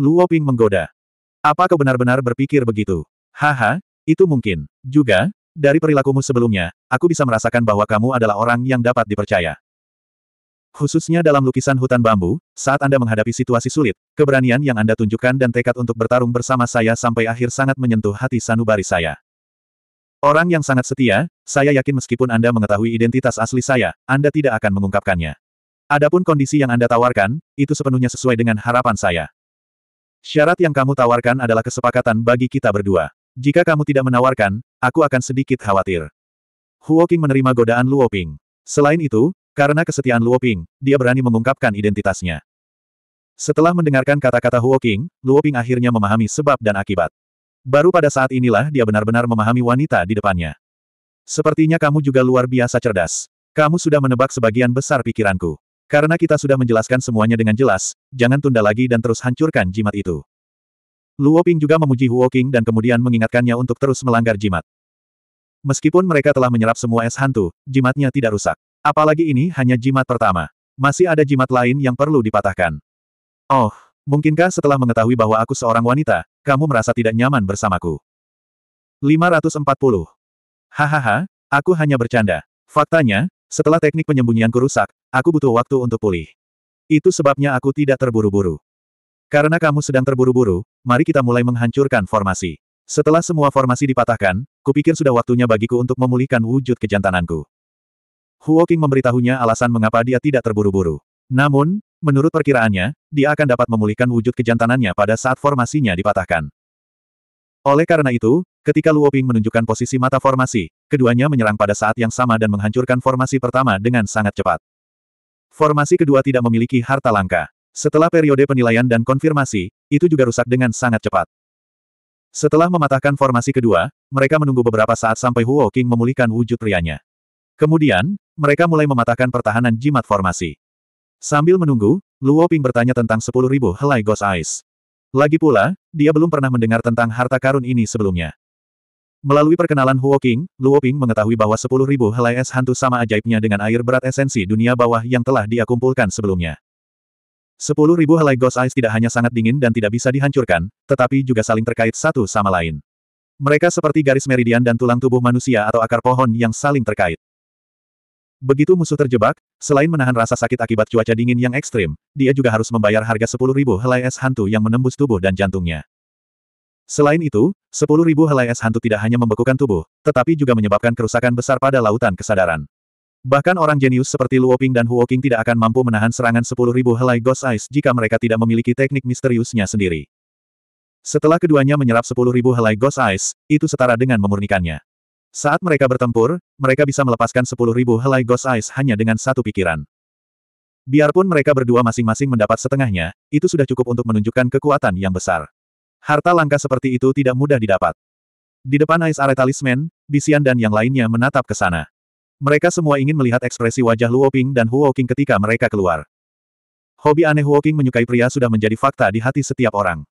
Luoping menggoda. Apa kau benar-benar berpikir begitu? Haha, itu mungkin. Juga, dari perilakumu sebelumnya, aku bisa merasakan bahwa kamu adalah orang yang dapat dipercaya. Khususnya dalam lukisan hutan bambu, saat Anda menghadapi situasi sulit, keberanian yang Anda tunjukkan dan tekad untuk bertarung bersama saya sampai akhir sangat menyentuh hati sanubari saya. Orang yang sangat setia, saya yakin meskipun Anda mengetahui identitas asli saya, Anda tidak akan mengungkapkannya. Adapun kondisi yang Anda tawarkan, itu sepenuhnya sesuai dengan harapan saya. Syarat yang kamu tawarkan adalah kesepakatan bagi kita berdua. Jika kamu tidak menawarkan, aku akan sedikit khawatir. Huoqing menerima godaan Luo Ping. Selain itu, karena kesetiaan Luo Ping, dia berani mengungkapkan identitasnya. Setelah mendengarkan kata-kata Luo Ping akhirnya memahami sebab dan akibat. Baru pada saat inilah dia benar-benar memahami wanita di depannya. Sepertinya kamu juga luar biasa cerdas. Kamu sudah menebak sebagian besar pikiranku. Karena kita sudah menjelaskan semuanya dengan jelas, jangan tunda lagi dan terus hancurkan jimat itu. Luo Ping juga memuji Huo Qing dan kemudian mengingatkannya untuk terus melanggar jimat. Meskipun mereka telah menyerap semua es hantu, jimatnya tidak rusak. Apalagi ini hanya jimat pertama. Masih ada jimat lain yang perlu dipatahkan. Oh, mungkinkah setelah mengetahui bahwa aku seorang wanita, kamu merasa tidak nyaman bersamaku? 540. Hahaha, aku hanya bercanda. Faktanya, setelah teknik penyembunyianku rusak, aku butuh waktu untuk pulih. Itu sebabnya aku tidak terburu-buru. Karena kamu sedang terburu-buru, mari kita mulai menghancurkan formasi. Setelah semua formasi dipatahkan, kupikir sudah waktunya bagiku untuk memulihkan wujud kejantananku. Huoking memberitahunya alasan mengapa dia tidak terburu-buru. Namun, menurut perkiraannya, dia akan dapat memulihkan wujud kejantanannya pada saat formasinya dipatahkan. Oleh karena itu, ketika Luoping menunjukkan posisi mata formasi, keduanya menyerang pada saat yang sama dan menghancurkan formasi pertama dengan sangat cepat. Formasi kedua tidak memiliki harta langka. Setelah periode penilaian dan konfirmasi, itu juga rusak dengan sangat cepat. Setelah mematahkan formasi kedua, mereka menunggu beberapa saat sampai Huo King memulihkan wujud prianya. Kemudian, mereka mulai mematahkan pertahanan jimat formasi. Sambil menunggu, Luo Ping bertanya tentang 10.000 helai Ghost Eyes. Lagi pula, dia belum pernah mendengar tentang harta karun ini sebelumnya. Melalui perkenalan Huo King, Luo Ping mengetahui bahwa 10.000 helai es hantu sama ajaibnya dengan air berat esensi dunia bawah yang telah dia kumpulkan sebelumnya. Sepuluh ribu helai Ghost Eyes tidak hanya sangat dingin dan tidak bisa dihancurkan, tetapi juga saling terkait satu sama lain. Mereka seperti garis meridian dan tulang tubuh manusia atau akar pohon yang saling terkait. Begitu musuh terjebak, selain menahan rasa sakit akibat cuaca dingin yang ekstrim, dia juga harus membayar harga sepuluh ribu helai es hantu yang menembus tubuh dan jantungnya. Selain itu, sepuluh ribu helai es hantu tidak hanya membekukan tubuh, tetapi juga menyebabkan kerusakan besar pada lautan kesadaran. Bahkan orang jenius seperti Luoping dan Huoqing tidak akan mampu menahan serangan 10.000 helai Ghost Eyes jika mereka tidak memiliki teknik misteriusnya sendiri. Setelah keduanya menyerap 10.000 helai Ghost Eyes, itu setara dengan memurnikannya. Saat mereka bertempur, mereka bisa melepaskan 10.000 helai Ghost Eyes hanya dengan satu pikiran. Biarpun mereka berdua masing-masing mendapat setengahnya, itu sudah cukup untuk menunjukkan kekuatan yang besar. Harta langka seperti itu tidak mudah didapat. Di depan Ais Aretalismen, Bisian dan yang lainnya menatap ke sana. Mereka semua ingin melihat ekspresi wajah Luo Ping dan Huo Qing ketika mereka keluar. Hobi aneh Huo Qing menyukai pria sudah menjadi fakta di hati setiap orang.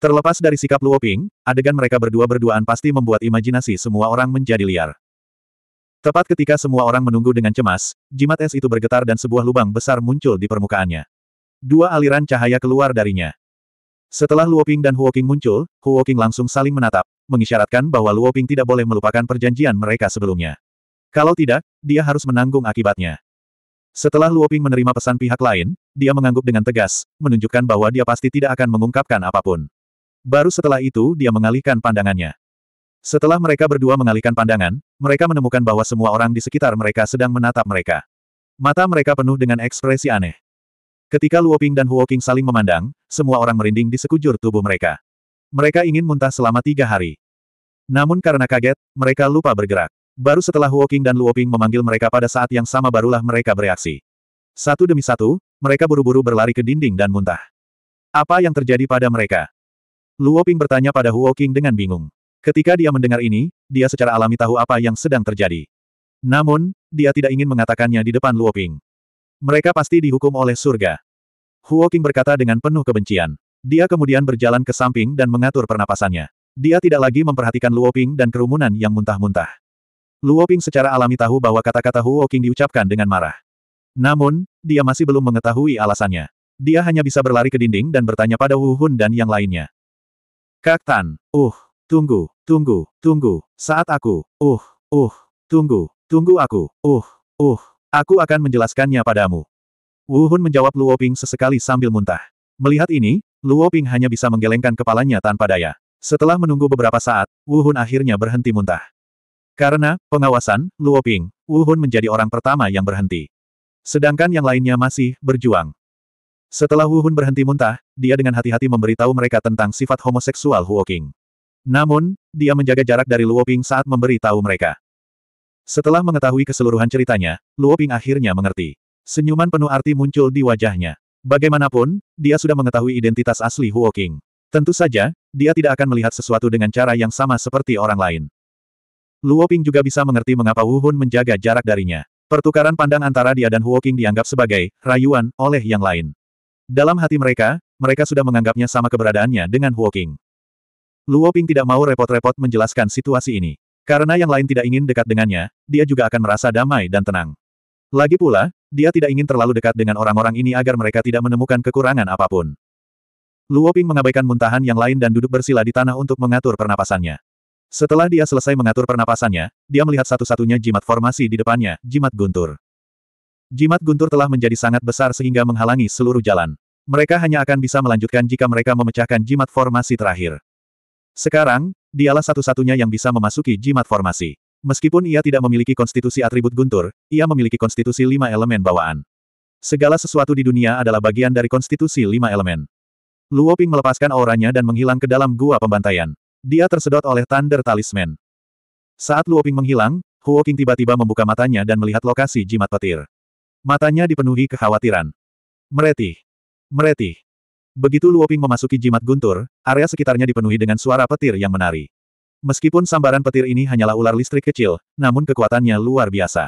Terlepas dari sikap Luo Ping, adegan mereka berdua berduaan pasti membuat imajinasi semua orang menjadi liar. Tepat ketika semua orang menunggu dengan cemas, jimat es itu bergetar dan sebuah lubang besar muncul di permukaannya. Dua aliran cahaya keluar darinya. Setelah Luo Ping dan Huo Qing muncul, Huo Qing langsung saling menatap, mengisyaratkan bahwa Luo Ping tidak boleh melupakan perjanjian mereka sebelumnya. Kalau tidak, dia harus menanggung akibatnya. Setelah Luoping menerima pesan pihak lain, dia mengangguk dengan tegas, menunjukkan bahwa dia pasti tidak akan mengungkapkan apapun. Baru setelah itu dia mengalihkan pandangannya. Setelah mereka berdua mengalihkan pandangan, mereka menemukan bahwa semua orang di sekitar mereka sedang menatap mereka. Mata mereka penuh dengan ekspresi aneh. Ketika Luoping dan Huoking saling memandang, semua orang merinding di sekujur tubuh mereka. Mereka ingin muntah selama tiga hari. Namun karena kaget, mereka lupa bergerak. Baru setelah Huoking dan Luoping memanggil mereka pada saat yang sama barulah mereka bereaksi. Satu demi satu, mereka buru-buru berlari ke dinding dan muntah. Apa yang terjadi pada mereka? Luoping bertanya pada Huoking dengan bingung. Ketika dia mendengar ini, dia secara alami tahu apa yang sedang terjadi. Namun, dia tidak ingin mengatakannya di depan Luoping. Mereka pasti dihukum oleh surga. Huoking berkata dengan penuh kebencian. Dia kemudian berjalan ke samping dan mengatur pernapasannya. Dia tidak lagi memperhatikan Luoping dan kerumunan yang muntah-muntah. Luo Ping secara alami tahu bahwa kata-kata Huo diucapkan dengan marah. Namun, dia masih belum mengetahui alasannya. Dia hanya bisa berlari ke dinding dan bertanya pada Wu Hun dan yang lainnya. Kak Tan, uh, tunggu, tunggu, tunggu, saat aku, uh, uh, tunggu, tunggu aku, uh, uh, aku akan menjelaskannya padamu. Wu Hun menjawab Luo Ping sesekali sambil muntah. Melihat ini, Luo Ping hanya bisa menggelengkan kepalanya tanpa daya. Setelah menunggu beberapa saat, Wu Hun akhirnya berhenti muntah. Karena, pengawasan, Luoping, Hun menjadi orang pertama yang berhenti. Sedangkan yang lainnya masih berjuang. Setelah Wu Hun berhenti muntah, dia dengan hati-hati memberitahu mereka tentang sifat homoseksual Huoking. Namun, dia menjaga jarak dari Luoping saat memberitahu mereka. Setelah mengetahui keseluruhan ceritanya, Luoping akhirnya mengerti. Senyuman penuh arti muncul di wajahnya. Bagaimanapun, dia sudah mengetahui identitas asli Huoking. Tentu saja, dia tidak akan melihat sesuatu dengan cara yang sama seperti orang lain. Luo Ping juga bisa mengerti mengapa Wu Hun menjaga jarak darinya. Pertukaran pandang antara dia dan Huo dianggap sebagai rayuan oleh yang lain. Dalam hati mereka, mereka sudah menganggapnya sama keberadaannya dengan Huo Luoping Luo Ping tidak mau repot-repot menjelaskan situasi ini. Karena yang lain tidak ingin dekat dengannya, dia juga akan merasa damai dan tenang. Lagi pula, dia tidak ingin terlalu dekat dengan orang-orang ini agar mereka tidak menemukan kekurangan apapun. Luo Ping mengabaikan muntahan yang lain dan duduk bersila di tanah untuk mengatur pernapasannya. Setelah dia selesai mengatur pernapasannya, dia melihat satu-satunya jimat formasi di depannya, jimat guntur. Jimat guntur telah menjadi sangat besar sehingga menghalangi seluruh jalan. Mereka hanya akan bisa melanjutkan jika mereka memecahkan jimat formasi terakhir. Sekarang, dialah satu-satunya yang bisa memasuki jimat formasi. Meskipun ia tidak memiliki konstitusi atribut guntur, ia memiliki konstitusi lima elemen bawaan. Segala sesuatu di dunia adalah bagian dari konstitusi lima elemen. Luoping melepaskan auranya dan menghilang ke dalam gua pembantaian. Dia tersedot oleh Thunder Talisman. Saat Luoping menghilang, Huoking tiba-tiba membuka matanya dan melihat lokasi jimat petir. Matanya dipenuhi kekhawatiran. Meretih. Meretih. Begitu Luoping memasuki jimat guntur, area sekitarnya dipenuhi dengan suara petir yang menari. Meskipun sambaran petir ini hanyalah ular listrik kecil, namun kekuatannya luar biasa.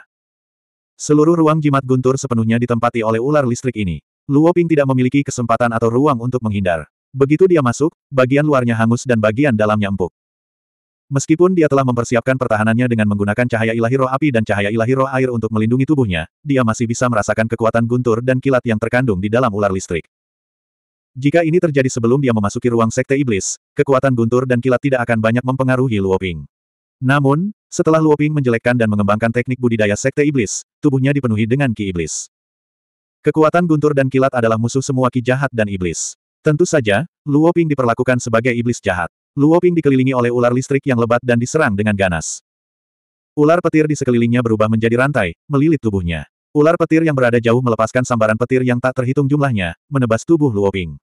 Seluruh ruang jimat guntur sepenuhnya ditempati oleh ular listrik ini. Luoping tidak memiliki kesempatan atau ruang untuk menghindar. Begitu dia masuk, bagian luarnya hangus dan bagian dalamnya empuk. Meskipun dia telah mempersiapkan pertahanannya dengan menggunakan cahaya ilahi roh api dan cahaya ilahi roh air untuk melindungi tubuhnya, dia masih bisa merasakan kekuatan guntur dan kilat yang terkandung di dalam ular listrik. Jika ini terjadi sebelum dia memasuki ruang sekte iblis, kekuatan guntur dan kilat tidak akan banyak mempengaruhi Luoping. Namun, setelah Luoping menjelekkan dan mengembangkan teknik budidaya sekte iblis, tubuhnya dipenuhi dengan ki iblis. Kekuatan guntur dan kilat adalah musuh semua ki jahat dan iblis. Tentu saja, Luo Ping diperlakukan sebagai iblis jahat. Luo Ping dikelilingi oleh ular listrik yang lebat dan diserang dengan ganas. Ular petir di sekelilingnya berubah menjadi rantai, melilit tubuhnya. Ular petir yang berada jauh melepaskan sambaran petir yang tak terhitung jumlahnya, menebas tubuh Luo Ping.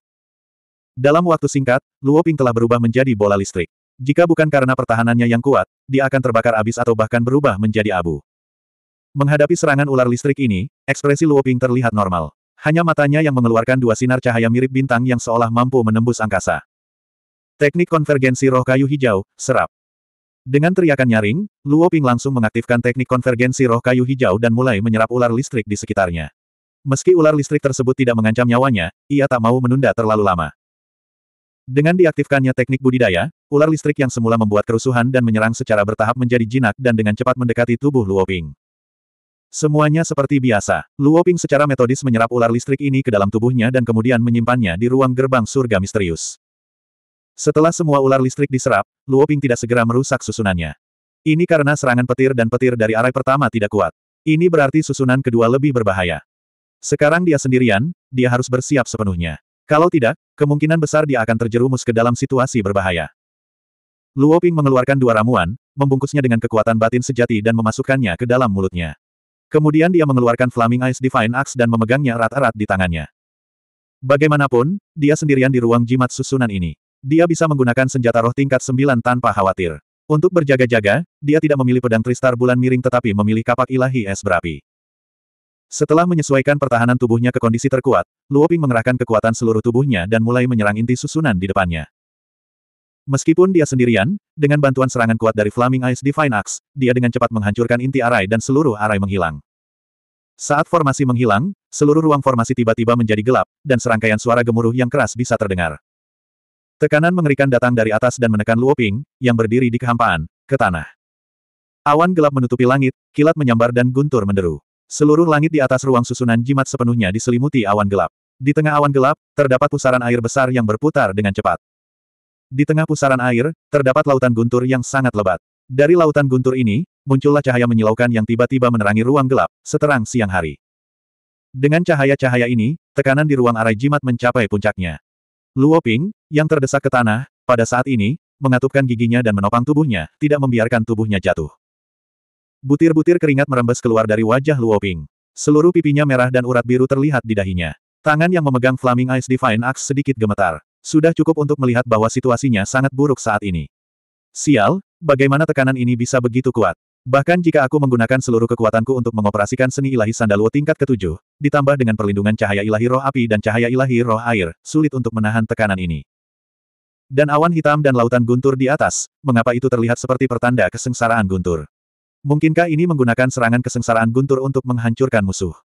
Dalam waktu singkat, Luo Ping telah berubah menjadi bola listrik. Jika bukan karena pertahanannya yang kuat, dia akan terbakar habis atau bahkan berubah menjadi abu. Menghadapi serangan ular listrik ini, ekspresi Luo Ping terlihat normal. Hanya matanya yang mengeluarkan dua sinar cahaya mirip bintang yang seolah mampu menembus angkasa. Teknik konvergensi roh kayu hijau, serap. Dengan teriakan nyaring, Luo Ping langsung mengaktifkan teknik konvergensi roh kayu hijau dan mulai menyerap ular listrik di sekitarnya. Meski ular listrik tersebut tidak mengancam nyawanya, ia tak mau menunda terlalu lama. Dengan diaktifkannya teknik budidaya, ular listrik yang semula membuat kerusuhan dan menyerang secara bertahap menjadi jinak dan dengan cepat mendekati tubuh Luo Ping. Semuanya seperti biasa, Luoping secara metodis menyerap ular listrik ini ke dalam tubuhnya dan kemudian menyimpannya di ruang gerbang surga misterius. Setelah semua ular listrik diserap, Luoping tidak segera merusak susunannya. Ini karena serangan petir dan petir dari arai pertama tidak kuat. Ini berarti susunan kedua lebih berbahaya. Sekarang dia sendirian, dia harus bersiap sepenuhnya. Kalau tidak, kemungkinan besar dia akan terjerumus ke dalam situasi berbahaya. Luoping mengeluarkan dua ramuan, membungkusnya dengan kekuatan batin sejati dan memasukkannya ke dalam mulutnya. Kemudian dia mengeluarkan Flaming Ice Divine Axe dan memegangnya erat-erat di tangannya. Bagaimanapun, dia sendirian di ruang jimat susunan ini. Dia bisa menggunakan senjata roh tingkat 9 tanpa khawatir. Untuk berjaga-jaga, dia tidak memilih pedang Tristar bulan miring tetapi memilih kapak ilahi es berapi. Setelah menyesuaikan pertahanan tubuhnya ke kondisi terkuat, Luoping mengerahkan kekuatan seluruh tubuhnya dan mulai menyerang inti susunan di depannya. Meskipun dia sendirian, dengan bantuan serangan kuat dari Flaming Ice Divine Axe, dia dengan cepat menghancurkan inti arai dan seluruh arai menghilang. Saat formasi menghilang, seluruh ruang formasi tiba-tiba menjadi gelap, dan serangkaian suara gemuruh yang keras bisa terdengar. Tekanan mengerikan datang dari atas dan menekan Luoping, yang berdiri di kehampaan, ke tanah. Awan gelap menutupi langit, kilat menyambar dan guntur menderu. Seluruh langit di atas ruang susunan jimat sepenuhnya diselimuti awan gelap. Di tengah awan gelap, terdapat pusaran air besar yang berputar dengan cepat. Di tengah pusaran air, terdapat lautan guntur yang sangat lebat. Dari lautan guntur ini, muncullah cahaya menyilaukan yang tiba-tiba menerangi ruang gelap, seterang siang hari. Dengan cahaya-cahaya ini, tekanan di ruang arai jimat mencapai puncaknya. Luo Ping, yang terdesak ke tanah, pada saat ini, mengatupkan giginya dan menopang tubuhnya, tidak membiarkan tubuhnya jatuh. Butir-butir keringat merembes keluar dari wajah Luo Ping. Seluruh pipinya merah dan urat biru terlihat di dahinya. Tangan yang memegang Flaming Ice Divine Axe sedikit gemetar. Sudah cukup untuk melihat bahwa situasinya sangat buruk saat ini. Sial, bagaimana tekanan ini bisa begitu kuat? Bahkan jika aku menggunakan seluruh kekuatanku untuk mengoperasikan seni ilahi sandalwo tingkat ketujuh, ditambah dengan perlindungan cahaya ilahi roh api dan cahaya ilahi roh air, sulit untuk menahan tekanan ini. Dan awan hitam dan lautan guntur di atas, mengapa itu terlihat seperti pertanda kesengsaraan guntur? Mungkinkah ini menggunakan serangan kesengsaraan guntur untuk menghancurkan musuh?